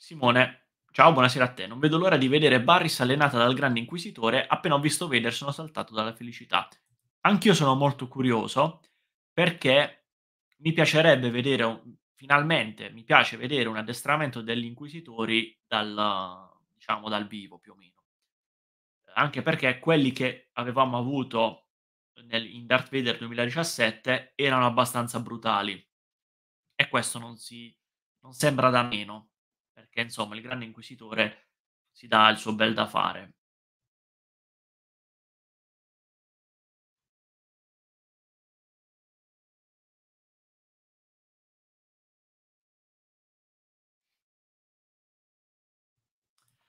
Simone, ciao, buonasera a te. Non vedo l'ora di vedere Barris allenata dal grande inquisitore. Appena ho visto Vader sono saltato dalla felicità. Anch'io sono molto curioso perché mi piacerebbe vedere, finalmente, mi piace vedere un addestramento degli inquisitori dal, diciamo, dal vivo più o meno. Anche perché quelli che avevamo avuto nel... in Darth Vader 2017 erano abbastanza brutali. E questo non si non sembra da meno perché insomma il grande inquisitore si dà il suo bel da fare.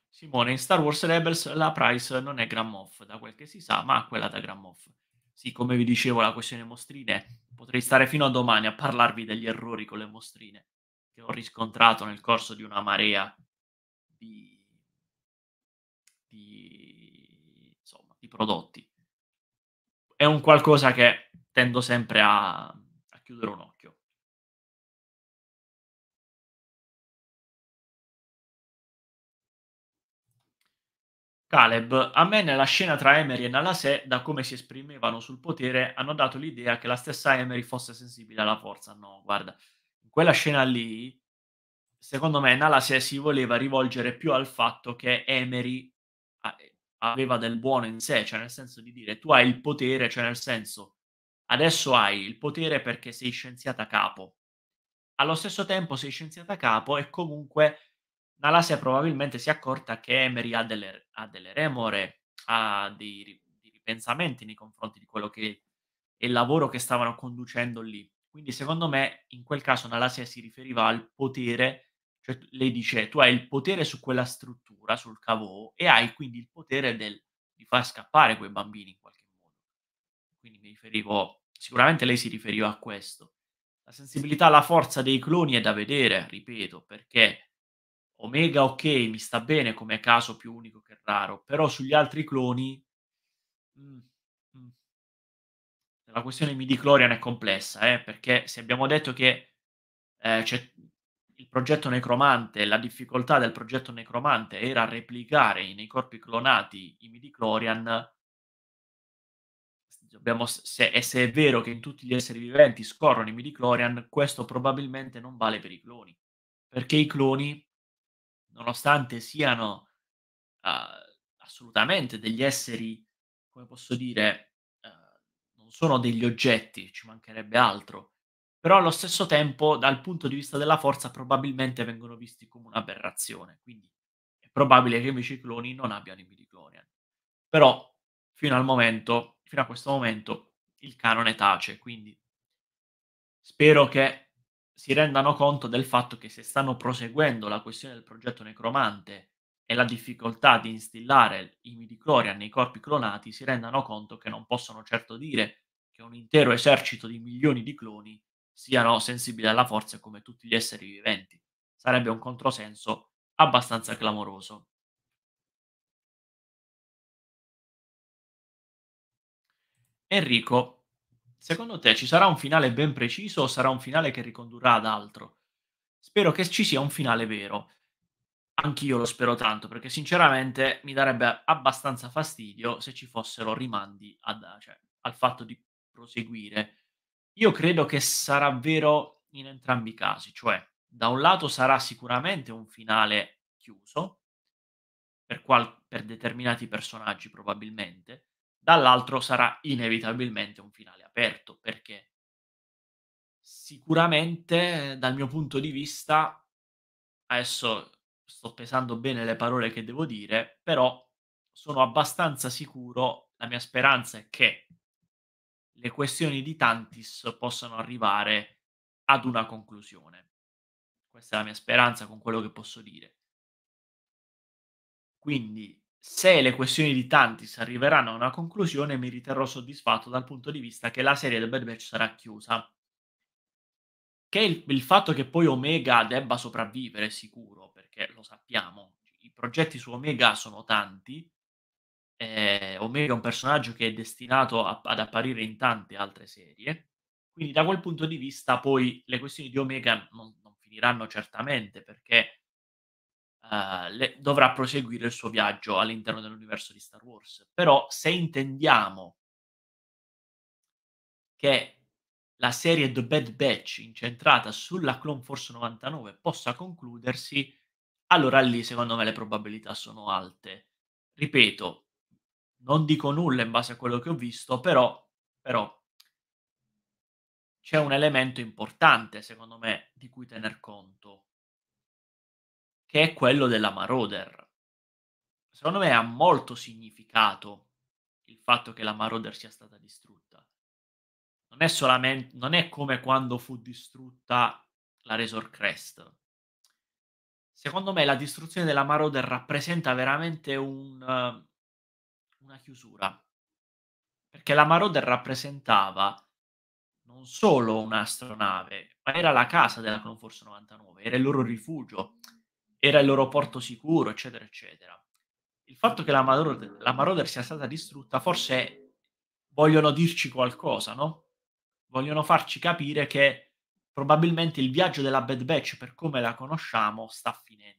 Simone, in Star Wars Rebels la Price non è Grand Moff, da quel che si sa, ma quella da Grand Moff. Sì, come vi dicevo, la questione mostrine, potrei stare fino a domani a parlarvi degli errori con le mostrine che ho riscontrato nel corso di una marea di, di, insomma, di prodotti. È un qualcosa che tendo sempre a, a chiudere un occhio. Caleb, a me nella scena tra Emery e Nalasè, da come si esprimevano sul potere, hanno dato l'idea che la stessa Emery fosse sensibile alla forza. No, guarda, quella scena lì, secondo me, Nalasia si voleva rivolgere più al fatto che Emery eh, aveva del buono in sé, cioè nel senso di dire tu hai il potere, cioè nel senso adesso hai il potere perché sei scienziata capo. Allo stesso tempo sei scienziata capo e comunque Nalasia probabilmente si è accorta che Emery ha delle, ha delle remore, ha dei, dei ripensamenti nei confronti di quello che è il lavoro che stavano conducendo lì. Quindi secondo me in quel caso Nalasia si riferiva al potere, cioè lei dice tu hai il potere su quella struttura, sul cavo, e hai quindi il potere del, di far scappare quei bambini in qualche modo. Quindi mi riferivo, sicuramente lei si riferiva a questo. La sensibilità alla forza dei cloni è da vedere, ripeto, perché Omega ok, mi sta bene come caso più unico che raro, però sugli altri cloni... Mh, la questione midi-chlorian è complessa, eh, perché se abbiamo detto che eh, c'è il progetto necromante, la difficoltà del progetto necromante era replicare nei corpi clonati i Midichlorian, dobbiamo, se, e se è vero che in tutti gli esseri viventi scorrono i Midichlorian, questo probabilmente non vale per i cloni, perché i cloni, nonostante siano uh, assolutamente degli esseri, come posso dire, sono degli oggetti, ci mancherebbe altro, però allo stesso tempo dal punto di vista della forza probabilmente vengono visti come un'aberrazione, quindi è probabile che invece i cloni non abbiano i midichlorian. Però fino al momento, fino a questo momento, il canone tace, quindi spero che si rendano conto del fatto che se stanno proseguendo la questione del progetto necromante e la difficoltà di instillare i midichlorian nei corpi clonati si rendano conto che non possono certo dire che un intero esercito di milioni di cloni siano sensibili alla forza come tutti gli esseri viventi. Sarebbe un controsenso abbastanza clamoroso. Enrico, secondo te ci sarà un finale ben preciso o sarà un finale che ricondurrà ad altro? Spero che ci sia un finale vero. Anch'io lo spero tanto, perché sinceramente mi darebbe abbastanza fastidio se ci fossero rimandi ad, cioè, al fatto di proseguire. Io credo che sarà vero in entrambi i casi, cioè da un lato sarà sicuramente un finale chiuso per, qual- per determinati personaggi probabilmente, dall'altro sarà inevitabilmente un finale aperto perché sicuramente dal mio punto di vista adesso sto pesando bene le parole che devo dire, però sono abbastanza sicuro, la mia speranza è che le questioni di Tantis possano arrivare ad una conclusione. Questa è la mia speranza con quello che posso dire. Quindi, se le questioni di Tantis arriveranno a una conclusione, mi riterrò soddisfatto dal punto di vista che la serie del Bad Batch sarà chiusa. Che il, il fatto che poi Omega debba sopravvivere è sicuro, perché lo sappiamo, i progetti su Omega sono tanti, eh, Omega è un personaggio che è destinato a, ad apparire in tante altre serie, quindi da quel punto di vista poi le questioni di Omega non, non finiranno certamente perché uh, le, dovrà proseguire il suo viaggio all'interno dell'universo di Star Wars. Però se intendiamo che la serie The Bad Batch incentrata sulla Clone Force 99 possa concludersi, allora lì secondo me le probabilità sono alte. Ripeto, non dico nulla in base a quello che ho visto, però, però c'è un elemento importante, secondo me, di cui tener conto, che è quello della Maroder. Secondo me ha molto significato il fatto che la Maroder sia stata distrutta. Non è, solamente, non è come quando fu distrutta la Razor Crest. Secondo me la distruzione della Maroder rappresenta veramente un, una chiusura, perché la Marauder rappresentava non solo un'astronave, ma era la casa della Clone Force 99, era il loro rifugio, era il loro porto sicuro, eccetera, eccetera. Il fatto che la Marauder, la Marauder sia stata distrutta forse vogliono dirci qualcosa, no? Vogliono farci capire che probabilmente il viaggio della Bad Batch, per come la conosciamo, sta finendo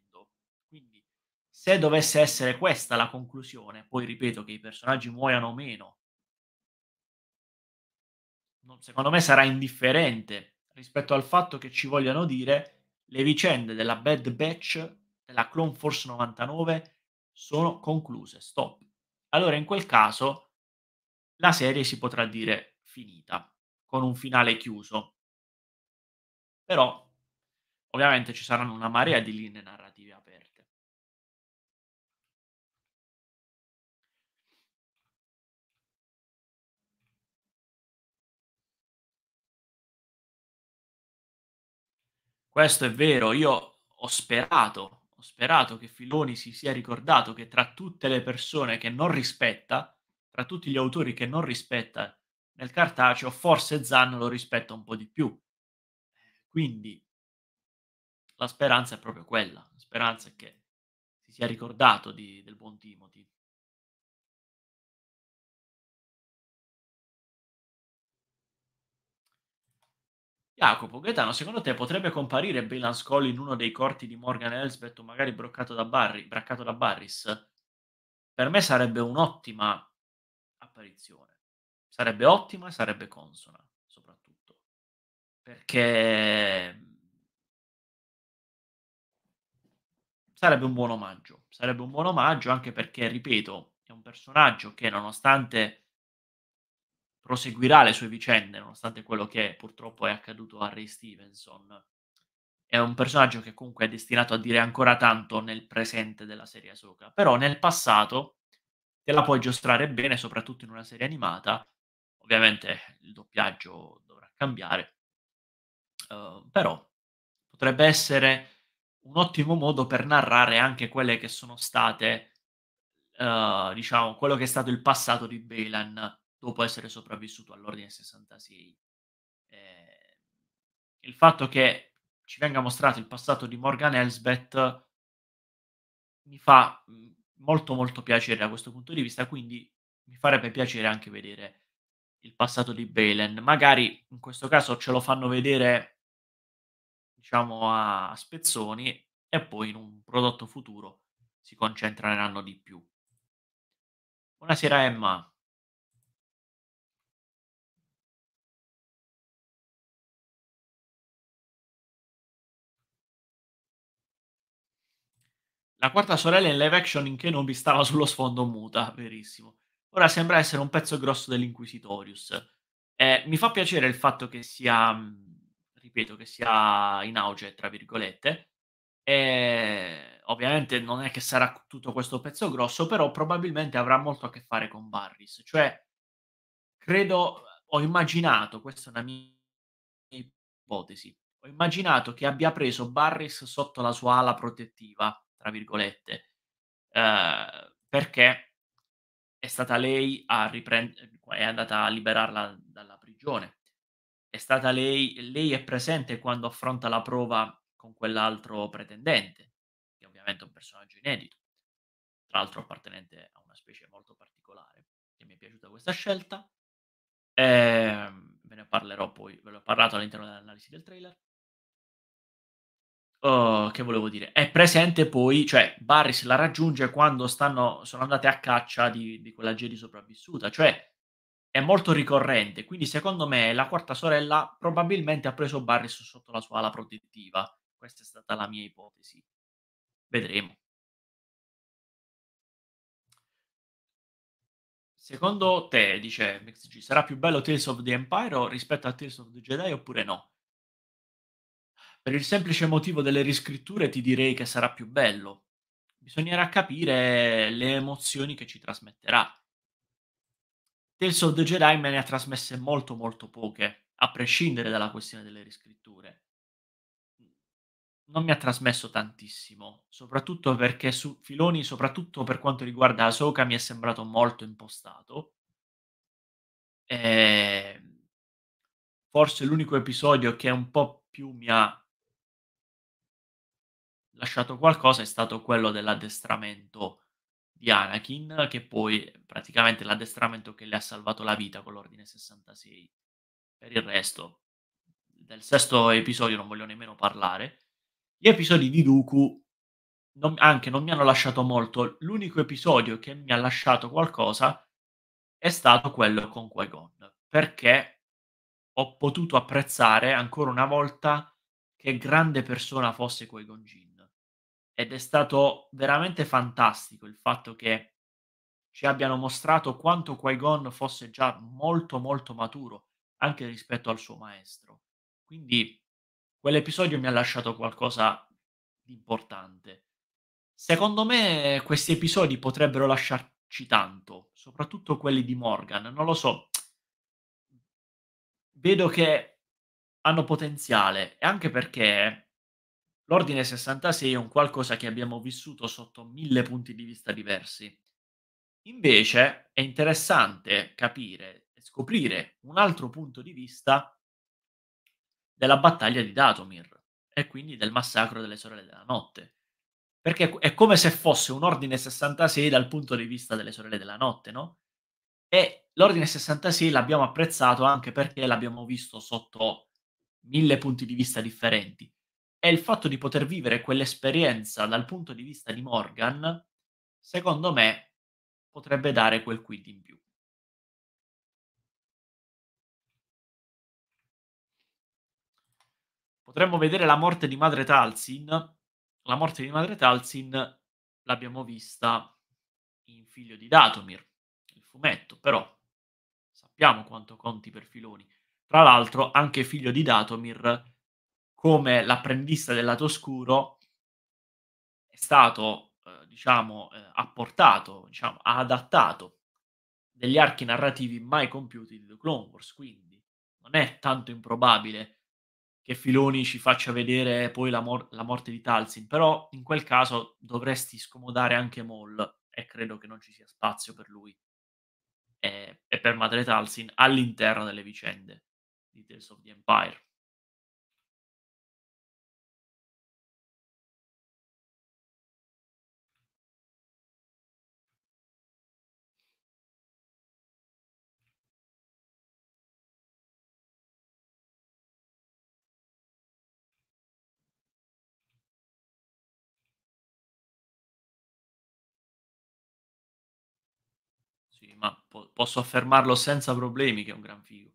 se dovesse essere questa la conclusione, poi ripeto che i personaggi muoiano o meno, secondo me sarà indifferente rispetto al fatto che ci vogliano dire le vicende della Bad Batch, della Clone Force 99, sono concluse, stop. Allora in quel caso la serie si potrà dire finita, con un finale chiuso. Però ovviamente ci saranno una marea di linee narrative Questo è vero, io ho sperato, ho sperato che Filoni si sia ricordato che tra tutte le persone che non rispetta, tra tutti gli autori che non rispetta nel cartaceo, forse Zanno lo rispetta un po' di più. Quindi la speranza è proprio quella, la speranza è che si sia ricordato di, del buon Timothy. Jacopo, Gaetano, secondo te potrebbe comparire Bale Scully in uno dei corti di Morgan Elsbeth o magari broccato da, Barry, braccato da Barris? Per me sarebbe un'ottima apparizione. Sarebbe ottima e sarebbe consona, soprattutto. Perché sarebbe un buon omaggio. Sarebbe un buon omaggio anche perché, ripeto, è un personaggio che nonostante proseguirà le sue vicende, nonostante quello che purtroppo è accaduto a Ray Stevenson. È un personaggio che comunque è destinato a dire ancora tanto nel presente della serie Ahsoka, però nel passato te la puoi giostrare bene, soprattutto in una serie animata. Ovviamente il doppiaggio dovrà cambiare, uh, però potrebbe essere un ottimo modo per narrare anche quelle che sono state, uh, diciamo, quello che è stato il passato di Belan dopo essere sopravvissuto all'Ordine 66. Eh, il fatto che ci venga mostrato il passato di Morgan Elsbeth mi fa mm, molto molto piacere da questo punto di vista, quindi mi farebbe piacere anche vedere il passato di Balen. Magari in questo caso ce lo fanno vedere, diciamo, a spezzoni e poi in un prodotto futuro si concentreranno di più. Buonasera Emma. La quarta sorella in live action in Kenobi stava sullo sfondo muta, verissimo. Ora sembra essere un pezzo grosso dell'Inquisitorius. Eh, mi fa piacere il fatto che sia, mm, ripeto, che sia in auge, tra virgolette. E eh, ovviamente non è che sarà tutto questo pezzo grosso, però probabilmente avrà molto a che fare con Barris. Cioè, credo, ho immaginato, questa è una mia ipotesi, ho immaginato che abbia preso Barris sotto la sua ala protettiva tra virgolette, eh, perché è stata lei a riprendere, cioè, è andata a liberarla dalla prigione, è stata lei, lei è presente quando affronta la prova con quell'altro pretendente, che è ovviamente è un personaggio inedito, tra l'altro appartenente a una specie molto particolare, che mi è piaciuta questa scelta, eh, ve ne parlerò poi, ve l'ho parlato all'interno dell'analisi del trailer. Uhm, che volevo dire? È presente poi cioè Barris la raggiunge quando stanno sono andate a caccia di di quella Jedi sopravvissuta, cioè è molto ricorrente. Quindi secondo me la quarta sorella probabilmente ha preso Barris sotto la sua ala protettiva. Questa è stata la mia ipotesi. Vedremo. Secondo te, dice MXG, sarà più bello Tales of the Empire rispetto a Tales of the Jedi oppure no? Per il semplice motivo delle riscritture ti direi che sarà più bello. Bisognerà capire le emozioni che ci trasmetterà. Tales of the Jedi me ne ha trasmesse molto molto poche, a prescindere dalla questione delle riscritture. Non mi ha trasmesso tantissimo, soprattutto perché su Filoni, soprattutto per quanto riguarda Ahsoka, mi è sembrato molto impostato. E... Ehm, forse l'unico episodio che un po' più mi ha lasciato qualcosa è stato quello dell'addestramento di Anakin, che poi praticamente l'addestramento che le ha salvato la vita con l'ordine 66. Per il resto, del sesto episodio non voglio nemmeno parlare. Gli episodi di Dooku non, anche non mi hanno lasciato molto. L'unico episodio che mi ha lasciato qualcosa è stato quello con Qui-Gon, perché ho potuto apprezzare ancora una volta che grande persona fosse Qui-Gon Jinn ed è stato veramente fantastico il fatto che ci abbiano mostrato quanto Qui-Gon fosse già molto molto maturo anche rispetto al suo maestro. Quindi quell'episodio mi ha lasciato qualcosa di importante. Secondo me questi episodi potrebbero lasciarci tanto, soprattutto quelli di Morgan, non lo so. Vedo che hanno potenziale e anche perché L'Ordine 66 è un qualcosa che abbiamo vissuto sotto mille punti di vista diversi. Invece è interessante capire e scoprire un altro punto di vista della battaglia di Datomir e quindi del massacro delle sorelle della notte. Perché è come se fosse un ordine 66 dal punto di vista delle sorelle della notte, no? E l'ordine 66 l'abbiamo apprezzato anche perché l'abbiamo visto sotto mille punti di vista differenti è il fatto di poter vivere quell'esperienza dal punto di vista di Morgan, secondo me potrebbe dare quel quid in più. Potremmo vedere la morte di Madre Talzin. La morte di Madre Talzin l'abbiamo vista in Figlio di Datomir, il fumetto, però sappiamo quanto conti per Filoni. Tra l'altro, anche Figlio di Datomir come l'apprendista del lato oscuro è stato, eh, diciamo, eh, apportato, diciamo, ha adattato degli archi narrativi mai compiuti di The Clone Wars, quindi non è tanto improbabile che Filoni ci faccia vedere poi la, mor- la morte di Talsin però in quel caso dovresti scomodare anche Maul e credo che non ci sia spazio per lui eh, e, per Madre Talsin all'interno delle vicende di Tales of the Empire. ma po- posso affermarlo senza problemi che è un gran figo.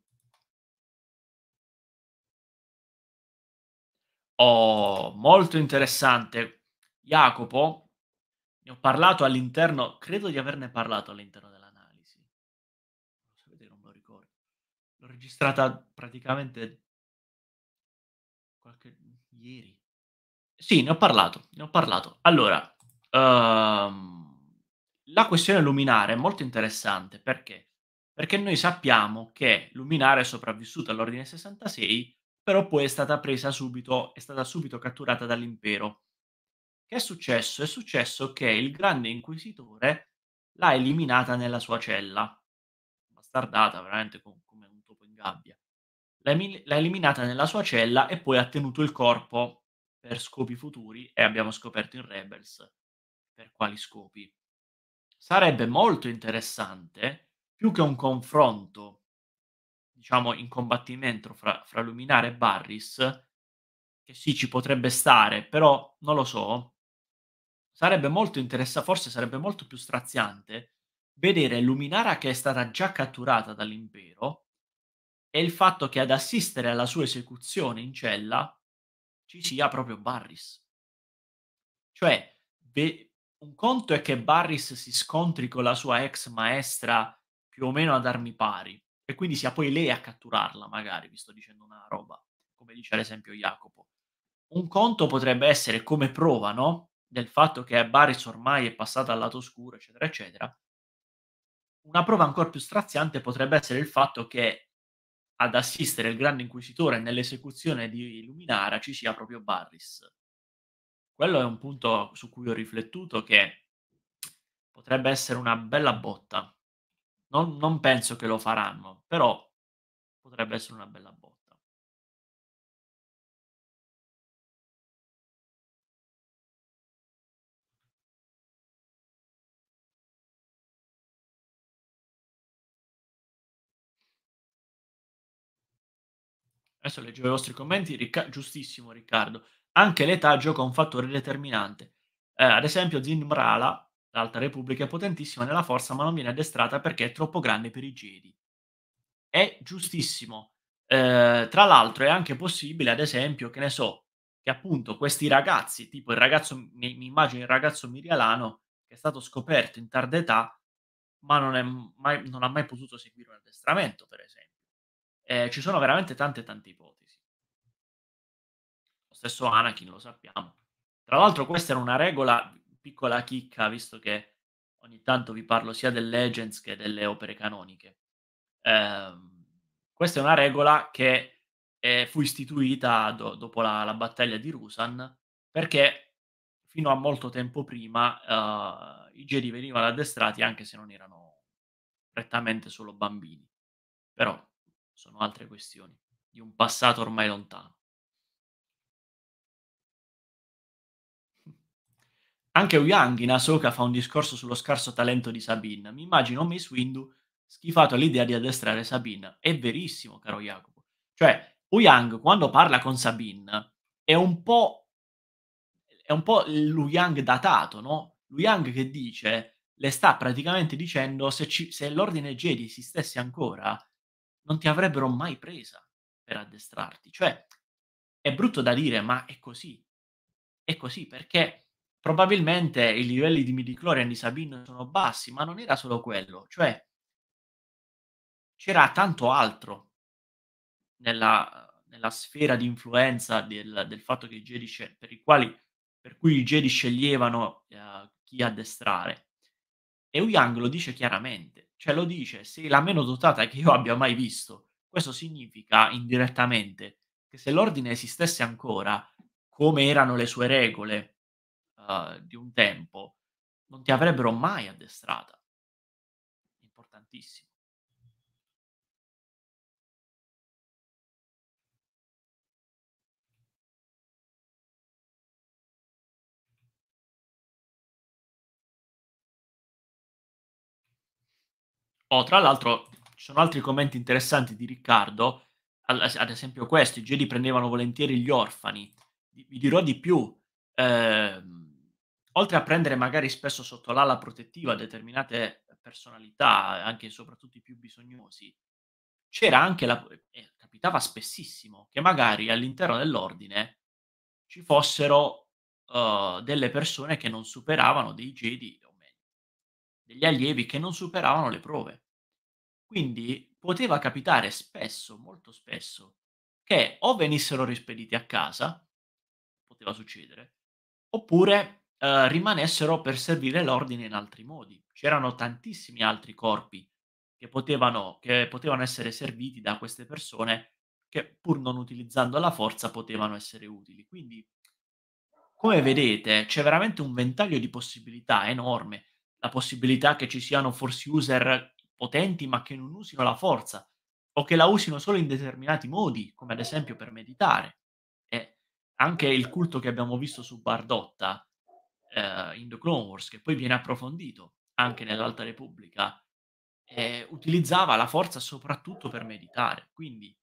Oh, molto interessante. Jacopo, ne ho parlato all'interno, credo di averne parlato all'interno dell'analisi. Non so vedere, non me lo ricordo. L'ho registrata praticamente qualche ieri. Sì, ne ho parlato, ne ho parlato. Allora, um la questione luminare è molto interessante perché? Perché noi sappiamo che luminare è sopravvissuta all'ordine 66, però poi è stata presa subito, è stata subito catturata dall'impero. Che è successo? È successo che il grande inquisitore l'ha eliminata nella sua cella. Bastardata, veramente come un topo in gabbia. L'ha, em- l'ha eliminata nella sua cella e poi ha tenuto il corpo per scopi futuri e abbiamo scoperto in Rebels per quali scopi sarebbe molto interessante, più che un confronto, diciamo, in combattimento fra, fra Luminare e Barris, che sì, ci potrebbe stare, però non lo so, sarebbe molto interessante, forse sarebbe molto più straziante vedere Luminara che è stata già catturata dall'impero e il fatto che ad assistere alla sua esecuzione in cella ci sia proprio Barris. Cioè, be- un conto è che Barris si scontri con la sua ex maestra più o meno ad armi pari e quindi sia poi lei a catturarla, magari, vi sto dicendo una roba, come dice ad esempio Jacopo. Un conto potrebbe essere come prova, no? Del fatto che Barris ormai è passata al lato oscuro, eccetera, eccetera. Una prova ancora più straziante potrebbe essere il fatto che ad assistere il grande inquisitore nell'esecuzione di Luminara ci sia proprio Barris quello è un punto su cui ho riflettuto che potrebbe essere una bella botta. Non, non penso che lo faranno, però potrebbe essere una bella botta. Adesso leggo i vostri commenti, Ricca- giustissimo Riccardo. Anche l'età gioca un fattore determinante. Eh, ad esempio Zinbrala, l'Alta Repubblica è potentissima nella forza ma non viene addestrata perché è troppo grande per i Jedi. È giustissimo. Eh, tra l'altro è anche possibile, ad esempio, che ne so, che appunto questi ragazzi, tipo il ragazzo, mi, mi immagino il ragazzo mirialano che è stato scoperto in tarda età, ma non, mai, non ha mai potuto seguire un addestramento, per esempio. Eh, ci sono veramente tante, tante ipotesi stesso Anakin, lo sappiamo. Tra l'altro questa era una regola, piccola chicca, visto che ogni tanto vi parlo sia del Legends che delle opere canoniche. Eh, questa è una regola che eh, fu istituita do- dopo la, la, battaglia di Rusan, perché fino a molto tempo prima eh, i Jedi venivano addestrati anche se non erano prettamente solo bambini. Però sono altre questioni di un passato ormai lontano. Anche Ouyang in Ahsoka fa un discorso sullo scarso talento di Sabine. Mi immagino Miss Windu schifato all'idea di addestrare Sabine. È verissimo, caro Jacopo. Cioè, Ouyang quando parla con Sabine è un po'... è un po' l'Ouyang datato, no? L'Ouyang che dice... le sta praticamente dicendo se, ci, se l'ordine Jedi esistesse ancora non ti avrebbero mai presa per addestrarti. Cioè, è brutto da dire, ma è così. È così perché probabilmente i livelli di midichlorian di Sabin sono bassi, ma non era solo quello, cioè c'era tanto altro nella, nella sfera di influenza del, del fatto che i Jedi, scel- per, i quali, per cui i Jedi sceglievano eh, chi addestrare. E Uyang lo dice chiaramente, cioè lo dice, sei la meno dotata che io abbia mai visto. Questo significa indirettamente che se l'ordine esistesse ancora, come erano le sue regole, eh, di un tempo non ti avrebbero mai addestrata. Importantissimo. Oh, tra l'altro, ci sono altri commenti interessanti di Riccardo, ad esempio questo, i Jedi prendevano volentieri gli orfani. Vi dirò di più, eh, oltre a prendere magari spesso sotto l'ala protettiva determinate personalità, anche e soprattutto i più bisognosi, c'era anche la... Eh, capitava spessissimo che magari all'interno dell'ordine ci fossero uh, delle persone che non superavano dei Jedi, o meglio, degli allievi che non superavano le prove. Quindi poteva capitare spesso, molto spesso, che o venissero rispediti a casa, poteva succedere, oppure eh, rimanessero per servire l'ordine in altri modi. C'erano tantissimi altri corpi che potevano, che potevano essere serviti da queste persone che pur non utilizzando la forza potevano essere utili. Quindi, come vedete, c'è veramente un ventaglio di possibilità enorme. La possibilità che ci siano force user potenti ma che non usino la forza o che la usino solo in determinati modi, come ad esempio per meditare. E anche il culto che abbiamo visto su Bardotta eh, in The Clone Wars, che poi viene approfondito anche nell'Alta Repubblica, eh, utilizzava la forza soprattutto per meditare. Quindi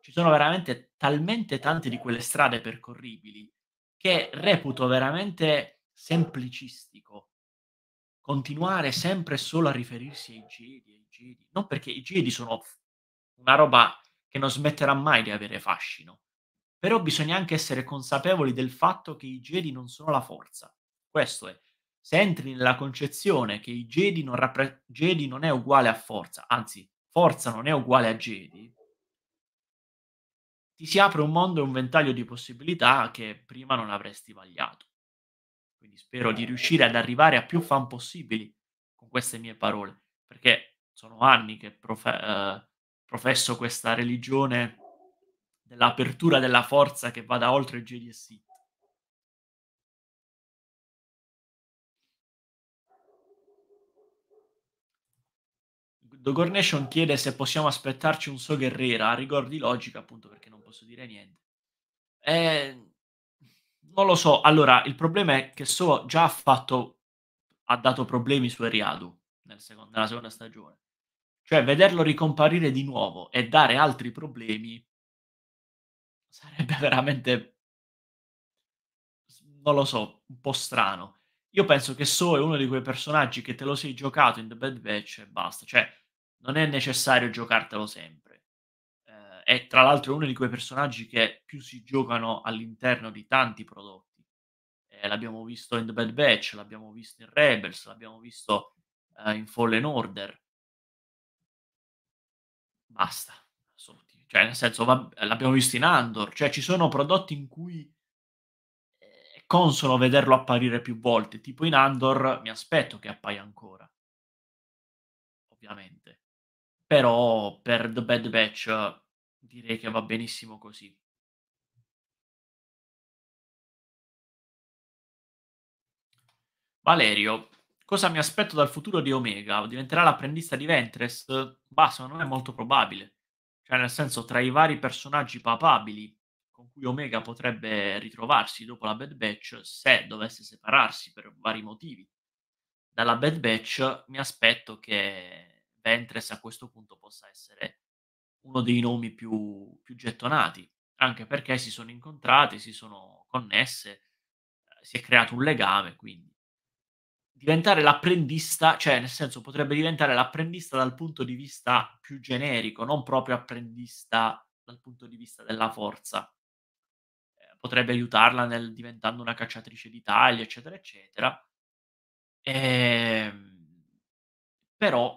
ci sono veramente talmente tante di quelle strade percorribili che reputo veramente semplicistico continuare sempre solo a riferirsi ai Jedi, ai Jedi. Non perché i Jedi sono una roba che non smetterà mai di avere fascino. Però bisogna anche essere consapevoli del fatto che i Jedi non sono la forza. Questo è. Se entri nella concezione che i Jedi non, rappre- Jedi non è uguale a forza, anzi, forza non è uguale a Jedi, ti si apre un mondo e un ventaglio di possibilità che prima non avresti vagliato. Quindi spero di riuscire ad arrivare a più fan possibili con queste mie parole, perché sono anni che profe- eh, professo questa religione dell'apertura della forza che vada oltre Jedi e Sith Dogor Nation chiede se possiamo aspettarci un So Guerrera, a rigor logica, appunto perché non posso dire niente. Eh, non lo so, allora il problema è che So già ha fatto, ha dato problemi su Eriadu nel secondo, nella seconda stagione. Cioè vederlo ricomparire di nuovo e dare altri problemi sarebbe veramente, non lo so, un po' strano. Io penso che So è uno di quei personaggi che te lo sei giocato in The Bad Batch e basta. Cioè, non è necessario giocartelo sempre. Eh, è tra l'altro uno di quei personaggi che più si giocano all'interno di tanti prodotti. Eh, l'abbiamo visto in The Bad Batch, l'abbiamo visto in Rebels, l'abbiamo visto eh, in Fallen Order. Basta. Cioè, nel senso, va, l'abbiamo visto in Andor. Cioè, ci sono prodotti in cui eh, è consono vederlo apparire più volte. Tipo in Andor mi aspetto che appaia ancora. Ovviamente però per The Bad Batch direi che va benissimo così. Valerio, cosa mi aspetto dal futuro di Omega? Diventerà l'apprendista di Ventress? Bah, secondo me è molto probabile. Cioè, nel senso, tra i vari personaggi papabili con cui Omega potrebbe ritrovarsi dopo la Bad Batch, se dovesse separarsi per vari motivi dalla Bad Batch, mi aspetto che Ventress a questo punto possa essere uno dei nomi più, più gettonati, anche perché si sono incontrati, si sono connesse, eh, si è creato un legame, quindi diventare l'apprendista, cioè nel senso potrebbe diventare l'apprendista dal punto di vista più generico, non proprio apprendista dal punto di vista della forza. Eh, potrebbe aiutarla nel diventando una cacciatrice d'Italia, eccetera, eccetera. E... Ehm, però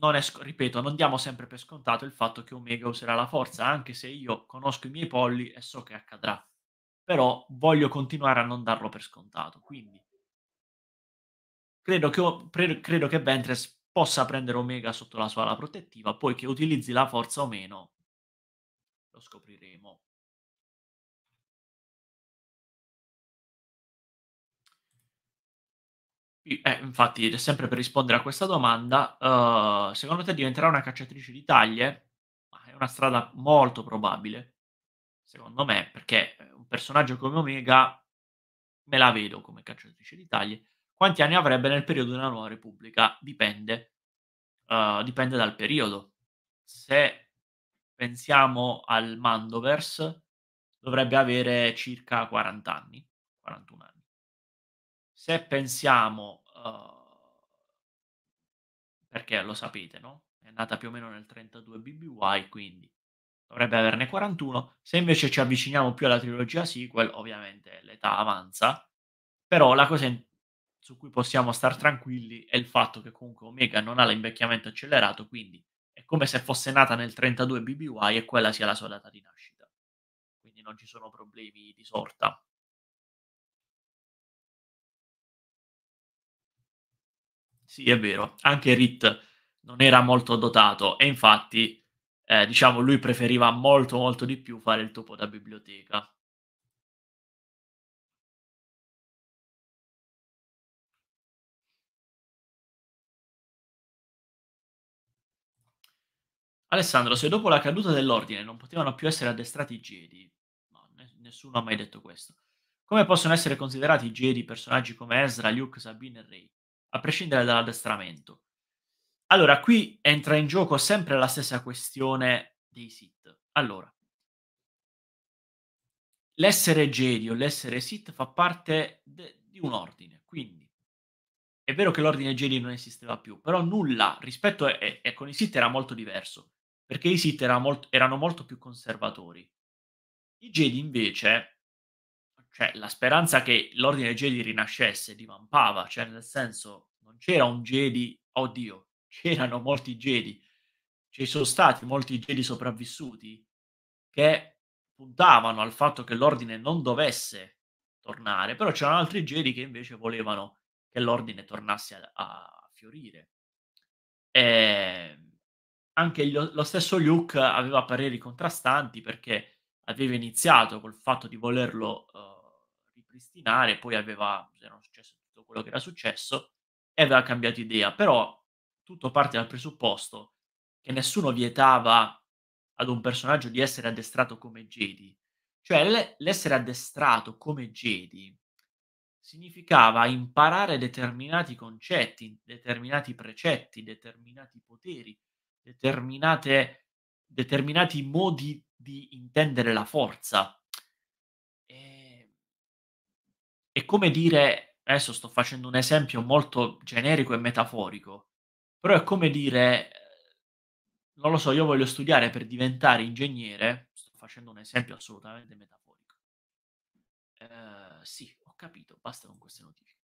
non è, ripeto, non diamo sempre per scontato il fatto che Omega userà la forza, anche se io conosco i miei polli e so che accadrà. Però voglio continuare a non darlo per scontato, quindi credo che, pre, credo che Ventress possa prendere Omega sotto la sua ala protettiva, poi che utilizzi la forza o meno, lo scopriremo Eh, infatti, sempre per rispondere a questa domanda, eh, secondo te diventerà una cacciatrice di taglie? È una strada molto probabile, secondo me, perché eh, un personaggio come Omega me la vedo come cacciatrice di taglie. Quanti anni avrebbe nel periodo della Nuova Repubblica? Dipende, eh, dipende dal periodo. Se pensiamo al Mandoverse, dovrebbe avere circa 40 anni, 41 anni se pensiamo, uh, perché lo sapete, no? È nata più o meno nel 32 BBY, quindi dovrebbe averne 41. Se invece ci avviciniamo più alla trilogia sequel, ovviamente l'età avanza, però la cosa in- su cui possiamo stare tranquilli è il fatto che comunque Omega non ha l'invecchiamento accelerato, quindi è come se fosse nata nel 32 BBY e quella sia la sua data di nascita. Quindi non ci sono problemi di sorta. Sì, è vero, anche Rit non era molto dotato e infatti, eh, diciamo, lui preferiva molto molto di più fare il topo da biblioteca. Alessandro, se dopo la caduta dell'ordine non potevano più essere addestrati i Jedi, no, nessuno ha mai detto questo, come possono essere considerati i Jedi personaggi come Ezra, Luke, Sabine e Rey? a prescindere dall'addestramento. Allora, qui entra in gioco sempre la stessa questione dei sit. Allora, l'essere Jedi o l'essere sit fa parte de- di un ordine, quindi è vero che l'ordine Jedi non esisteva più, però nulla rispetto a, e, e con i sit era molto diverso, perché i sit era molt- erano molto più conservatori. I Jedi invece cioè, la speranza che l'ordine Jedi rinascesse divampava, cioè nel senso non c'era un Jedi, oddio, c'erano molti Jedi, ci sono stati molti Jedi sopravvissuti che puntavano al fatto che l'ordine non dovesse tornare, però c'erano altri Jedi che invece volevano che l'ordine tornasse a, a fiorire. E ehm, anche gli, lo stesso Luke aveva pareri contrastanti perché aveva iniziato col fatto di volerlo uh, ripristinare, poi aveva, era successo tutto quello che era successo, e aveva cambiato idea, però tutto parte dal presupposto che nessuno vietava ad un personaggio di essere addestrato come Jedi, cioè l'essere addestrato come Jedi significava imparare determinati concetti, determinati precetti, determinati poteri, determinati modi di intendere la forza. È come dire, adesso sto facendo un esempio molto generico e metaforico, però è come dire, eh, non lo so, io voglio studiare per diventare ingegnere, sto facendo un esempio assolutamente metaforico. Uh, sì, ho capito, basta con queste notifiche.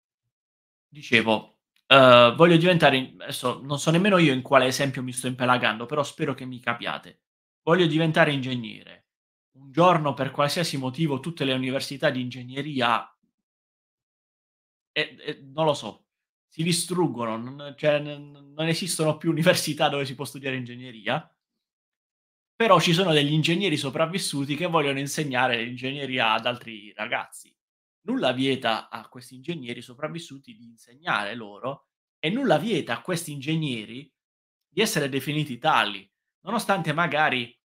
Dicevo, uh, voglio diventare, adesso non so nemmeno io in quale esempio mi sto impelagando, però spero che mi capiate. Voglio diventare ingegnere. Un giorno, per qualsiasi motivo, tutte le università di ingegneria e, e, non lo so, si distruggono, non, cioè, n- non esistono più università dove si può studiare ingegneria, però ci sono degli ingegneri sopravvissuti che vogliono insegnare l'ingegneria ad altri ragazzi. Nulla vieta a questi ingegneri sopravvissuti di insegnare loro e nulla vieta a questi ingegneri di essere definiti tali, nonostante magari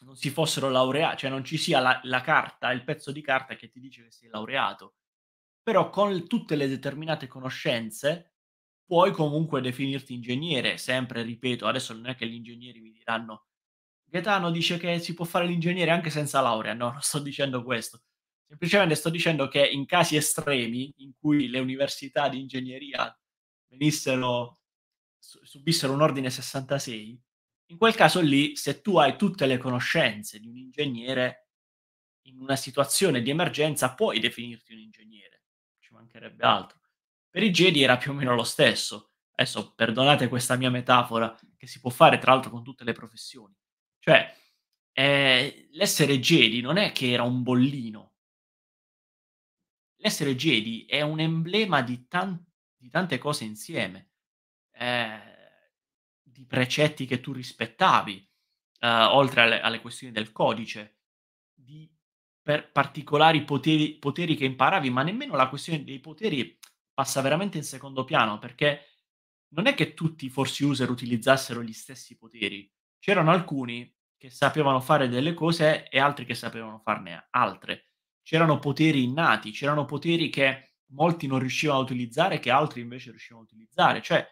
non si fossero laureati, cioè non ci sia la, la carta, il pezzo di carta che ti dice che sei laureato però con tutte le determinate conoscenze puoi comunque definirti ingegnere, sempre ripeto, adesso non è che gli ingegneri mi diranno Gaetano dice che si può fare l'ingegnere anche senza laurea, no, non sto dicendo questo. Semplicemente sto dicendo che in casi estremi in cui le università di ingegneria venissero, subissero un ordine 66, in quel caso lì, se tu hai tutte le conoscenze di un ingegnere, in una situazione di emergenza puoi definirti un ingegnere mancherebbe altro. Per i Jedi era più o meno lo stesso. Adesso perdonate questa mia metafora che si può fare tra l'altro con tutte le professioni. Cioè, eh, l'essere Jedi non è che era un bollino. L'essere Jedi è un emblema di, tan- di tante cose insieme, eh, di precetti che tu rispettavi, eh, oltre alle, alle questioni del codice per particolari poteri, poteri che imparavi, ma nemmeno la questione dei poteri passa veramente in secondo piano, perché non è che tutti i force user utilizzassero gli stessi poteri. C'erano alcuni che sapevano fare delle cose e altri che sapevano farne altre. C'erano poteri innati, c'erano poteri che molti non riuscivano a utilizzare che altri invece riuscivano a utilizzare. Cioè,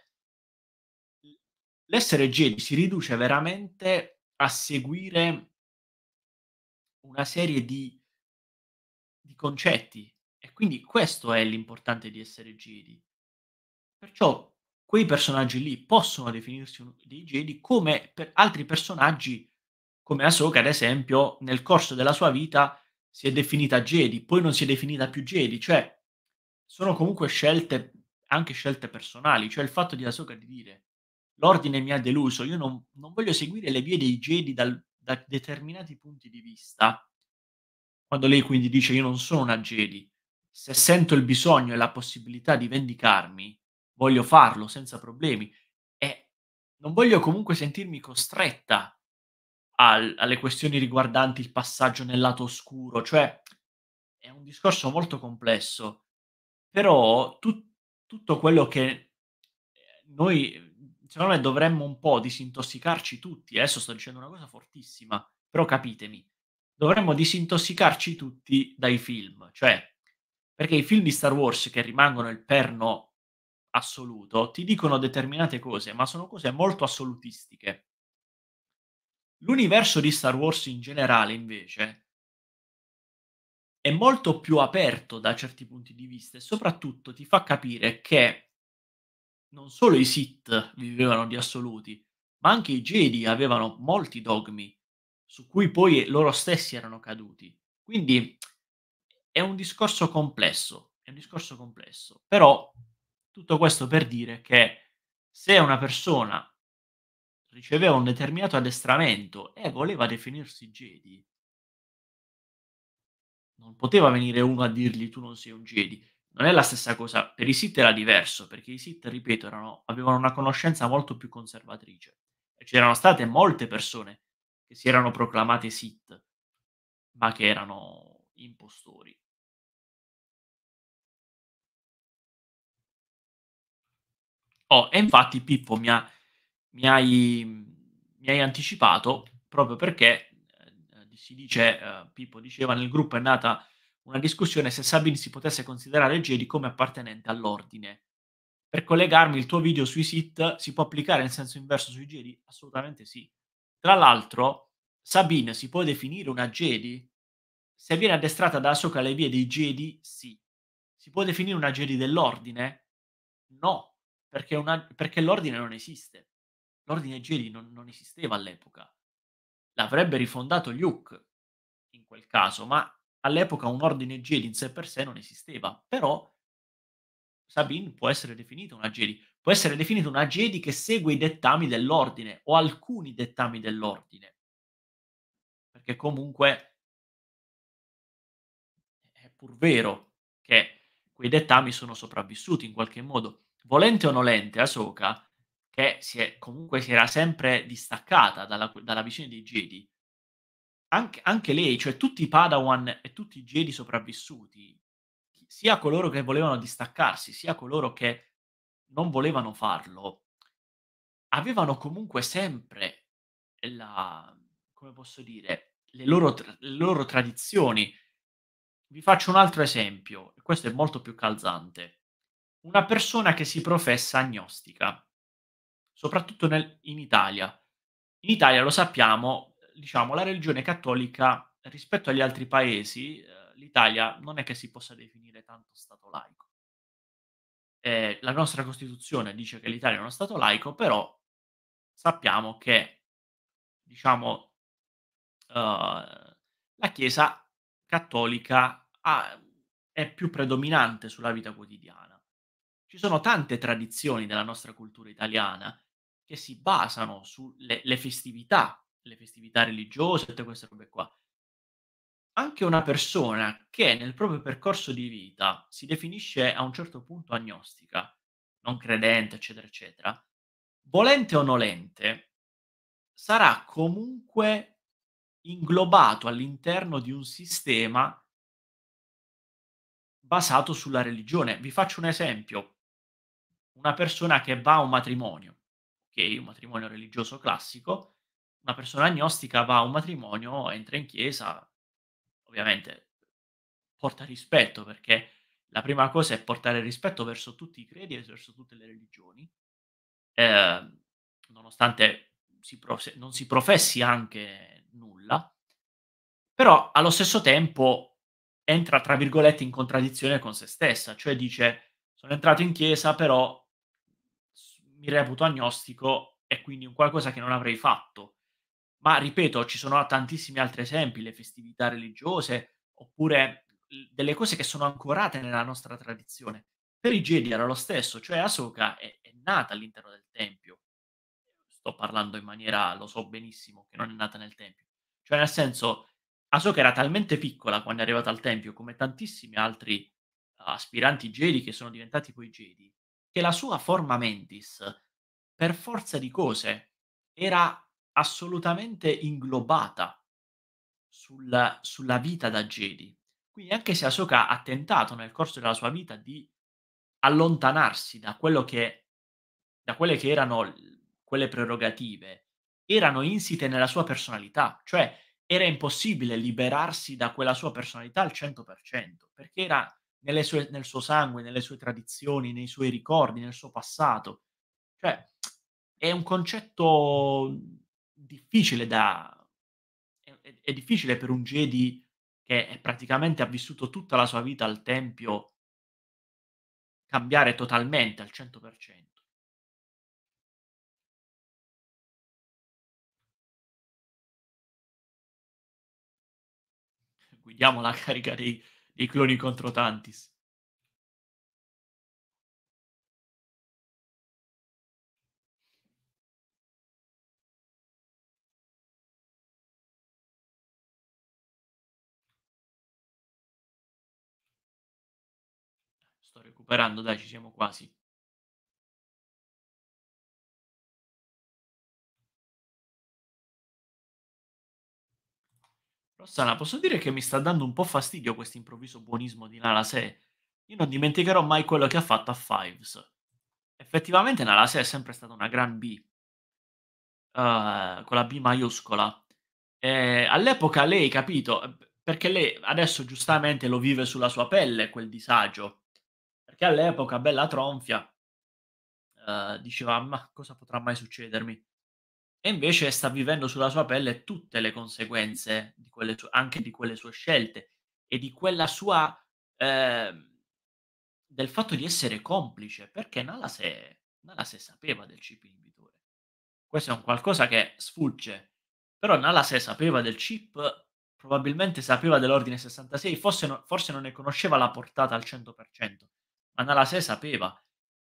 l'essere Jedi si riduce veramente a seguire una serie di concetti. E quindi questo è l'importante di essere Jedi. Perciò quei personaggi lì possono definirsi un, dei Jedi come per altri personaggi come Ahsoka, ad esempio, nel corso della sua vita si è definita Jedi, poi non si è definita più Jedi, cioè sono comunque scelte, anche scelte personali, cioè il fatto di Ahsoka di dire l'ordine mi ha deluso, io non, non voglio seguire le vie dei Jedi dal, da determinati punti di vista, quando lei quindi dice io non sono una Jedi, se sento il bisogno e la possibilità di vendicarmi, voglio farlo senza problemi e non voglio comunque sentirmi costretta al, alle questioni riguardanti il passaggio nel lato oscuro, cioè è un discorso molto complesso, però tu, tutto quello che eh, noi, secondo me, dovremmo un po' disintossicarci tutti, eh, adesso sto dicendo una cosa fortissima, però capitemi dovremmo disintossicarci tutti dai film, cioè perché i film di Star Wars che rimangono il perno assoluto ti dicono determinate cose, ma sono cose molto assolutistiche. L'universo di Star Wars in generale, invece, è molto più aperto da certi punti di vista e soprattutto ti fa capire che non solo i Sith vivevano di assoluti, ma anche i Jedi avevano molti dogmi su cui poi loro stessi erano caduti. Quindi è un discorso complesso, è un discorso complesso, però tutto questo per dire che se una persona riceveva un determinato addestramento e voleva definirsi Jedi, non poteva venire uno a dirgli tu non sei un Jedi. Non è la stessa cosa, per i Sith era diverso, perché i Sith, ripeto, erano, avevano una conoscenza molto più conservatrice. C'erano state molte persone che si erano proclamate Sith, ma che erano impostori. Oh, e infatti Pippo mi, ha, mi, hai, mi hai, anticipato proprio perché eh, si dice, eh, Pippo diceva, nel gruppo è nata una discussione se Sabine si potesse considerare Jedi come appartenente all'ordine. Per collegarmi il tuo video sui Sith si può applicare in senso inverso sui Jedi? Assolutamente sì. Tra l'altro, Sabine si può definire una Jedi? Se viene addestrata da Ahsoka alle vie dei Jedi, sì. Si può definire una Jedi dell'ordine? No, perché, una, perché l'ordine non esiste. L'ordine Jedi non, non esisteva all'epoca. L'avrebbe rifondato Luke, in quel caso, ma all'epoca un ordine Jedi in sé per sé non esisteva. Però Sabine può essere definita una Jedi, può essere definita una Jedi che segue i dettami dell'ordine o alcuni dettami dell'ordine, perché comunque è pur vero che quei dettami sono sopravvissuti in qualche modo. Volente o nolente, Ahsoka, che si è, comunque si era sempre distaccata dalla, dalla visione dei Jedi, anche, anche, lei, cioè tutti i Padawan e tutti i Jedi sopravvissuti, sia coloro che volevano distaccarsi, sia coloro che non volevano farlo, avevano comunque sempre la, come posso dire, le loro, tra- le loro tradizioni. Vi faccio un altro esempio, questo è molto più calzante. Una persona che si professa agnostica, soprattutto nel, in Italia. In Italia lo sappiamo, diciamo, la religione cattolica rispetto agli altri paesi eh, l'Italia non è che si possa definire tanto Stato laico. Eh, la nostra Costituzione dice che l'Italia è uno Stato laico, però sappiamo che, diciamo, uh, la Chiesa cattolica ha, è più predominante sulla vita quotidiana. Ci sono tante tradizioni della nostra cultura italiana che si basano sulle festività, le festività religiose, tutte queste robe qua anche una persona che nel proprio percorso di vita si definisce a un certo punto agnostica, non credente, eccetera, eccetera, volente o nolente, sarà comunque inglobato all'interno di un sistema basato sulla religione. Vi faccio un esempio. Una persona che va a un matrimonio, ok, un matrimonio religioso classico, una persona agnostica va a un matrimonio, entra in chiesa, ovviamente porta rispetto perché la prima cosa è portare rispetto verso tutti i credi e verso tutte le religioni, eh, nonostante si prof- non si professi anche nulla, però allo stesso tempo entra, tra virgolette, in contraddizione con se stessa, cioè dice sono entrato in chiesa, però mi reputo agnostico e quindi un qualcosa che non avrei fatto. Ma ripeto, ci sono tantissimi altri esempi, le festività religiose, oppure delle cose che sono ancorate nella nostra tradizione. Per i Jedi era lo stesso, cioè Ahsoka è, è nata all'interno del Tempio. Sto parlando in maniera, lo so benissimo, che non è nata nel Tempio. Cioè nel senso, Ahsoka era talmente piccola quando è arrivata al Tempio, come tantissimi altri ah, aspiranti Jedi che sono diventati poi Jedi, che la sua forma mentis, per forza di cose, era assolutamente inglobata sulla, sulla vita da Jedi. Quindi anche se Ahsoka ha tentato nel corso della sua vita di allontanarsi da, quello che, da quelle che erano quelle prerogative, erano insite nella sua personalità, cioè era impossibile liberarsi da quella sua personalità al 100%, perché era sue, nel suo sangue, nelle sue tradizioni, nei suoi ricordi, nel suo passato. Cioè, è un concetto difficile da... È, è difficile per un Jedi che praticamente ha vissuto tutta la sua vita al Tempio cambiare totalmente al 100%. Guidiamo la carica dei, dei cloni contro Tantis. recuperando, dai, ci siamo quasi. Rossana, posso dire che mi sta dando un po' fastidio questo improvviso buonismo di Nalase. Io non dimenticherò mai quello che ha fatto a Fives. Effettivamente Nalase è sempre stata una gran B, uh, con la B maiuscola. E all'epoca lei, capito, eh, perché lei adesso giustamente lo vive sulla sua pelle quel disagio, che all'epoca, bella tronfia, eh, diceva, ma cosa potrà mai succedermi? E invece sta vivendo sulla sua pelle tutte le conseguenze di su- anche di quelle sue scelte e di quella sua... Eh, del fatto di essere complice, perché Nala se, Nala se sapeva del chip inibitore. Questo è un qualcosa che sfugge, però Nala se sapeva del chip probabilmente sapeva dell'ordine 66, forse, no, forse, non ne conosceva la portata al 100%, Analase sapeva.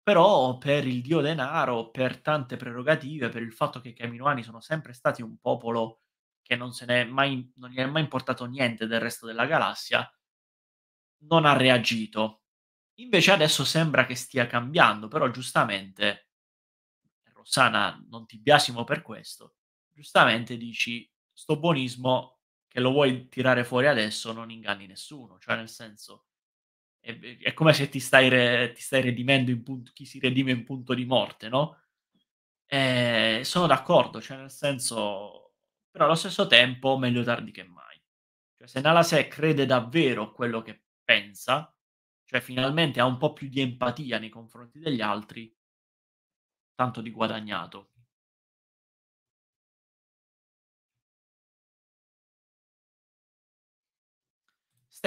Però per il dio denaro, per tante prerogative, per il fatto che i Caminoani sono sempre stati un popolo che non, se ne mai, non gli è mai importato niente del resto della galassia, non ha reagito. Invece adesso sembra che stia cambiando, però giustamente, Rossana, non ti biasimo per questo, giustamente dici, sto buonismo che lo vuoi tirare fuori adesso non inganni nessuno, cioè nel senso, è, è come se ti stai, re, ti stai redimendo in punto, chi si redime in punto di morte, no? E eh, sono d'accordo, cioè nel senso, però allo stesso tempo meglio tardi che mai. Cioè, se Nalase crede davvero quello che pensa, cioè finalmente ha un po' più di empatia nei confronti degli altri, tanto di guadagnato.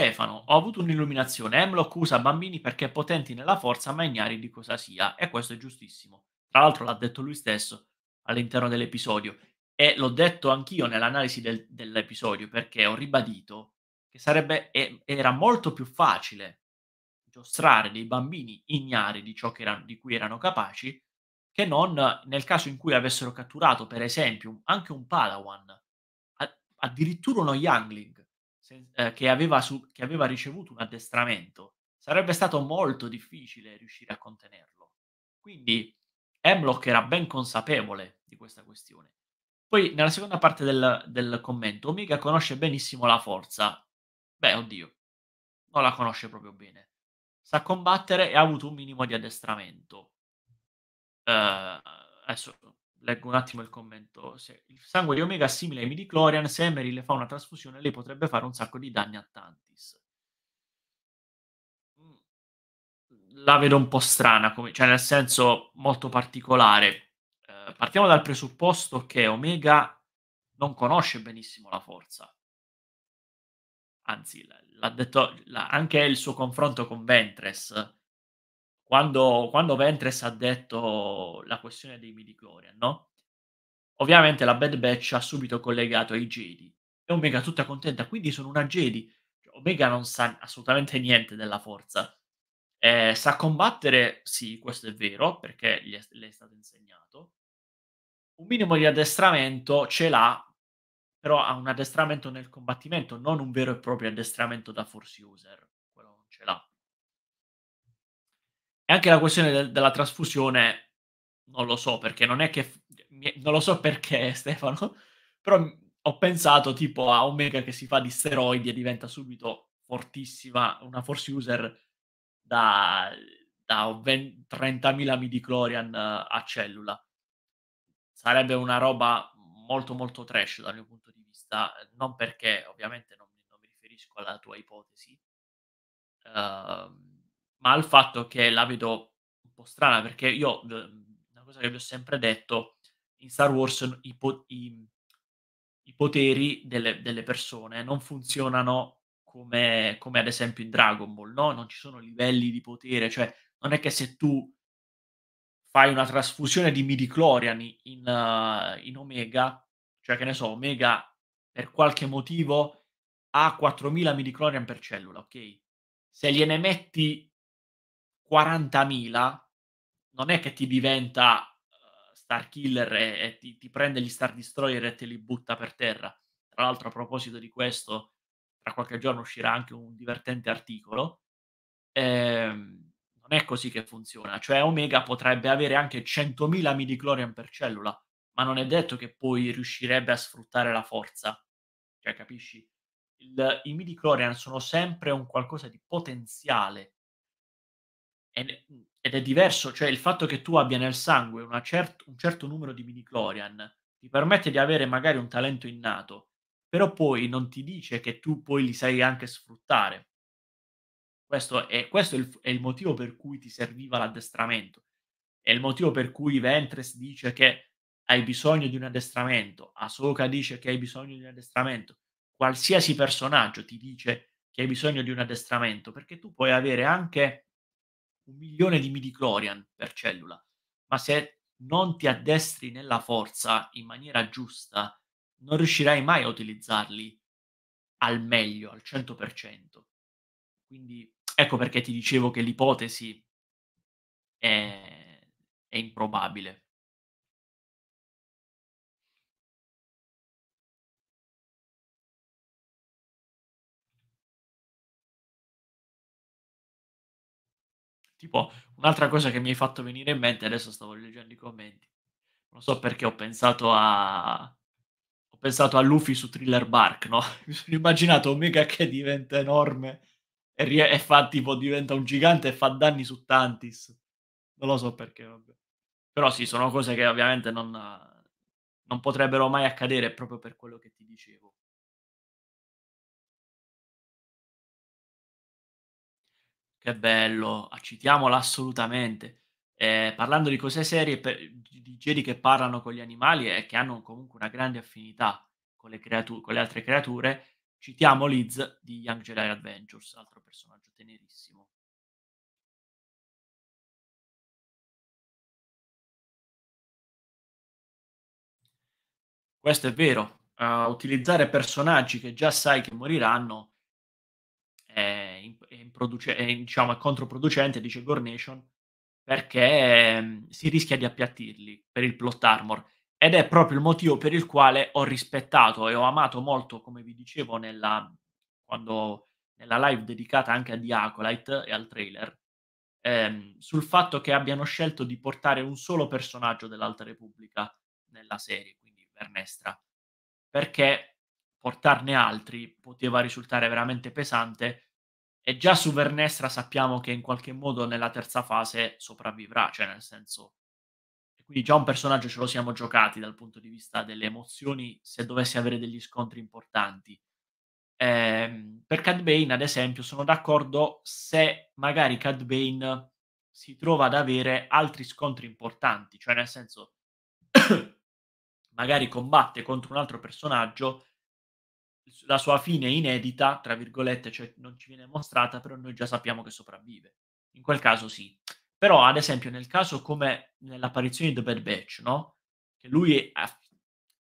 Stefano, ho avuto un'illuminazione. Hemlock usa bambini perché potenti nella forza ma ignari di cosa sia. E questo è giustissimo. Tra l'altro l'ha detto lui stesso all'interno dell'episodio. E l'ho detto anch'io nell'analisi del, dell'episodio perché ho ribadito che sarebbe, era molto più facile giostrare dei bambini ignari di ciò erano, di cui erano capaci che non nel caso in cui avessero catturato, per esempio, anche un Padawan, addirittura uno Youngling eh, che, aveva su, che aveva ricevuto un addestramento, sarebbe stato molto difficile riuscire a contenerlo. Quindi Hemlock era ben consapevole di questa questione. Poi, nella seconda parte del, del commento, Omega conosce benissimo la forza. Beh, oddio, non la conosce proprio bene. Sa combattere e ha avuto un minimo di addestramento. Uh, adesso leggo un attimo il commento, se il sangue di Omega è simile ai midichlorian, se Emery le fa una trasfusione lei potrebbe fare un sacco di danni a Tantis. Mm. La vedo un po' strana, come, cioè nel senso molto particolare. Eh, partiamo dal presupposto che Omega non conosce benissimo la forza. Anzi, l'ha detto l'ha, anche il suo confronto con Ventress quando, quando Ventress ha detto la questione dei midichlorian, no? Ovviamente la Bad Batch ha subito collegato ai Jedi. E Omega tutta contenta, quindi sono una Jedi. Cioè, Omega non sa assolutamente niente della forza. Eh, sa combattere, sì, questo è vero, perché gli è, le è stato insegnato. Un minimo di addestramento ce l'ha, però ha un addestramento nel combattimento, non un vero e proprio addestramento da force user. Quello non ce l'ha. E anche la questione del, della trasfusione, non lo so perché, non è che... Non lo so perché, Stefano, però ho pensato tipo a Omega che si fa di steroidi e diventa subito fortissima, una force user da, da 20, 30.000 midichlorian eh, a cellula. Sarebbe una roba molto molto trash dal mio punto di vista, non perché ovviamente non, non mi riferisco alla tua ipotesi, uh, ma al fatto che la vedo un po' strana, perché io, una cosa che vi ho sempre detto, in Star Wars i, po- i, i poteri delle, delle, persone non funzionano come, come, ad esempio in Dragon Ball, no? Non ci sono livelli di potere, cioè non è che se tu fai una trasfusione di midichloriani in, uh, in Omega, cioè che ne so, Omega per qualche motivo ha 4000 midichlorian per cellula, ok? Se gliene metti 40.000 non è che ti diventa uh, Star Killer e, e ti, ti, prende gli Star Destroyer e te li butta per terra. Tra l'altro, a proposito di questo, tra qualche giorno uscirà anche un divertente articolo. Ehm, non è così che funziona. Cioè, Omega potrebbe avere anche 100.000 midichlorian per cellula, ma non è detto che poi riuscirebbe a sfruttare la forza. Cioè, capisci? Il, I midichlorian sono sempre un qualcosa di potenziale Mhmm, ed è diverso, cioè il fatto che tu abbia nel sangue cert- un certo numero di miniclorian ti permette di avere magari un talento innato, però poi non ti dice che tu poi li sai anche sfruttare. Questo è, questo è, il, è il, motivo per cui ti serviva l'addestramento. È il motivo per cui Ventres dice che hai bisogno di un addestramento, Asoka dice che hai bisogno di un addestramento, qualsiasi personaggio ti dice che hai bisogno di un addestramento, perché tu puoi avere anche un milione di midichlorian per cellula, ma se non ti addestri nella forza in maniera giusta, non riuscirai mai a utilizzarli al meglio, al 100%. Quindi ecco perché ti dicevo che l'ipotesi è, è improbabile. Tipo, un'altra cosa che mi hai fatto venire in mente, adesso stavo leggendo i commenti, non so perché ho pensato a... ho pensato a Luffy su Thriller Bark, no? Mi sono immaginato Omega che diventa enorme e, rie... e fa tipo, diventa un gigante e fa danni su Tantis. Non lo so perché, vabbè. Però sì, sono cose che ovviamente non, non potrebbero mai accadere proprio per quello che ti dicevo. Che bello, accitiamola assolutamente. Eh, parlando di cose serie, per, di geri che parlano con gli animali e che hanno comunque una grande affinità con le, creatu- con le altre creature, citiamo Liz di Young Jedi Adventures, altro personaggio tenerissimo. Questo è vero, uh, utilizzare personaggi che già sai che moriranno è, improduce- è, diciamo, è controproducente, dice Gornation, perché mhmm, si rischia di appiattirli per il plot armor. Ed è proprio il motivo per il quale ho rispettato e ho amato molto, come vi dicevo nella, quando, nella live dedicata anche a The Acolyte e al trailer, ehm, sul fatto che abbiano scelto di portare un solo personaggio dell'Alta Repubblica nella serie, quindi Vernestra, perché portarne altri poteva risultare veramente pesante e già su Vernestra sappiamo che in qualche modo nella terza fase sopravvivrà, cioè nel senso... Quindi già un personaggio ce lo siamo giocati dal punto di vista delle emozioni se dovesse avere degli scontri importanti. Eh, per Cad Bane, ad esempio, sono d'accordo se magari Cad Bane si trova ad avere altri scontri importanti, cioè nel senso magari combatte contro un altro personaggio la sua fine inedita, tra virgolette, cioè non ci viene mostrata, però noi già sappiamo che sopravvive. In quel caso sì. Però, ad esempio, nel caso come nell'apparizione di The Bad Batch, no? Che lui ha,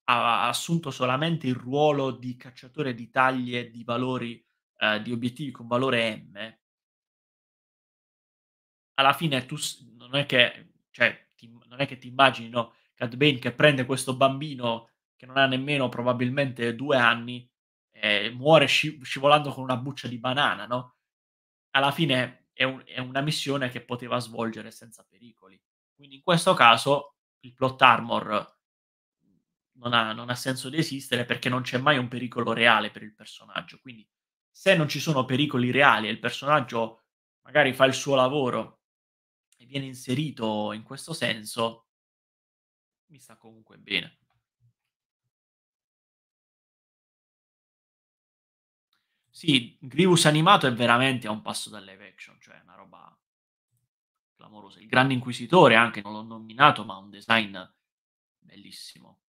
ha assunto solamente il ruolo di cacciatore di taglie di valori, eh, di obiettivi con valore M, alla fine tu non è che, cioè, ti, non è che ti immagini, no? Cad Bane che prende questo bambino che non ha nemmeno probabilmente due anni eh, muore sci- scivolando con una buccia di banana, no? Alla fine è, un, è una missione che poteva svolgere senza pericoli. Quindi in questo caso il plot armor non ha, non ha, senso di esistere perché non c'è mai un pericolo reale per il personaggio. Quindi, se non ci sono pericoli reali e il personaggio magari fa il suo lavoro e viene inserito in questo senso, mi sta comunque bene. Sì, Grievous animato è veramente a un passo dal live action, cioè è una roba clamorosa. Il Grande Inquisitore anche, non l'ho nominato, ma ha un design bellissimo.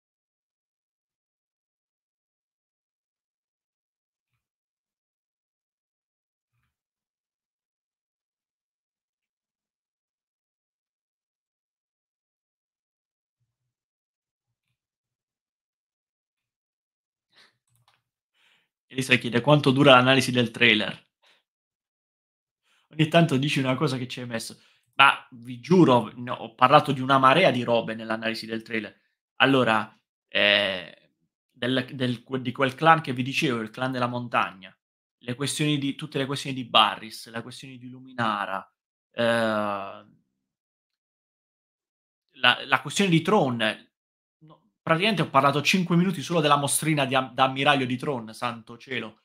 Elisa chiede quanto dura l'analisi del trailer. Ogni tanto dici una cosa che ci hai messo. Ma vi giuro, no, ho parlato di una marea di robe nell'analisi del trailer. Allora, eh, del, del, di quel clan che vi dicevo, il clan della montagna, le questioni di, tutte le questioni di Barris, la questione di Luminara, eh, la, la, questione di Tron, praticamente ho parlato 5 minuti solo della mostrina di, da ammiraglio di Tron, santo cielo.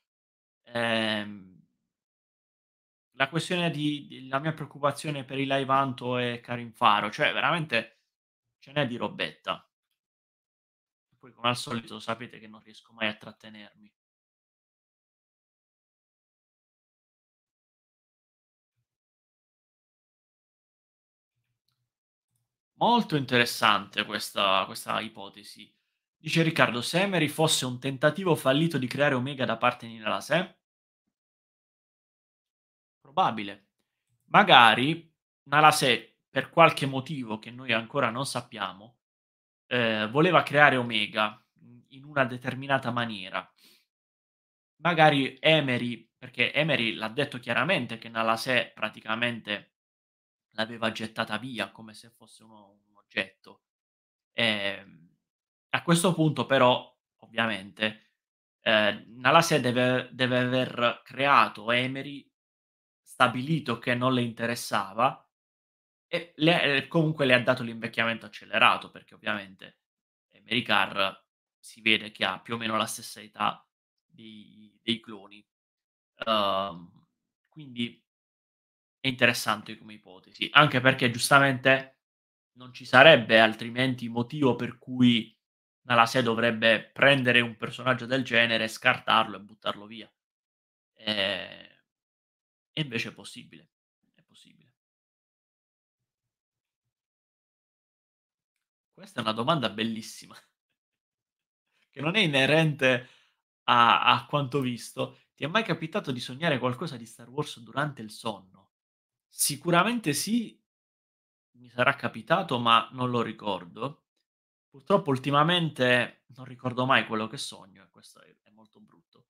Eh, la questione di, di, la mia preoccupazione per Eli Vanto e Karim Faro, cioè veramente ce n'è di robetta. Poi come al solito sapete che non riesco mai a trattenermi. Molto interessante questa, questa ipotesi. Dice Riccardo, se Emery fosse un tentativo fallito di creare Omega da parte di Nalase? Probabile. Magari Nalase, per qualche motivo che noi ancora non sappiamo, eh, voleva creare Omega in una determinata maniera. Magari Emery, perché Emery l'ha detto chiaramente che Nalase praticamente l'aveva gettata via come se fosse uno, un oggetto. E, ehm, a questo punto però, ovviamente, eh, Nalasia deve, deve aver creato Emery, stabilito che non le interessava, e le, eh, comunque le ha dato l'invecchiamento accelerato, perché ovviamente Emery Carr si vede che ha più o meno la stessa età dei, dei cloni. Uh, quindi è interessante come ipotesi, anche perché giustamente non ci sarebbe altrimenti motivo per cui Nalase dovrebbe prendere un personaggio del genere, scartarlo e buttarlo via. E, eh, e invece è possibile. È possibile. Questa è una domanda bellissima, che non è inerente a, a quanto visto. Ti è mai capitato di sognare qualcosa di Star Wars durante il sonno? Sicuramente sì, mi sarà capitato, ma non lo ricordo. Purtroppo ultimamente non ricordo mai quello che sogno e questo è, molto brutto.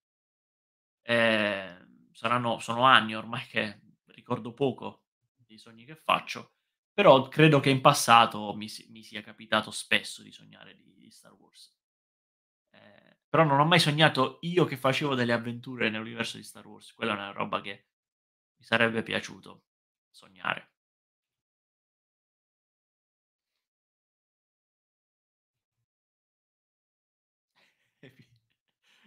Eh, saranno, sono anni ormai che ricordo poco dei sogni che faccio, però credo che in passato mi, mi sia capitato spesso di sognare di, di Star Wars. Eh, però non ho mai sognato io che facevo delle avventure nell'universo di Star Wars, quella è una roba che mi sarebbe piaciuto sognare.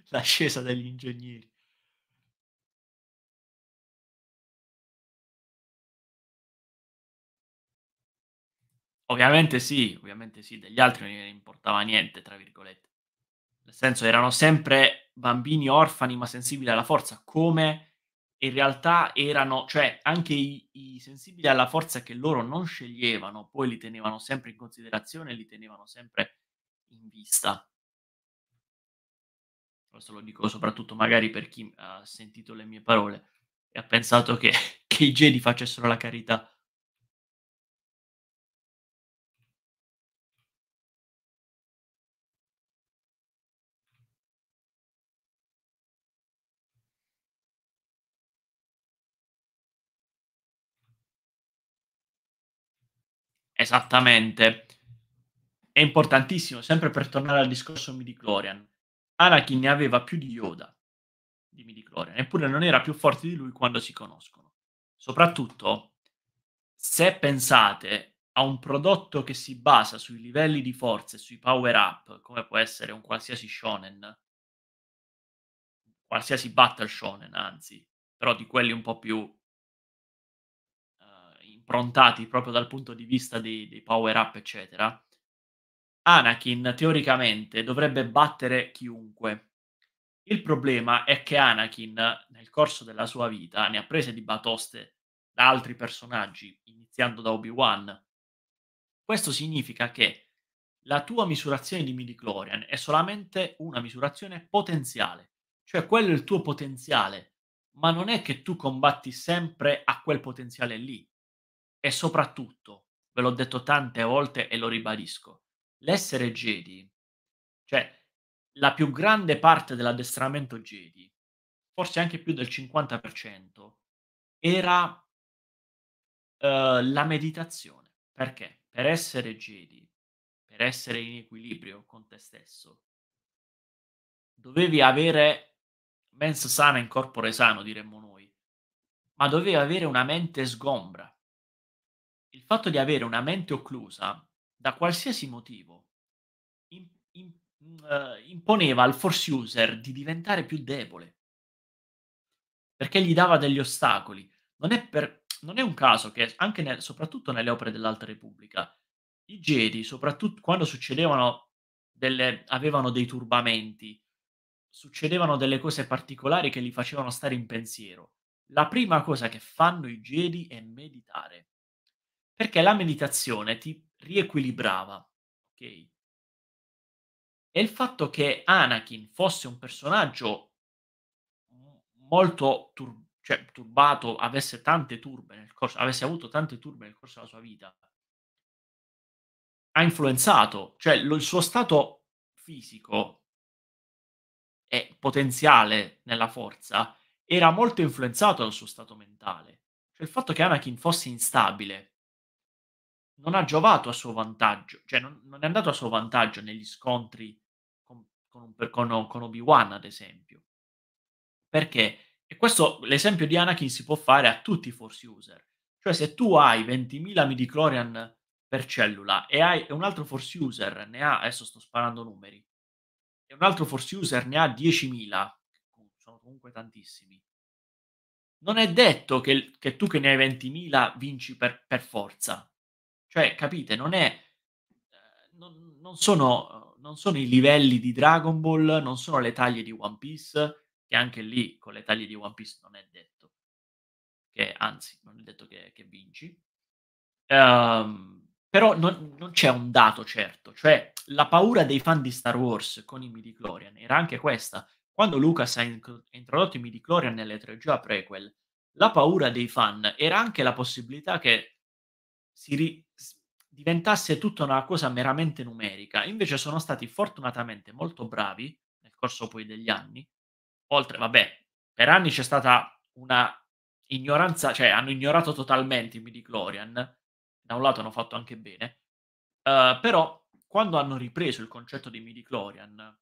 L'ascesa degli ingegneri. Ovviamente sì, ovviamente sì, degli altri non gliene importava niente, tra virgolette. Nel senso, erano sempre bambini orfani ma sensibili alla forza, come in realtà erano, cioè anche i, i, sensibili alla forza che loro non sceglievano, poi li tenevano sempre in considerazione, li tenevano sempre in vista. Questo lo dico soprattutto magari per chi ha sentito le mie parole e ha pensato che, che i Jedi facessero la carità. Esattamente. È importantissimo, sempre per tornare al discorso midichlorian. Anakin ne aveva più di Yoda, di midichlorian, eppure non era più forte di lui quando si conoscono. Soprattutto, se pensate a un prodotto che si basa sui livelli di forza e sui power-up, come può essere un qualsiasi shonen, qualsiasi battle shonen, anzi, però di quelli un po' più improntati proprio dal punto di vista dei, dei power-up, eccetera, Anakin teoricamente dovrebbe battere chiunque. Il problema è che Anakin nel corso della sua vita ne ha prese di batoste da altri personaggi, iniziando da Obi-Wan. Questo significa che la tua misurazione di midichlorian è solamente una misurazione potenziale, cioè quello è il tuo potenziale, ma non è che tu combatti sempre a quel potenziale lì. E soprattutto, ve l'ho detto tante volte e lo ribadisco, l'essere Jedi, cioè la più grande parte dell'addestramento Jedi, forse anche più del 50%, era uh, la meditazione. Perché? Per essere Jedi, per essere in equilibrio con te stesso, dovevi avere mens sana in corpore sano, diremmo noi, ma dovevi avere una mente sgombra, il fatto di avere una mente occlusa, da qualsiasi motivo, in, in, uh, imponeva al force user di diventare più debole, perché gli dava degli ostacoli. Non è, per, non è un caso che, anche nel, soprattutto nelle opere dell'Alta Repubblica, i Jedi, soprattutto quando succedevano delle, avevano dei turbamenti, succedevano delle cose particolari che li facevano stare in pensiero. La prima cosa che fanno i Jedi è meditare. Perché la meditazione ti riequilibrava, ok? E il fatto che Anakin fosse un personaggio molto tur- cioè, turbato, avesse tante turbe nel corso, avesse avuto tante turbe nel corso della sua vita, ha influenzato, cioè lo, il suo stato fisico e potenziale nella forza era molto influenzato dal suo stato mentale. Cioè il fatto che Anakin fosse instabile non ha giovato a suo vantaggio, cioè non, non è andato a suo vantaggio negli scontri con, con, con, con Obi-Wan, ad esempio. Perché? E questo l'esempio di Anakin si può fare a tutti i Force user. Cioè se tu hai 20.000 midichlorian per cellula e hai e un altro Force user ne ha, adesso sto sparando numeri, e un altro Force user ne ha 10.000, sono comunque tantissimi, non è detto che, che tu che ne hai 20.000 vinci per, per forza, cioè, capite, non è... Eh, non, non, sono, eh, non sono i livelli di Dragon Ball, non sono le taglie di One Piece, che anche lì con le taglie di One Piece non è detto. Che, anzi, non è detto che, che vinci. Um, però non, non, c'è un dato certo, cioè la paura dei fan di Star Wars con i midichlorian era anche questa. Quando Lucas ha introdotto i midichlorian nelle trilogia prequel, la paura dei fan era anche la possibilità che si ri- diventasse tutta una cosa meramente numerica. Invece sono stati fortunatamente molto bravi nel corso poi degli anni. Oltre, vabbè, per anni c'è stata una ignoranza, cioè hanno ignorato totalmente i midichlorian. Da un lato hanno fatto anche bene. Uh, però quando hanno ripreso il concetto dei midichlorian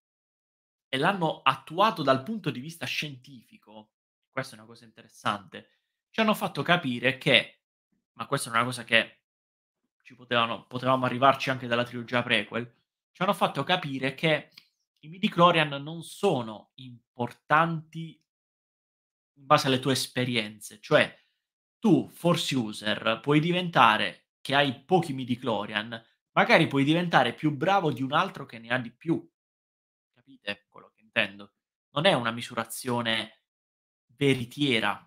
e l'hanno attuato dal punto di vista scientifico, questa è una cosa interessante, ci hanno fatto capire che, ma questa è una cosa che ci potevano, potevamo arrivarci anche dalla trilogia prequel, ci hanno fatto capire che i midichlorian non sono importanti in base alle tue esperienze, cioè tu, force user, puoi diventare, che hai pochi midichlorian, magari puoi diventare più bravo di un altro che ne ha di più. Capite quello che intendo? Non è una misurazione veritiera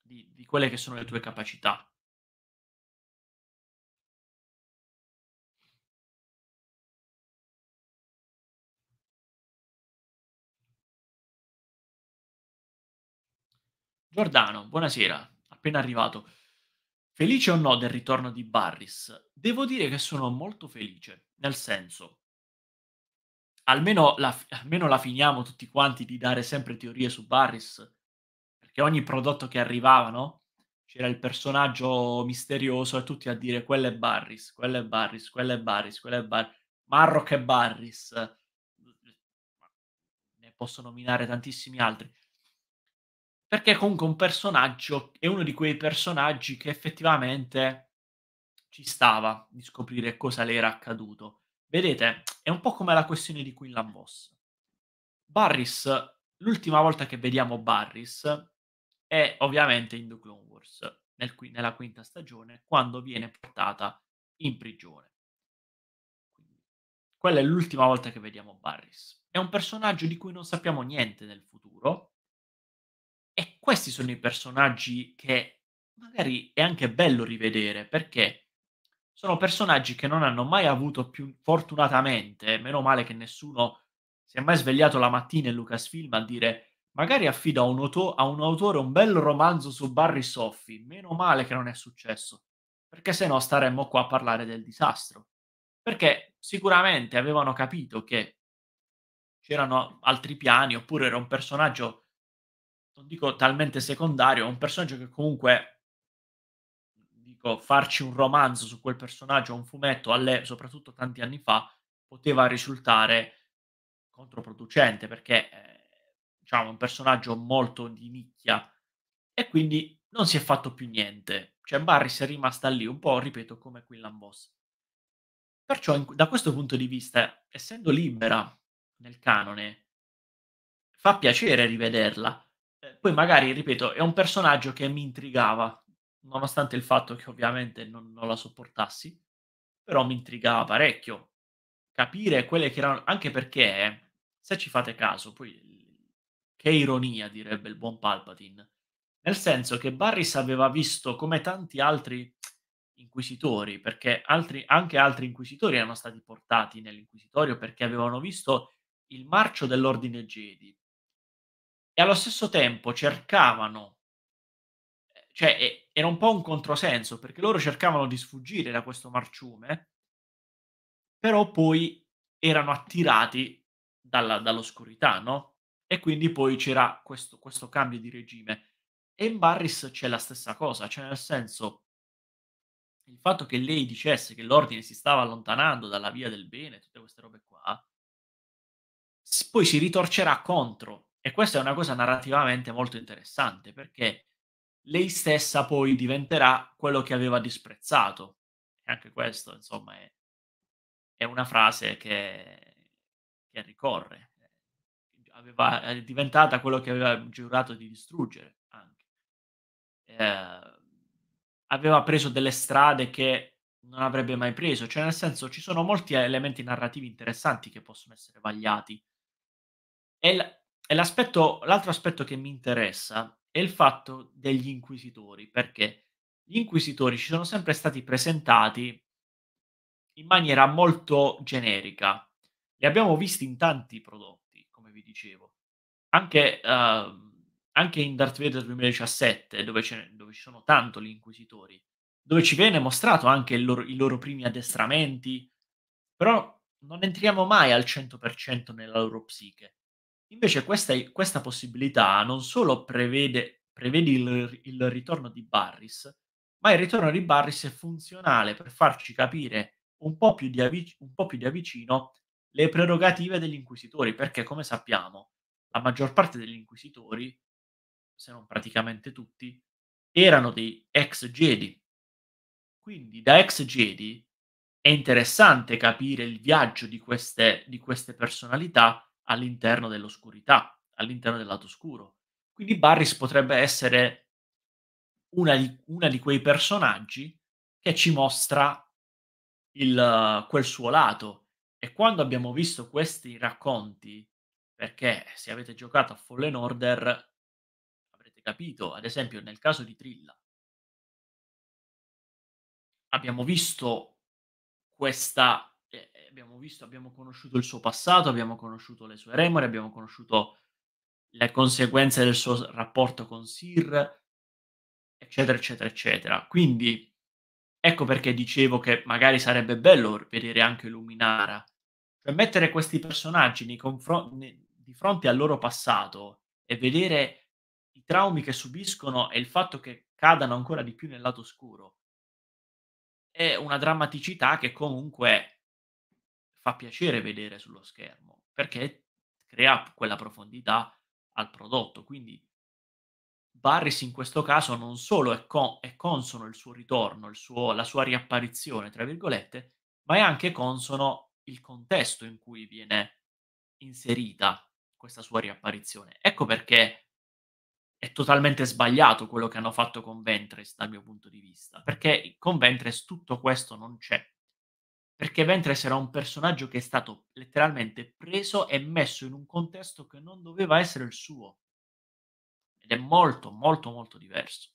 di, di quelle che sono le tue capacità. Giordano, buonasera, appena arrivato. Felice o no del ritorno di Barris? Devo dire che sono molto felice, nel senso, almeno la, almeno la finiamo tutti quanti di dare sempre teorie su Barris, perché ogni prodotto che arrivava, no? C'era il personaggio misterioso e tutti a dire quello è Barris, quello è Barris, quello è Barris, quello è Barris, Marrock è Barris. Ne posso nominare tantissimi altri perché comunque un personaggio è uno di quei personaggi che effettivamente ci stava di scoprire cosa le era accaduto. Vedete, è un po' come la questione di Quinlan Voss. Barris, l'ultima volta che vediamo Barris è ovviamente in The Clone Wars, nel, nella quinta stagione, quando viene portata in prigione. Quindi, quella è l'ultima volta che vediamo Barris. È un personaggio di cui non sappiamo niente nel futuro, questi sono i personaggi che magari è anche bello rivedere perché sono personaggi che non hanno mai avuto più, fortunatamente, meno male che nessuno si è mai svegliato la mattina in Lucasfilm a dire magari affida a un, auto- a un autore un bel romanzo su Barry Soffi, meno male che non è successo, perché se no staremmo qua a parlare del disastro. Perché sicuramente avevano capito che c'erano altri piani oppure era un personaggio non dico talmente secondario, un personaggio che comunque dico farci un romanzo su quel personaggio, un fumetto, alle, soprattutto tanti anni fa, poteva risultare controproducente perché eh, diciamo un personaggio molto di nicchia e quindi non si è fatto più niente. Cioè Barris è rimasta lì un po', ripeto, come Quillan Boss. Perciò in, da questo punto di vista, essendo libera nel canone, fa piacere rivederla, poi magari, ripeto, è un personaggio che mi intrigava, nonostante il fatto che ovviamente non, non la sopportassi, però mi intrigava parecchio capire quelle che erano, anche perché, se ci fate caso, poi che ironia, direbbe il buon Palpatine, nel senso che Barris aveva visto come tanti altri inquisitori, perché altri, anche altri inquisitori erano stati portati nell'inquisitorio perché avevano visto il marcio dell'ordine Jedi e allo stesso tempo cercavano, cioè era un po' un controsenso perché loro cercavano di sfuggire da questo marciume, però poi erano attirati dalla, dall'oscurità, no? E quindi poi c'era questo, questo cambio di regime. E in Barris c'è la stessa cosa, cioè nel senso il fatto che lei dicesse che l'ordine si stava allontanando dalla via del bene, tutte queste robe qua, poi si ritorcerà contro e questa è una cosa narrativamente molto interessante perché lei stessa poi diventerà quello che aveva disprezzato. E anche questo, insomma, è, è una frase che, che ricorre. Aveva, è diventata quello che aveva giurato di distruggere anche. Eh, aveva preso delle strade che non avrebbe mai preso. Cioè, nel senso, ci sono molti elementi narrativi interessanti che possono essere vagliati. E e l'aspetto, l'altro aspetto che mi interessa è il fatto degli inquisitori, perché gli inquisitori ci sono sempre stati presentati in maniera molto generica. Li abbiamo visti in tanti prodotti, come vi dicevo. Anche, uh, anche in Darth Vader 2017, dove, dove, ci sono tanto gli inquisitori, dove ci viene mostrato anche loro, i loro primi addestramenti, però non entriamo mai al 100% nella loro psiche Invece questa, questa possibilità non solo prevede, prevede il, il, ritorno di Barris, ma il ritorno di Barris è funzionale per farci capire un po' più di, avvic- po più di avvicino le prerogative degli inquisitori, perché come sappiamo la maggior parte degli inquisitori, se non praticamente tutti, erano dei ex Jedi. Quindi da ex Jedi è interessante capire il viaggio di queste, di queste personalità all'interno dell'oscurità, all'interno del lato oscuro. Quindi Barris potrebbe essere una di, una di quei personaggi che ci mostra il, quel suo lato. E quando abbiamo visto questi racconti, perché se avete giocato a Fallen Order avrete capito, ad esempio nel caso di Trilla, abbiamo visto questa eh, abbiamo visto, abbiamo conosciuto il suo passato, abbiamo conosciuto le sue remore, abbiamo conosciuto le conseguenze del suo rapporto con Sir, eccetera, eccetera, eccetera. Quindi ecco perché dicevo che magari sarebbe bello vedere anche Luminara, cioè mettere questi personaggi nei confron- nei, di fronte al loro passato e vedere i traumi che subiscono e il fatto che cadano ancora di più nel lato scuro. È una drammaticità che comunque fa piacere vedere sullo schermo perché crea quella profondità al prodotto. Quindi Barris in questo caso non solo è, con, è consono il suo ritorno, il suo, la sua riapparizione, tra virgolette, ma è anche consono il contesto in cui viene inserita questa sua riapparizione. Ecco perché è totalmente sbagliato quello che hanno fatto con Ventres dal mio punto di vista, perché con Ventres tutto questo non c'è. Perché Ventress era un personaggio che è stato letteralmente preso e messo in un contesto che non doveva essere il suo. Ed è molto, molto, molto diverso.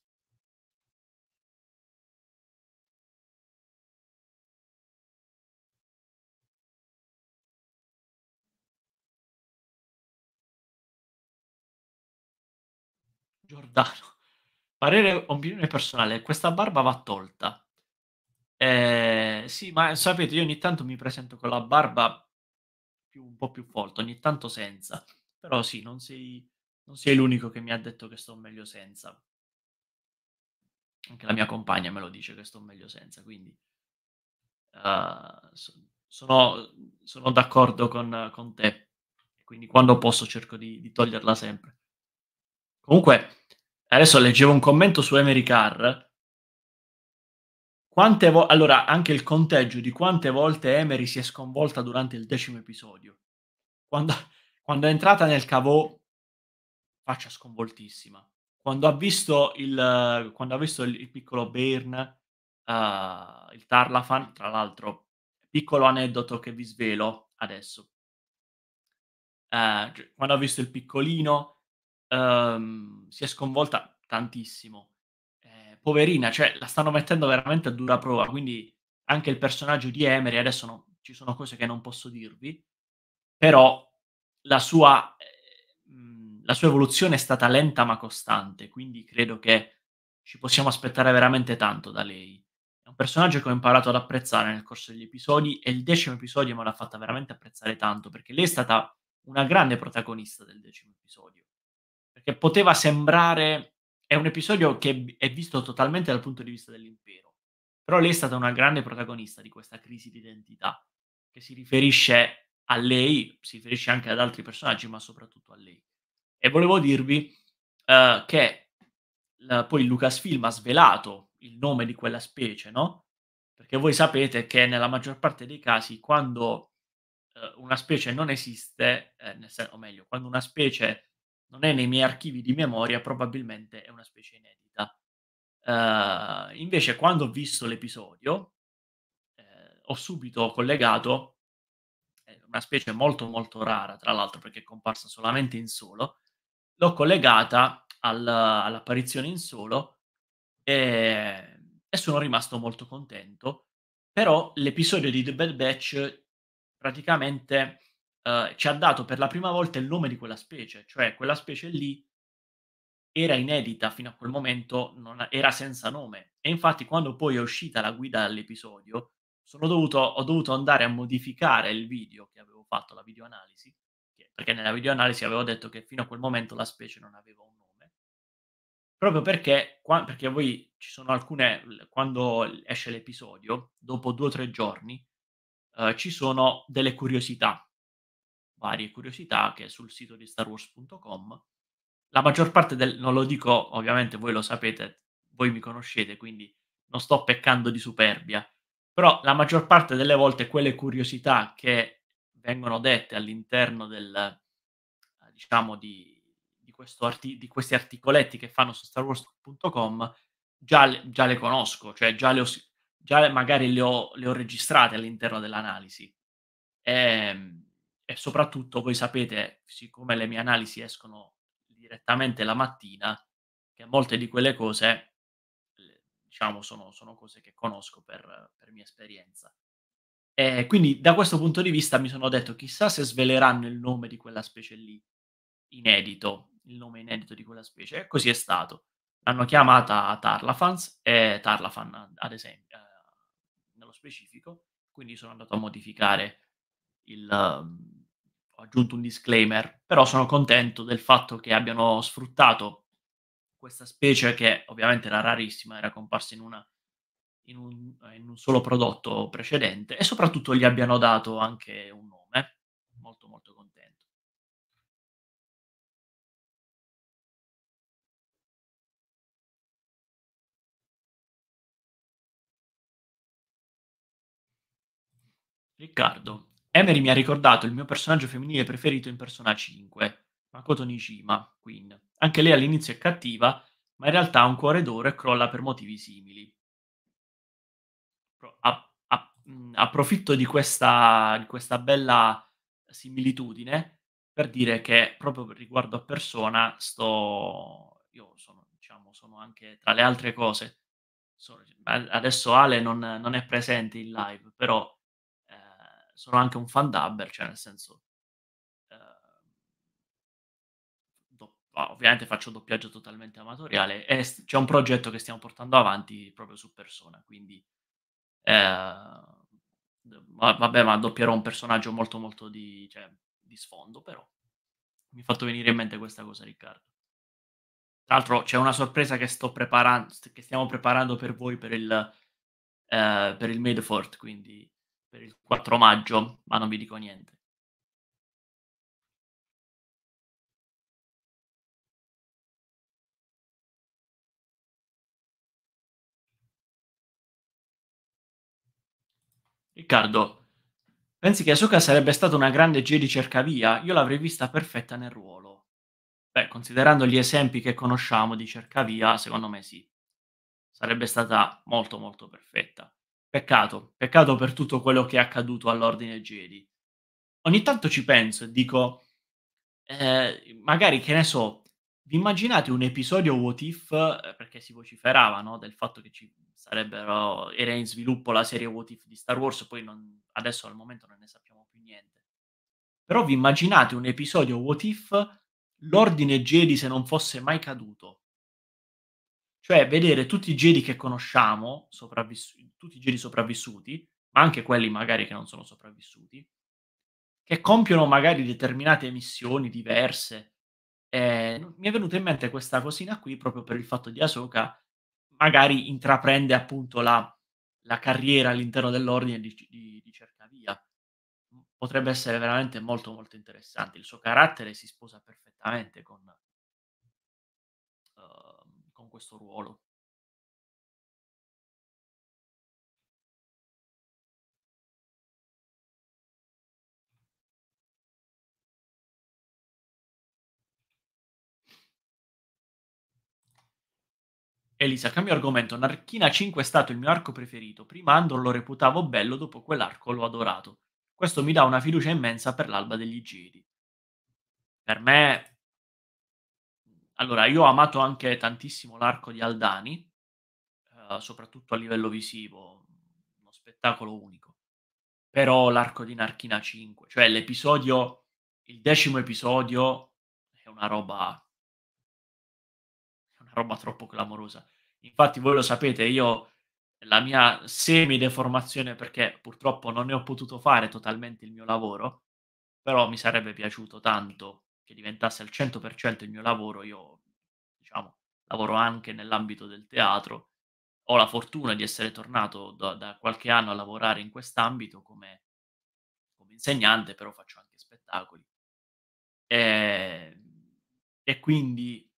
Giordano. Parere, opinione personale, questa barba va tolta. Eh, sì, ma sapete, io ogni tanto mi presento con la barba più, un po' più folta, ogni tanto senza. Però sì, non sei, non sei l'unico che mi ha detto che sto meglio senza. Anche la mia compagna me lo dice che sto meglio senza, quindi uh, sono, sono, d'accordo con, con, te. Quindi quando posso cerco di, di toglierla sempre. Comunque, adesso leggevo un commento su Emery Carr quante vo- allora, anche il conteggio di quante volte Emery si è sconvolta durante il decimo episodio. Quando, quando è entrata nel cavò, faccia sconvoltissima. Quando ha visto il, quando ha visto il, il piccolo Bairn uh, eh, il Tarlafan, tra l'altro, piccolo aneddoto che vi svelo adesso. Uh, quando ha visto il piccolino, um, si è sconvolta tantissimo poverina, cioè la stanno mettendo veramente a dura prova, quindi anche il personaggio di Emery, adesso non, ci sono cose che non posso dirvi, però la sua, eh, la sua evoluzione è stata lenta ma costante, quindi credo che ci possiamo aspettare veramente tanto da lei. È un personaggio che ho imparato ad apprezzare nel corso degli episodi e il decimo episodio me l'ha fatta veramente apprezzare tanto, perché lei è stata una grande protagonista del decimo episodio, perché poteva sembrare è un episodio che è visto totalmente dal punto di vista dell'impero, però lei è stata una grande protagonista di questa crisi di identità, che si riferisce a lei, si riferisce anche ad altri personaggi, ma soprattutto a lei. E volevo dirvi uh, che uh, poi Lucasfilm ha svelato il nome di quella specie, no? Perché voi sapete che nella maggior parte dei casi, quando uh, una specie non esiste, eh, sen- o meglio, quando una specie non è nei miei archivi di memoria, probabilmente è una specie inedita. Uh, invece, quando ho visto l'episodio, eh, ho subito collegato eh, una specie molto molto rara, tra l'altro, perché è comparsa solamente in solo. L'ho collegata al, all'apparizione in solo e, e sono rimasto molto contento. Però l'episodio di The Bad Batch praticamente eh, ci ha dato per la prima volta il nome di quella specie, cioè quella specie lì era inedita fino a quel momento, non era senza nome. E infatti quando poi è uscita la guida all'episodio, dovuto, ho dovuto andare a modificare il video che avevo fatto, la videoanalisi, perché nella videoanalisi avevo detto che fino a quel momento la specie non aveva un nome, proprio perché, perché voi ci sono alcune, quando esce l'episodio, dopo due o tre giorni, eh, ci sono delle curiosità varie curiosità che sul sito di starwars.com. La maggior parte del... non lo dico, ovviamente voi lo sapete, voi mi conoscete, quindi non sto peccando di superbia, però la maggior parte delle volte quelle curiosità che vengono dette all'interno del, diciamo, di, di, arti- di questi articoletti che fanno su starwars.com già, già le conosco, cioè già, le ho, già magari le ho, le ho registrate all'interno dell'analisi. Ehm, e soprattutto voi sapete, siccome le mie analisi escono direttamente la mattina, che molte di quelle cose, diciamo, sono, sono cose che conosco per, per mia esperienza. E quindi da questo punto di vista mi sono detto, chissà se sveleranno il nome di quella specie lì, inedito, il nome inedito di quella specie. E così è stato. L'hanno chiamata Tarlafans e Tarlafan, ad esempio, eh, nello specifico. Quindi sono andato a modificare il, ho aggiunto un disclaimer, però sono contento del fatto che abbiano sfruttato questa specie che ovviamente era rarissima, era comparsa in, una, in, un, in un solo prodotto precedente e soprattutto gli abbiano dato anche un nome, molto molto contento. Riccardo, Emery mi ha ricordato il mio personaggio femminile preferito in Persona 5, Makoto Nishima, Queen. Anche lei all'inizio è cattiva, ma in realtà ha un cuore d'oro e crolla per motivi simili. A, a, mm, approfitto di questa, di questa bella similitudine per dire che proprio riguardo a persona sto io sono diciamo sono anche tra le altre cose sono, adesso Ale non, non, è presente in live però sono anche un fan dubber, cioè nel senso... Ehm, ah, ovviamente faccio doppiaggio totalmente amatoriale, e c'è un progetto che stiamo portando avanti proprio su persona, quindi eh, vabbè, ma doppierò un personaggio molto molto di, cioè, di, sfondo, però mi ha fatto venire in mente questa cosa, Riccardo. Tra l'altro c'è una sorpresa che, sto preparando, che stiamo preparando per voi per il, eh, per il Medfort, quindi per il 4 maggio, ma non vi dico niente. Riccardo, pensi che Asuka sarebbe stata una grande Jedi cercavia? Io l'avrei vista perfetta nel ruolo. Beh, considerando gli esempi che conosciamo di cercavia, secondo me sì. Sarebbe stata molto molto perfetta. Peccato, peccato per tutto quello che è accaduto all'Ordine Jedi. Ogni tanto ci penso e dico, eh, magari che ne so, vi immaginate un episodio What If, eh, perché si vociferava no, del fatto che ci sarebbero, era in sviluppo la serie What If di Star Wars, poi non, adesso al momento non ne sappiamo più niente. Però vi immaginate un episodio What If, l'ordine Jedi se non fosse mai caduto, cioè vedere tutti i Jedi che conosciamo, sopravvissu- tutti i Jedi sopravvissuti, ma anche quelli magari che non sono sopravvissuti, che compiono magari determinate missioni diverse. Eh, mi è venuta in mente questa cosina qui proprio per il fatto di Ahsoka magari intraprende appunto la, la carriera all'interno dell'ordine di, di, di cercavia. Potrebbe essere veramente molto molto interessante. Il suo carattere si sposa perfettamente con, questo ruolo. Elisa, cambio argomento. Narchina 5 è stato il mio arco preferito. Prima Andor lo reputavo bello, dopo quell'arco l'ho adorato. Questo mi dà una fiducia immensa per l'alba degli giri. Per me allora, io ho amato anche tantissimo l'arco di Aldani, eh, soprattutto a livello visivo, uno spettacolo unico. Però l'arco di Narchina 5, cioè l'episodio, il decimo episodio, è una roba, è una roba troppo clamorosa. Infatti voi lo sapete, io la mia semi-deformazione, perché purtroppo non ne ho potuto fare totalmente il mio lavoro, però mi sarebbe piaciuto tanto che diventasse al 100% il mio lavoro, io diciamo, lavoro anche nell'ambito del teatro, ho la fortuna di essere tornato da, da qualche anno a lavorare in quest'ambito come, come insegnante, però faccio anche spettacoli. E, ehm, e quindi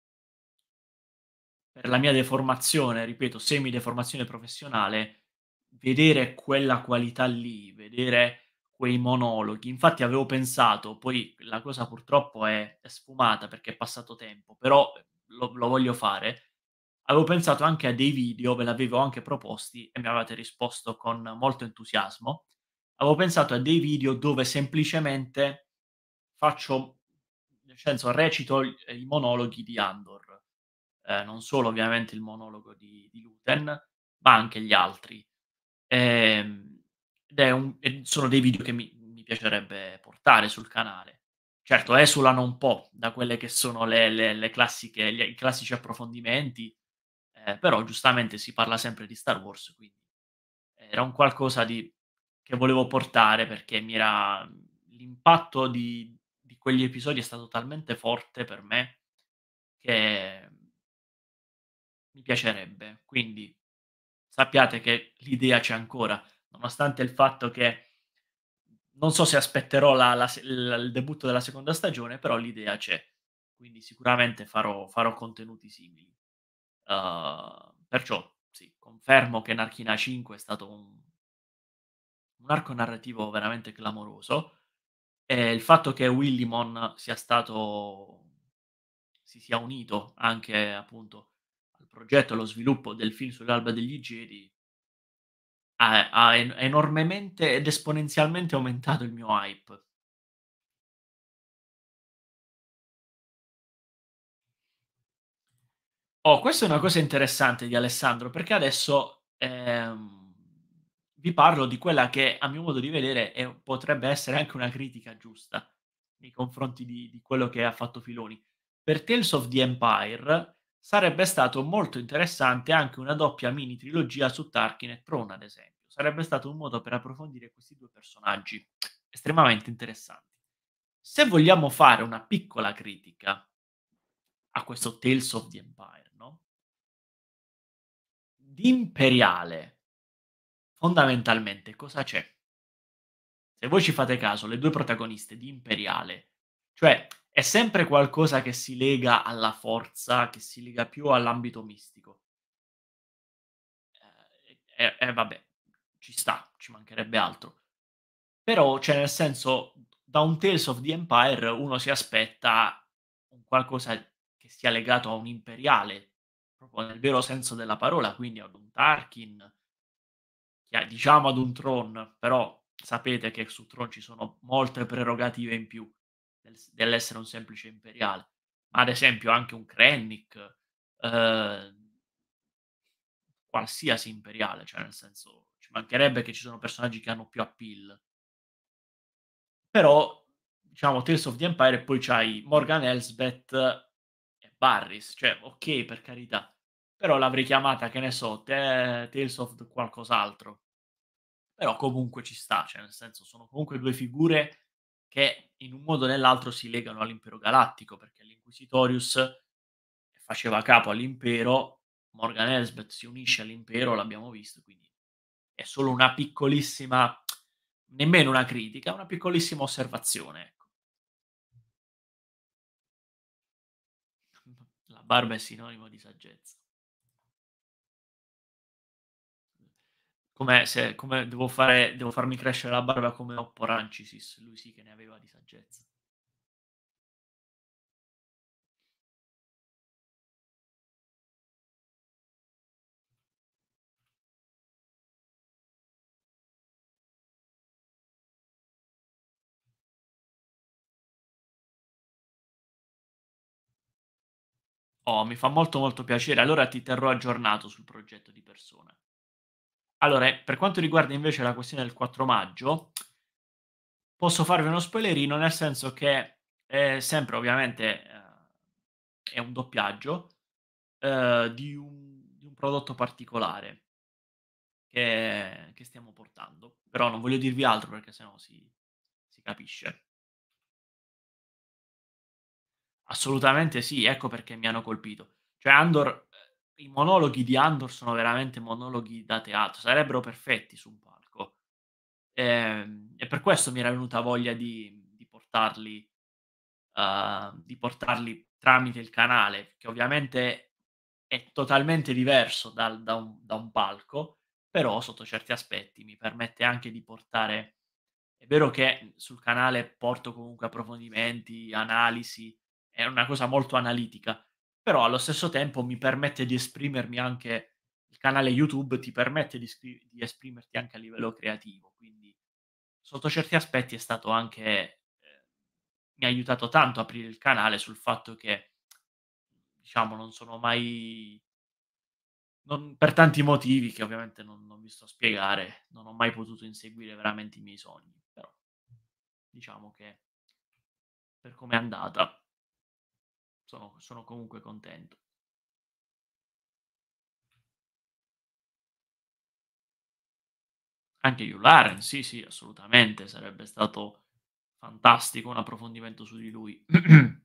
per la mia deformazione, ripeto, semideformazione professionale, vedere quella qualità lì, vedere quei monologhi. Infatti avevo pensato, poi la cosa purtroppo è, è sfumata perché è passato tempo, però eh, lo, lo, voglio fare. Avevo pensato anche a dei video, ve l'avevo anche proposti e mi avete risposto con molto entusiasmo. Avevo pensato a dei video dove semplicemente faccio, nel senso, recito eh, i monologhi di Andor. Eh, non solo ovviamente il monologo di, di Luten, ma anche gli altri. Eh, un, sono dei video che mi, mi, piacerebbe portare sul canale. Certo, esulano un po' da quelle che sono le, le, le classiche, gli, i classici approfondimenti, eh, però giustamente si parla sempre di Star Wars, quindi era un qualcosa di, che volevo portare perché mi era, l'impatto di, di quegli episodi è stato talmente forte per me che mi piacerebbe. Quindi sappiate che l'idea c'è ancora nonostante il fatto che non so se aspetterò la, la, la, il debutto della seconda stagione, però l'idea c'è, quindi sicuramente farò, farò contenuti simili. Uh, perciò sì, confermo che Narchina 5 è stato un, un arco narrativo veramente clamoroso e il fatto che Willimon sia stato si sia unito anche appunto al progetto allo sviluppo del film sull'alba degli Jedi ha, ha enormemente ed esponenzialmente aumentato il mio hype. Oh, questa è una cosa interessante di Alessandro, perché adesso ehm, vi parlo di quella che a mio modo di vedere è, potrebbe essere anche una critica giusta nei confronti di, di quello che ha fatto Filoni. Per Tales of the Empire Sarebbe stato molto interessante anche una doppia mini trilogia su Tarkin e Tron, ad esempio. Sarebbe stato un modo per approfondire questi due personaggi estremamente interessanti. Se vogliamo fare una piccola critica a questo Tales of the Empire, no? Di imperiale, fondamentalmente, cosa c'è? Se voi ci fate caso, le due protagoniste di imperiale, cioè è sempre qualcosa che si lega alla forza, che si lega più all'ambito mistico. E eh, eh, eh, vabbè, ci sta, ci mancherebbe altro. Però, cioè, nel senso, da un Tales of the Empire uno si aspetta un qualcosa che sia legato a un imperiale, proprio nel vero senso della parola, quindi ad un Tarkin, diciamo ad un Tron, però sapete che su Tron ci sono molte prerogative in più dell'essere un semplice imperiale, ma ad esempio anche un Krennic, eh, qualsiasi imperiale, cioè nel senso ci mancherebbe che ci sono personaggi che hanno più appeal. Però, diciamo, Tales of the Empire e poi c'hai Morgan Elsbeth e Barris, cioè ok per carità, però l'avrei chiamata, che ne so, te, Tales of qualcos'altro. Però comunque ci sta, cioè nel senso sono comunque due figure che in un modo o nell'altro si legano all'impero galattico, perché l'Inquisitorius faceva capo all'impero, Morgan Elsbeth si unisce all'impero, l'abbiamo visto, quindi è solo una piccolissima, nemmeno una critica, una piccolissima osservazione. Ecco. La barba è sinonimo di saggezza. Come se come devo, fare, devo farmi crescere la barba come Oppo Rancisis, lui sì che ne aveva di saggezza. Oh, mi fa molto molto piacere. Allora ti terrò aggiornato sul progetto di persona. Allora, eh, per quanto riguarda invece la questione del 4 maggio, posso farvi uno spoilerino, nel senso che è sempre ovviamente eh, è un doppiaggio eh, di, un, di, un, prodotto particolare che, che, stiamo portando. Però non voglio dirvi altro perché sennò si, si capisce. Assolutamente sì, ecco perché mi hanno colpito. Cioè, Andor i monologhi di Andor sono veramente monologhi da teatro, sarebbero perfetti su un palco. E, ehm, e per questo mi era venuta voglia di, di portarli, uh, di portarli tramite il canale, che ovviamente è totalmente diverso dal, da, un, da, un, palco, però sotto certi aspetti mi permette anche di portare... È vero che sul canale porto comunque approfondimenti, analisi, è una cosa molto analitica, però allo stesso tempo mi permette di esprimermi anche, il canale YouTube ti permette di, scri- di esprimerti anche a livello creativo, quindi sotto certi aspetti è stato anche, eh, mi ha aiutato tanto a aprire il canale sul fatto che, diciamo, non sono mai non, per tanti motivi che ovviamente non, non, vi sto a spiegare, non ho mai potuto inseguire veramente i miei sogni, però diciamo che per come è andata sono, sono comunque contento. Anche Jularen, sì, sì, assolutamente, sarebbe stato fantastico un approfondimento su di lui.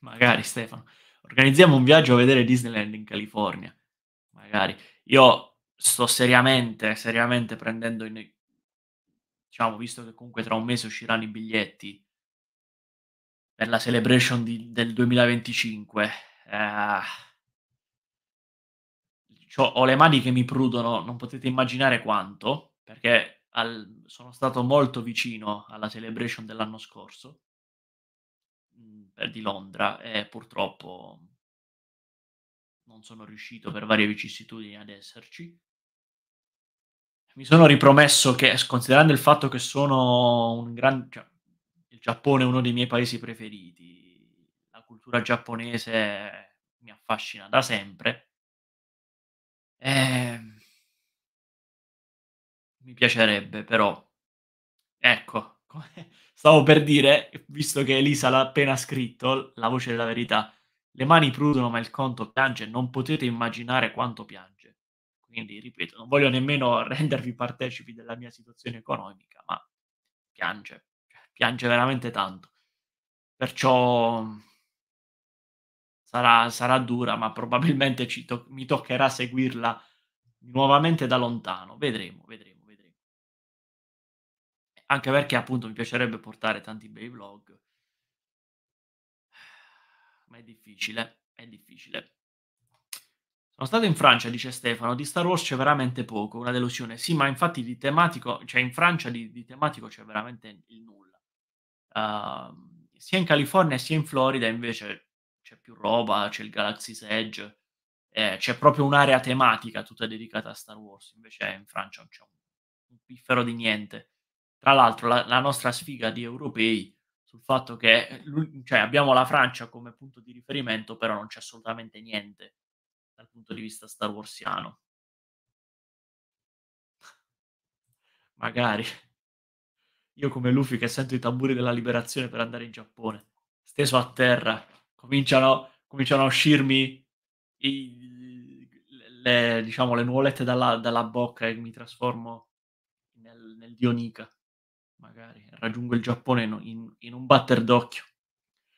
Magari Stefano, organizziamo un viaggio a vedere Disneyland in California. Magari. Io sto seriamente, seriamente prendendo in... diciamo, visto che comunque tra un mese usciranno i biglietti per la celebration di, del 2025. Eh, ho le mani che mi prudono, non potete immaginare quanto, perché al, sono stato molto vicino alla celebration dell'anno scorso mm, di Londra e purtroppo non sono riuscito per varie vicissitudini ad esserci mi sono ripromesso che, considerando il fatto che sono un grande... Cioè, il Giappone è uno dei miei paesi preferiti, la cultura giapponese mi affascina da sempre, eh, mi piacerebbe però, ecco, stavo per dire, visto che Elisa l'ha appena scritto, la voce della verità, le mani prudono ma il conto piange, non potete immaginare quanto piange. Quindi, ripeto, non voglio nemmeno rendervi partecipi della mia situazione economica, ma piange, piange veramente tanto. Perciò sarà, sarà dura, ma probabilmente to- mi toccherà seguirla nuovamente da lontano. Vedremo, vedremo, vedremo. Anche perché appunto mi piacerebbe portare tanti bei vlog. Ma è difficile, è difficile. Sono stato in Francia, dice Stefano, di Star Wars c'è veramente poco, una delusione. Sì, ma infatti di tematico, cioè in Francia di, di tematico c'è veramente il nulla. Uh, sia in California sia in Florida invece c'è più roba, c'è il Galaxy's Edge, eh, c'è proprio un'area tematica tutta dedicata a Star Wars, invece in Francia non c'è un, un piffero di niente. Tra l'altro la, la nostra sfiga di europei sul fatto che eh, cioè, abbiamo la Francia come punto di riferimento, però non c'è assolutamente niente dal punto di vista Star Warsiano. Magari. Io come Luffy che sento i tamburi della liberazione per andare in Giappone, steso a terra, cominciano, cominciano a uscirmi i, le, diciamo, le nuvolette dalla, dalla bocca e mi trasformo nel, nel Dionica. Magari raggiungo il Giappone in, in, in un batter d'occhio.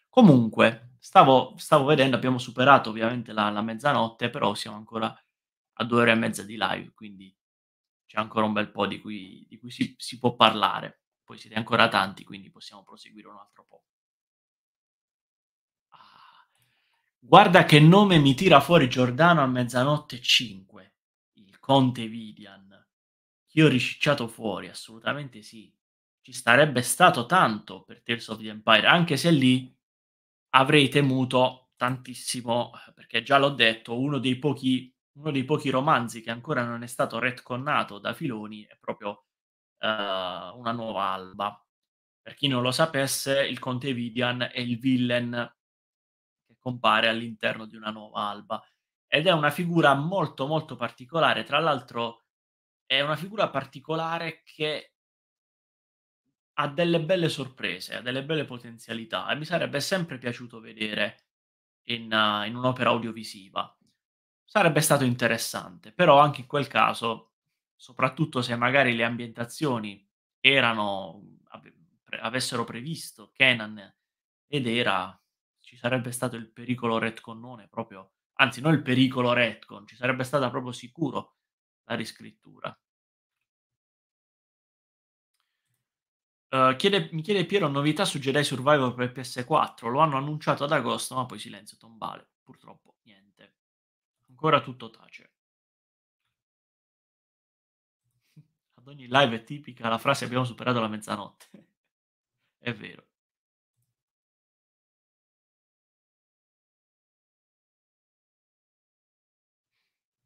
Comunque, Stavo, stavo vedendo, abbiamo superato ovviamente la, la mezzanotte, però siamo ancora a due ore e mezza di live, quindi c'è ancora un bel po' di cui, di cui si, si può parlare. Poi siete ancora tanti, quindi possiamo proseguire un altro po'. Ah, guarda che nome mi tira fuori Giordano a mezzanotte 5, il conte Vidian. Io ho ricicciato fuori, assolutamente sì. Ci starebbe stato tanto per Tales of the Empire, anche se lì avrei temuto tantissimo, perché già l'ho detto, uno dei pochi, uno dei pochi romanzi che ancora non è stato retconnato da Filoni è proprio uh, Una nuova alba. Per chi non lo sapesse, il conte Vidian è il villain che compare all'interno di Una nuova alba ed è una figura molto molto particolare, tra l'altro è una figura particolare che ha delle belle sorprese, ha delle belle potenzialità e mi sarebbe sempre piaciuto vedere in, uh, in un'opera audiovisiva. Sarebbe stato interessante, però anche in quel caso, soprattutto se magari le ambientazioni erano, ave, pre, avessero previsto Kenan ed era, ci sarebbe stato il pericolo retconnone proprio, anzi non il pericolo retcon, ci sarebbe stata proprio sicuro la riscrittura. Uh, chiede, mi chiede Piero novità su Jedi Survivor per PS4. Lo hanno annunciato ad agosto, ma poi silenzio tombale. Purtroppo niente. Ancora tutto tace. Ad ogni live è tipica la frase abbiamo superato la mezzanotte. è vero.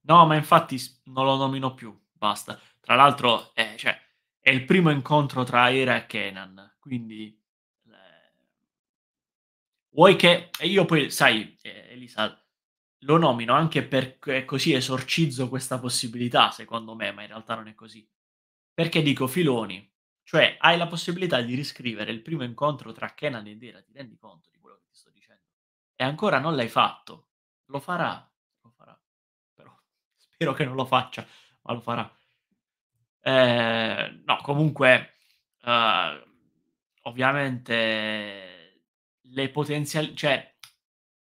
No, ma infatti non lo nomino più. Basta. Tra l'altro, eh, cioè, è il primo incontro tra Era e Kenan, quindi eh, vuoi che e io poi, sai, eh, Elisa, lo nomino anche perché così esorcizzo questa possibilità, secondo me, ma in realtà non è così. Perché dico Filoni, cioè hai la possibilità di riscrivere il primo incontro tra Kenan e Era, ti rendi conto di quello che ti sto dicendo? E ancora non l'hai fatto. Lo farà, spero che non lo faccia, ma lo farà. Ehm, no, comunque, eh, ovviamente, le potenziali... Cioè,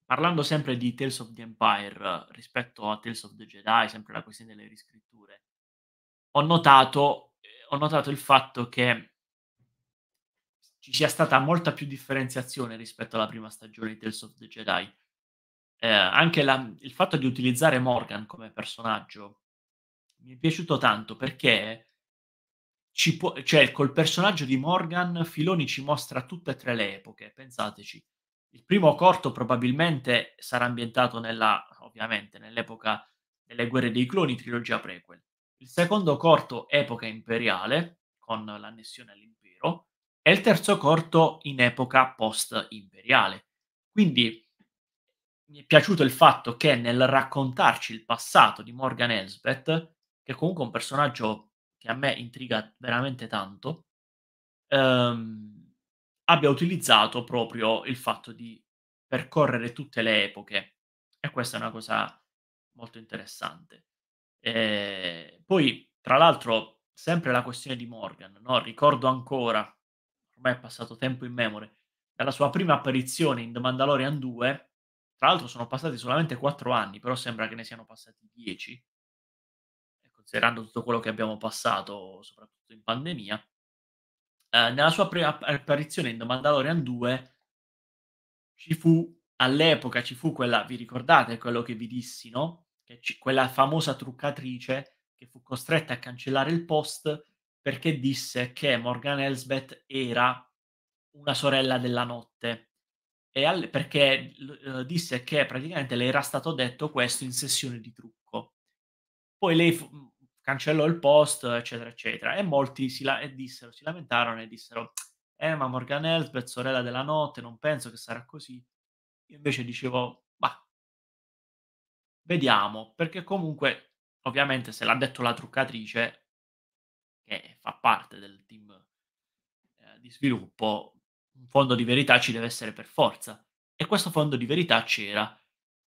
parlando sempre di Tales of the Empire eh, rispetto a Tales of the Jedi, sempre la questione delle riscritture, ho notato, eh, ho notato il fatto che ci sia stata molta più differenziazione rispetto alla prima stagione di Tales of the Jedi. Eh, anche la, il fatto di utilizzare Morgan come personaggio mi è piaciuto tanto perché ci può, cioè, col personaggio di Morgan Filoni ci mostra tutte e tre le epoche, pensateci. Il primo corto probabilmente sarà ambientato nella, ovviamente, nell'epoca delle guerre dei cloni, trilogia prequel. Il secondo corto, epoca imperiale, con l'annessione all'impero, e il terzo corto in epoca post-imperiale. Quindi mi è piaciuto il fatto che nel raccontarci il passato di Morgan Elsbeth che comunque è un personaggio che a me intriga veramente tanto, ehm, abbia utilizzato proprio il fatto di percorrere tutte le epoche. E questa è una cosa molto interessante. E ehm, poi, tra l'altro, sempre la questione di Morgan, no? ricordo ancora, ormai è passato tempo in memoria, dalla sua prima apparizione in The Mandalorian 2, tra l'altro sono passati solamente 4 anni, però sembra che ne siano passati 10, considerando tutto quello che abbiamo passato, soprattutto in pandemia. Eh, nella sua prima apparizione in The Mandalorian 2 ci fu, all'epoca ci fu quella, vi ricordate quello che vi dissi, no? C- quella famosa truccatrice che fu costretta a cancellare il post perché disse che Morgan Elsbeth era una sorella della notte. Al, perché uh, disse che praticamente le era stato detto questo in sessione di trucco. Poi lei fu, cancellò il post, eccetera, eccetera. E molti si, la- e dissero, si lamentarono e dissero, eh ma Morgan Elsbeth, sorella della notte, non penso che sarà così. Io invece dicevo, bah, vediamo, perché comunque, ovviamente se l'ha detto la truccatrice, che fa parte del team eh, di sviluppo, un fondo di verità ci deve essere per forza. E questo fondo di verità c'era.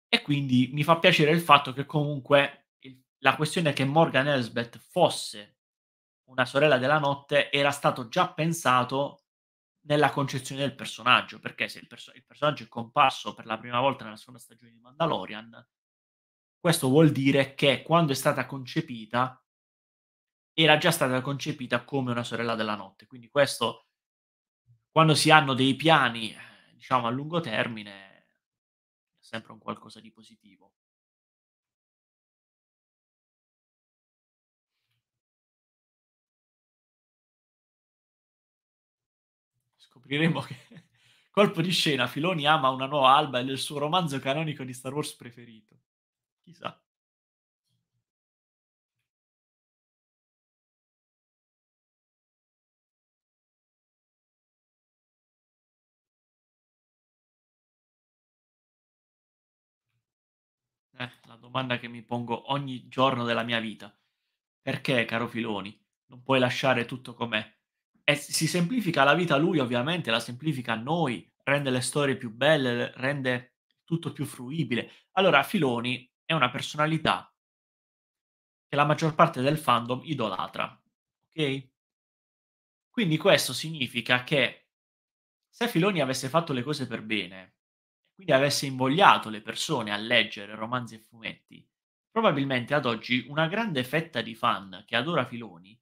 E quindi mi fa piacere il fatto che comunque la questione che Morgan Elsbeth fosse una sorella della notte era stato già pensato nella concezione del personaggio, perché se il, perso- il, personaggio è comparso per la prima volta nella seconda stagione di Mandalorian, questo vuol dire che quando è stata concepita era già stata concepita come una sorella della notte. Quindi questo, quando si hanno dei piani, diciamo, a lungo termine, è sempre un qualcosa di positivo. scopriremo che colpo di scena Filoni ama una nuova alba e è il suo romanzo canonico di Star Wars preferito. Chissà. Eh, la domanda che mi pongo ogni giorno della mia vita. Perché, caro Filoni, non puoi lasciare tutto com'è? e si semplifica la vita a lui ovviamente, la semplifica a noi, rende le storie più belle, rende tutto più fruibile. Allora Filoni è una personalità che la maggior parte del fandom idolatra, ok? Quindi questo significa che se Filoni avesse fatto le cose per bene, quindi avesse invogliato le persone a leggere romanzi e fumetti, probabilmente ad oggi una grande fetta di fan che adora Filoni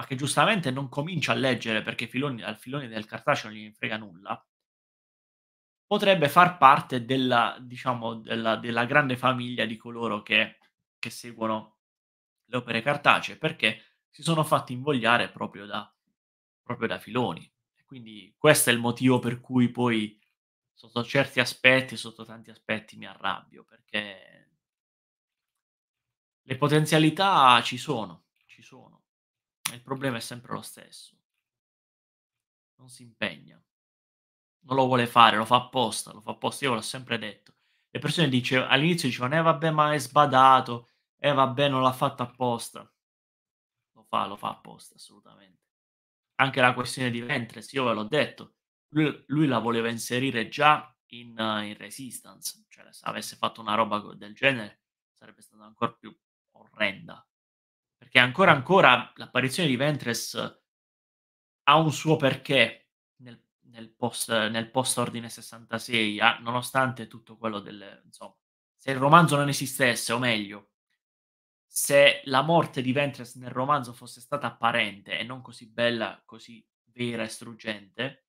ma che giustamente non comincia a leggere perché filoni, al filone del cartaceo non gli frega nulla, potrebbe far parte della, diciamo, della, della grande famiglia di coloro che, che, seguono le opere cartacee, perché si sono fatti invogliare proprio da, proprio da Filoni. Quindi questo è il motivo per cui poi sotto certi aspetti, sotto tanti aspetti mi arrabbio, perché le potenzialità ci sono, ci sono il problema è sempre lo stesso. Non si impegna. Non lo vuole fare, lo fa apposta, lo fa apposta, io l'ho sempre detto. Le persone dice, all'inizio dicevano, eh vabbè ma è sbadato, eh vabbè non l'ha fatto apposta. Lo fa, lo fa apposta, assolutamente. Anche la questione di Ventres, io ve l'ho detto, lui, lui la voleva inserire già in, uh, in Resistance, cioè se avesse fatto una roba del genere sarebbe stata ancora più orrenda perché ancora ancora l'apparizione di Ventress ha un suo perché nel, nel, post, nel post ordine 66, eh, nonostante tutto quello del... Insomma, se il romanzo non esistesse, o meglio, se la morte di Ventress nel romanzo fosse stata apparente e non così bella, così vera e struggente,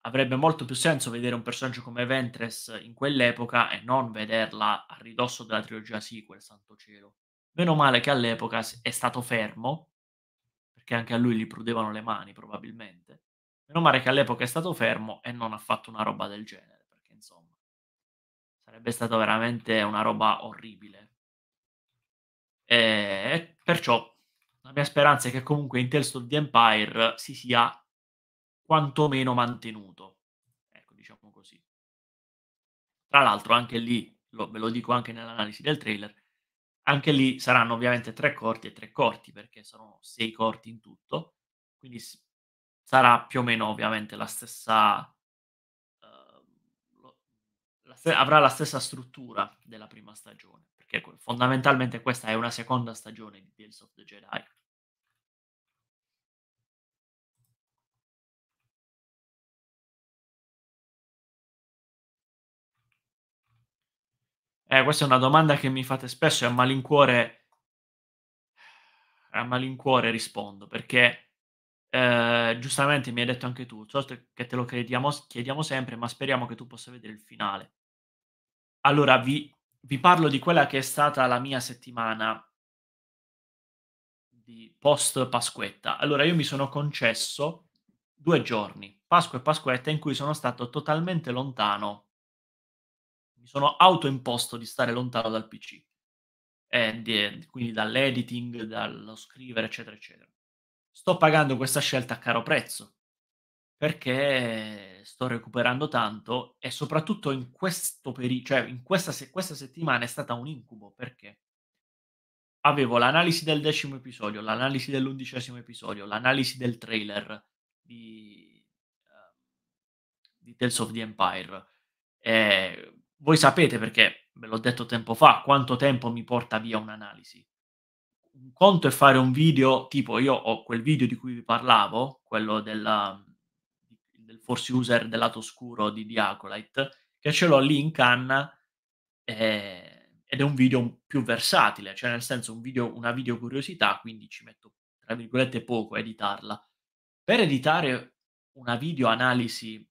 avrebbe molto più senso vedere un personaggio come Ventress in quell'epoca e non vederla a ridosso della trilogia sequel, santo cielo. Meno male che all'epoca è stato fermo, perché anche a lui gli prudevano le mani probabilmente. Meno male che all'epoca è stato fermo e non ha fatto una roba del genere, perché insomma sarebbe stata veramente una roba orribile. E perciò la mia speranza è che comunque in Tales of the Empire si sia quantomeno mantenuto. Ecco, diciamo così. Tra l'altro anche lì, lo, ve lo dico anche nell'analisi del trailer, anche lì saranno ovviamente tre corti e tre corti, perché sono sei corti in tutto, quindi sarà più o meno ovviamente la stessa... Uh, lo, la st- avrà la stessa struttura della prima stagione, perché fondamentalmente questa è una seconda stagione di Tales of the Jedi Eh, questa è una domanda che mi fate spesso e a malincuore, a malincuore rispondo perché eh, giustamente mi hai detto anche tu, certo che te lo chiediamo, chiediamo sempre, ma speriamo che tu possa vedere il finale. Allora vi, vi parlo di quella che è stata la mia settimana di post Pasquetta. Allora io mi sono concesso due giorni, Pasqua e Pasquetta, in cui sono stato totalmente lontano mi sono autoimposto di stare lontano dal PC, e di, quindi dall'editing, dallo scrivere, eccetera, eccetera. Sto pagando questa scelta a caro prezzo perché sto recuperando tanto e soprattutto in questo periodo, cioè in questa, se- questa settimana è stata un incubo perché avevo l'analisi del decimo episodio, l'analisi dell'undicesimo episodio, l'analisi del trailer di, uh, di Tales of the Empire, eh, voi sapete perché ve l'ho detto tempo fa, quanto tempo mi porta via un'analisi. Un conto è fare un video, tipo io ho quel video di cui vi parlavo, quello della, del force user del lato scuro di Diacolite, che ce l'ho lì in canna eh, ed è un video più versatile, cioè nel senso un video, una video curiosità, quindi ci metto tra virgolette poco a editarla. Per editare una video analisi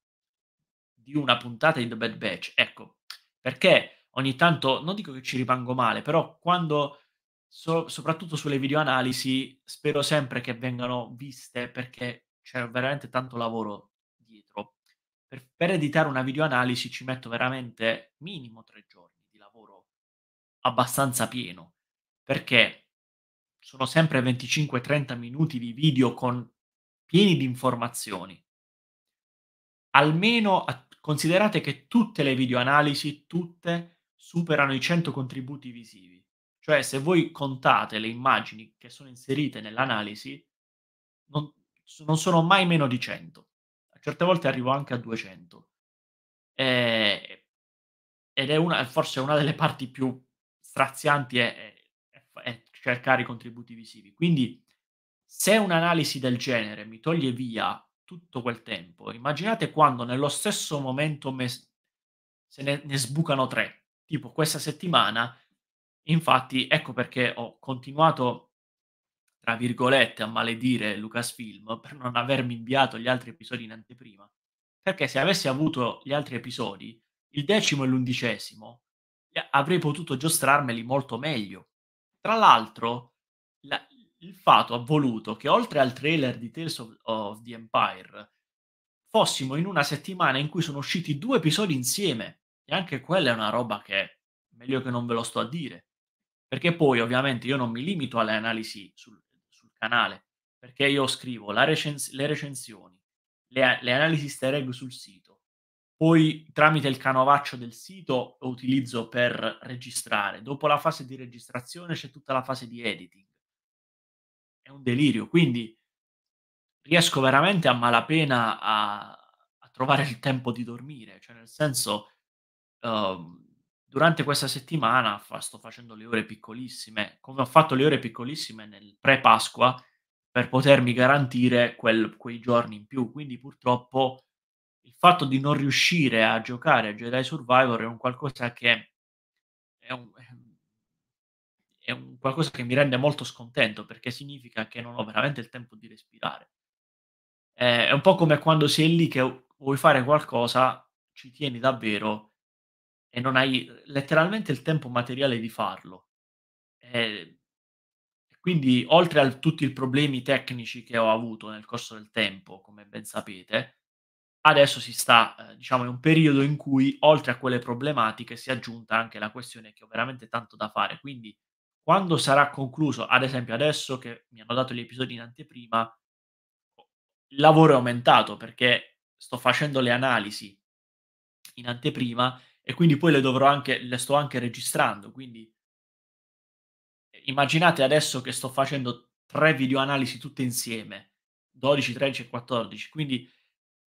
di una puntata di The Bad Batch, ecco, perché ogni tanto, non dico che ci rimango male, però quando, so, soprattutto sulle videoanalisi, spero sempre che vengano viste perché c'è veramente tanto lavoro dietro. Per, per editare una videoanalisi ci metto veramente minimo tre giorni di lavoro abbastanza pieno, perché sono sempre 25-30 minuti di video con pieni di informazioni. Almeno a Considerate che tutte le videoanalisi, tutte, superano i 100 contributi visivi. Cioè, se voi contate le immagini che sono inserite nell'analisi, non, non sono mai meno di 100. A certe volte arrivo anche a 200. E, eh, ed è una, forse una delle parti più strazianti è, è, è cercare i contributi visivi. Quindi, se un'analisi del genere mi toglie via tutto quel tempo. Immaginate quando nello stesso momento me- se ne, ne sbucano tre, tipo questa settimana. Infatti, ecco perché ho continuato, tra virgolette, a maledire Lucasfilm per non avermi inviato gli altri episodi in anteprima. Perché se avessi avuto gli altri episodi, il decimo e l'undicesimo, avrei potuto giostrarmeli molto meglio. Tra l'altro, la, il Fato ha voluto che oltre al trailer di Tales of, of the Empire fossimo in una settimana in cui sono usciti due episodi insieme e anche quella è una roba che è meglio che non ve lo sto a dire perché poi ovviamente io non mi limito alle analisi sul, sul canale perché io scrivo recens- le recensioni le, le analisi easter egg sul sito poi tramite il canovaccio del sito lo utilizzo per registrare dopo la fase di registrazione c'è tutta la fase di editing è un delirio. Quindi riesco veramente a malapena a, a trovare il tempo di dormire, cioè nel senso uh, durante questa settimana fa, sto facendo le ore piccolissime, come ho fatto le ore piccolissime nel pre-Pasqua per potermi garantire quel, quei giorni in più. Quindi purtroppo il fatto di non riuscire a giocare a Jedi Survivor è un qualcosa che è un, è un qualcosa che mi rende molto scontento perché significa che non ho veramente il tempo di respirare. Eh, è un po' come quando sei lì che vuoi fare qualcosa, ci tieni davvero e non hai eh, letteralmente il tempo materiale di farlo. Eh, quindi, oltre a tutti i problemi tecnici che ho avuto nel corso del tempo, come ben sapete, adesso si sta, eh, diciamo, in un periodo in cui, oltre a quelle problematiche, si è aggiunta anche la questione che ho veramente tanto da fare. Quindi quando sarà concluso, ad esempio adesso che mi hanno dato gli episodi in anteprima, il lavoro è aumentato perché sto facendo le analisi in anteprima e quindi poi le dovrò anche, le sto anche registrando, quindi immaginate adesso che sto facendo tre video analisi tutte insieme, 12, 13 e 14, quindi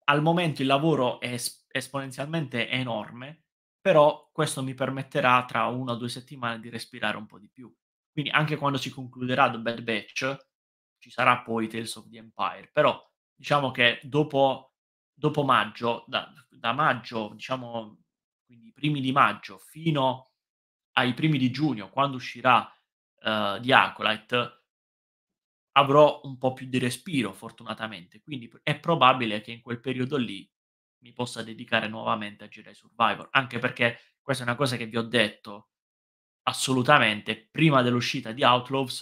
al momento il lavoro è esponenzialmente enorme, però questo mi permetterà tra una o due settimane di respirare un po' di più. Quindi anche quando si concluderà The Bad Batch ci sarà poi Tales of the Empire, però diciamo che dopo, dopo maggio, da, da maggio, diciamo quindi i primi di maggio fino ai primi di giugno, quando uscirà uh, eh, di Acolyte, avrò un po' più di respiro, fortunatamente. Quindi è probabile che in quel periodo lì mi possa dedicare nuovamente a Jedi Survivor, anche perché questa è una cosa che vi ho detto assolutamente prima dell'uscita di Outlaws,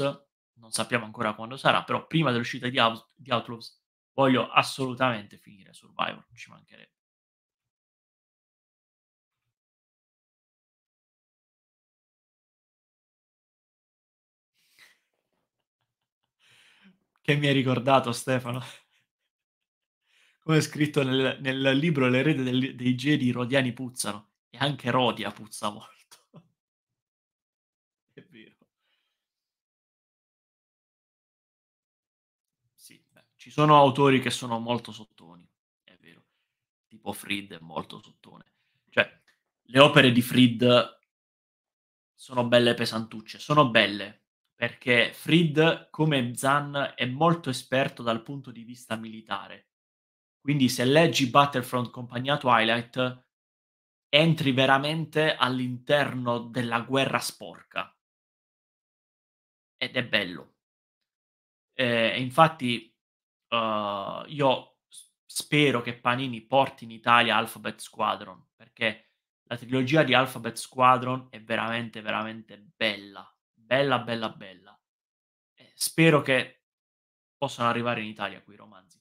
non sappiamo ancora quando sarà, però prima dell'uscita di, Out- di Outlaws voglio assolutamente finire Survivor, ci mancherebbe. Che mi hai ricordato Stefano? Come è scritto nel, nel libro L'erede dei Jedi, i Rodiani puzzano e anche Rodia puzza molto. Ci sono autori che sono molto sottoni, è vero, tipo Fried è molto sottone. Cioè, le opere di Fried sono belle pesantucce, sono belle perché Fried, come Zan, è molto esperto dal punto di vista militare. Quindi se leggi Battlefront Compagnia Twilight, entri veramente all'interno della guerra sporca. Ed è bello. Eh, infatti uh, io spero che Panini porti in Italia Alphabet Squadron, perché la trilogia di Alphabet Squadron è veramente, veramente bella, bella, bella, bella. Eh, spero che possano arrivare in Italia quei romanzi.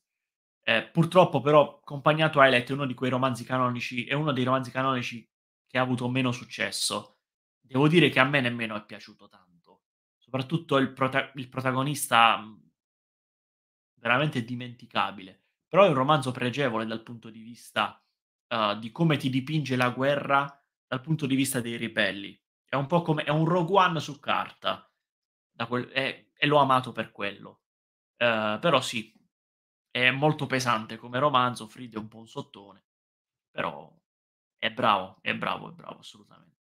Eh, purtroppo però Compagnato Highlight è uno di quei romanzi canonici, è uno dei romanzi canonici che ha avuto meno successo. Devo dire che a me nemmeno è piaciuto tanto. Soprattutto il, prota- il protagonista mhmm, veramente dimenticabile. Però è un romanzo pregevole dal punto di vista uh, di come ti dipinge la guerra dal punto di vista dei ribelli. È un po' come è un Rogue One su carta quel, è, e l'ho amato per quello. Uh, però sì, è molto pesante come romanzo, Fried è un po' un sottone, però è bravo, è bravo, è bravo assolutamente.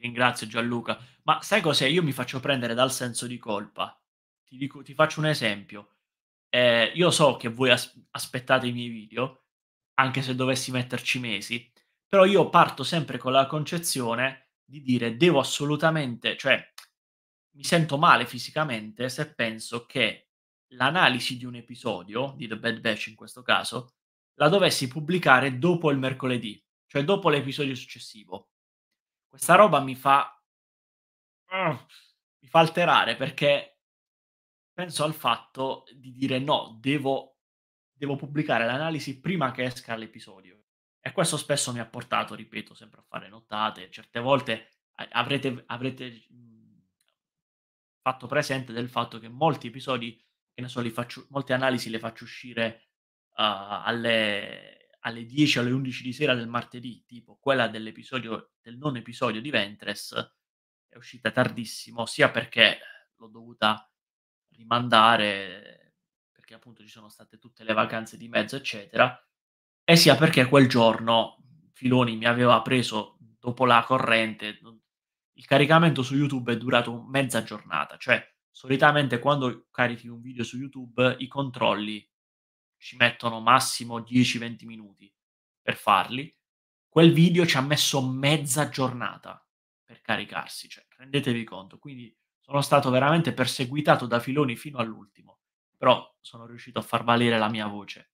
ringrazio Gianluca. Ma sai cos'è? Io mi faccio prendere dal senso di colpa. Ti, dico, ti faccio un esempio. Eh, io so che voi as- aspettate i miei video, anche se dovessi metterci mesi, però io parto sempre con la concezione di dire devo assolutamente, cioè mi sento male fisicamente se penso che l'analisi di un episodio, di The Bad Batch in questo caso, la dovessi pubblicare dopo il mercoledì, cioè dopo l'episodio successivo. Questa roba mi fa... Mm, mi fa alterare perché penso al fatto di dire no, devo, devo pubblicare l'analisi prima che esca l'episodio. E questo spesso mi ha portato, ripeto, sempre a fare nottate. Certe volte eh, avrete, avrete mm, fatto presente del fatto che molti episodi, che ne so, faccio, molte analisi le faccio uscire uh, alle alle 10 alle 11 di sera del martedì, tipo quella dell'episodio, del non episodio di Ventress, è uscita tardissimo, sia perché l'ho dovuta rimandare, perché appunto ci sono state tutte le vacanze di mezzo, eccetera, e sia perché quel giorno Filoni mi aveva preso dopo la corrente, il caricamento su YouTube è durato mezza giornata, cioè solitamente quando carichi un video su YouTube i controlli ci mettono massimo 10-20 minuti per farli, quel video ci ha messo mezza giornata per caricarsi, cioè rendetevi conto. Quindi sono stato veramente perseguitato da filoni fino all'ultimo, però sono riuscito a far valere la mia voce.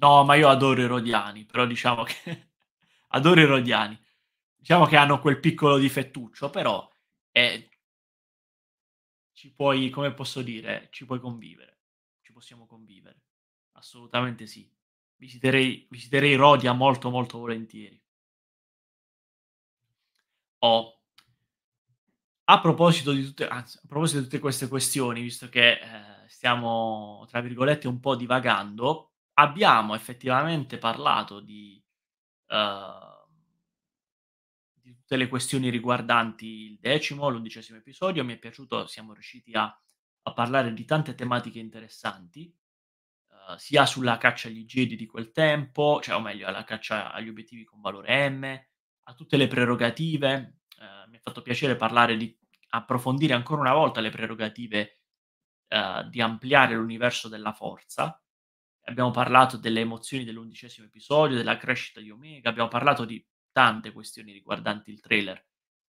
No, ma io adoro i Rodiani, però diciamo che adoro i Rodiani. Diciamo che hanno quel piccolo difettuccio, però eh, ci puoi, come posso dire, ci puoi convivere. Ci possiamo convivere. Assolutamente sì. Visiterei, visiterei Rodia molto, molto volentieri. Oh. A proposito, di tutte, anzi, a proposito di tutte queste questioni, visto che eh, stiamo, tra virgolette, un po' divagando, abbiamo effettivamente parlato di... Uh, tutte le questioni riguardanti il decimo, l'undicesimo episodio. Mi è piaciuto, siamo riusciti a, a parlare di tante tematiche interessanti, uh, sia sulla caccia agli Jedi di quel tempo, cioè o meglio alla caccia agli obiettivi con valore M, a tutte le prerogative. Uh, mi è fatto piacere parlare di approfondire ancora una volta le prerogative uh, di ampliare l'universo della forza. Abbiamo parlato delle emozioni dell'undicesimo episodio, della crescita di Omega, abbiamo parlato di tante questioni riguardanti il trailer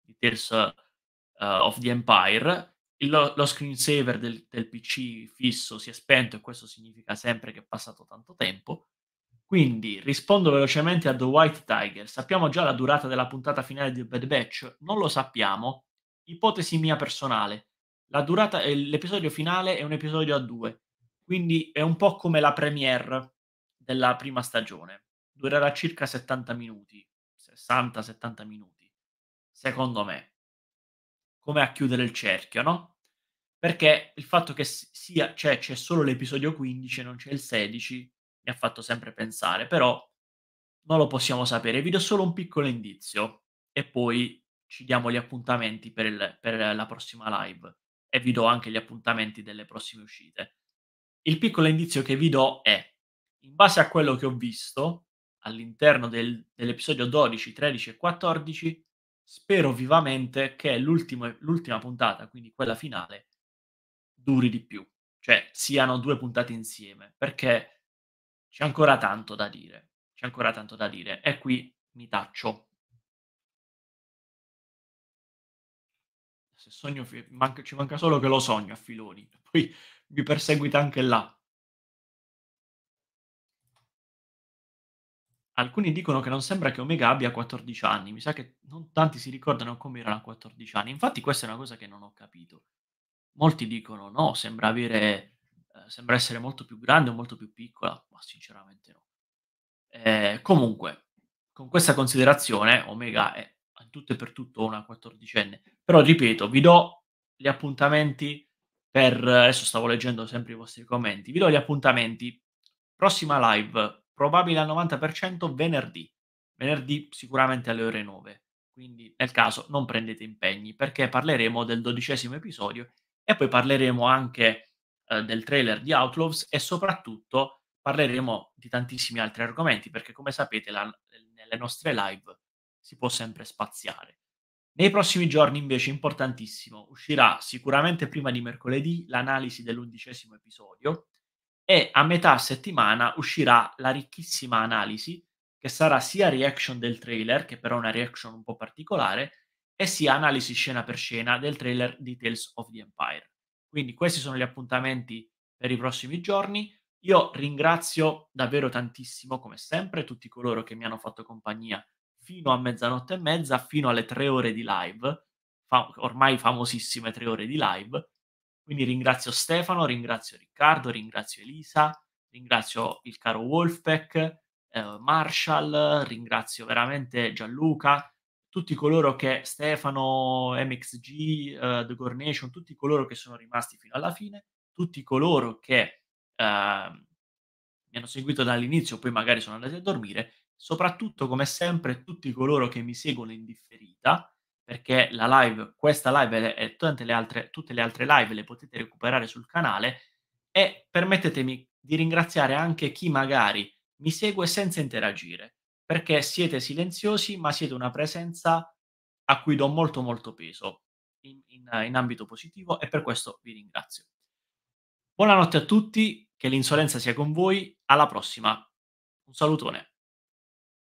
di Tears uh, of the Empire. Il, lo, screensaver del, del, PC fisso si è spento e questo significa sempre che è passato tanto tempo. Quindi rispondo velocemente a The White Tiger. Sappiamo già la durata della puntata finale di Bad Batch? Non lo sappiamo. Ipotesi mia personale. La Durata, eh, l'episodio finale è un episodio a due, quindi è un po' come la premiere della prima stagione. Durerà circa 70 minuti, 60-70 minuti, secondo me, come a chiudere il cerchio, no? Perché il fatto che sia, cioè, c'è solo l'episodio 15 e non c'è il 16 mi ha fatto sempre pensare, però non lo possiamo sapere. Vi do solo un piccolo indizio e poi ci diamo gli appuntamenti per, il, per la prossima live e vi do anche gli appuntamenti delle prossime uscite. Il piccolo indizio che vi do è, in base a quello che ho visto, all'interno del, dell'episodio 12, 13 e 14, spero vivamente che l'ultima puntata, quindi quella finale, duri di più, cioè siano due puntate insieme, perché c'è ancora tanto da dire, c'è ancora tanto da dire e qui mi taccio. Se sogno, manca, ci manca solo che lo sogno a filoni, poi mi perseguita anche là. Alcuni dicono che non sembra che Omega abbia 14 anni, mi sa che non tanti si ricordano come erano a 14 anni, infatti questa è una cosa che non ho capito. Molti dicono no, sembra, avere, eh, sembra essere molto più grande o molto più piccola, ma sinceramente no. Eh, comunque, con questa considerazione, Omega è in tutto e per tutto una 14enne, però ripeto, vi do gli appuntamenti per... adesso stavo leggendo sempre i vostri commenti, vi do gli appuntamenti. Prossima live probabile al 90% venerdì, venerdì sicuramente alle ore 9. Quindi nel caso non prendete impegni perché parleremo del dodicesimo episodio e poi parleremo anche eh, del trailer di Outlaws e soprattutto parleremo di tantissimi altri argomenti perché come sapete la, nelle nostre live si può sempre spaziare. Nei prossimi giorni invece importantissimo uscirà sicuramente prima di mercoledì l'analisi dell'undicesimo episodio e a metà settimana uscirà la ricchissima analisi che sarà sia reaction del trailer, che però è una reaction un po' particolare, e sia analisi scena per scena del trailer di Tales of the Empire. Quindi questi sono gli appuntamenti per i prossimi giorni. Io ringrazio davvero tantissimo, come sempre, tutti coloro che mi hanno fatto compagnia fino a mezzanotte e mezza, fino alle tre ore di live, fa- ormai famosissime tre ore di live. Quindi ringrazio Stefano, ringrazio Riccardo, ringrazio Elisa, ringrazio il caro Wolfpack, eh, Marshall, ringrazio veramente Gianluca, tutti coloro che Stefano, MXG, uh, eh, The Gore tutti coloro che sono rimasti fino alla fine, tutti coloro che uh, mi hanno seguito dall'inizio, poi magari sono andati a dormire, soprattutto come sempre tutti coloro che mi seguono in differita, perché la live, questa live e tutte le, altre, tutte le altre live le potete recuperare sul canale e permettetemi di ringraziare anche chi magari mi segue senza interagire, perché siete silenziosi ma siete una presenza a cui do molto molto peso in, in, in ambito positivo e per questo vi ringrazio. Buonanotte a tutti, che l'insolenza sia con voi, alla prossima. Un salutone.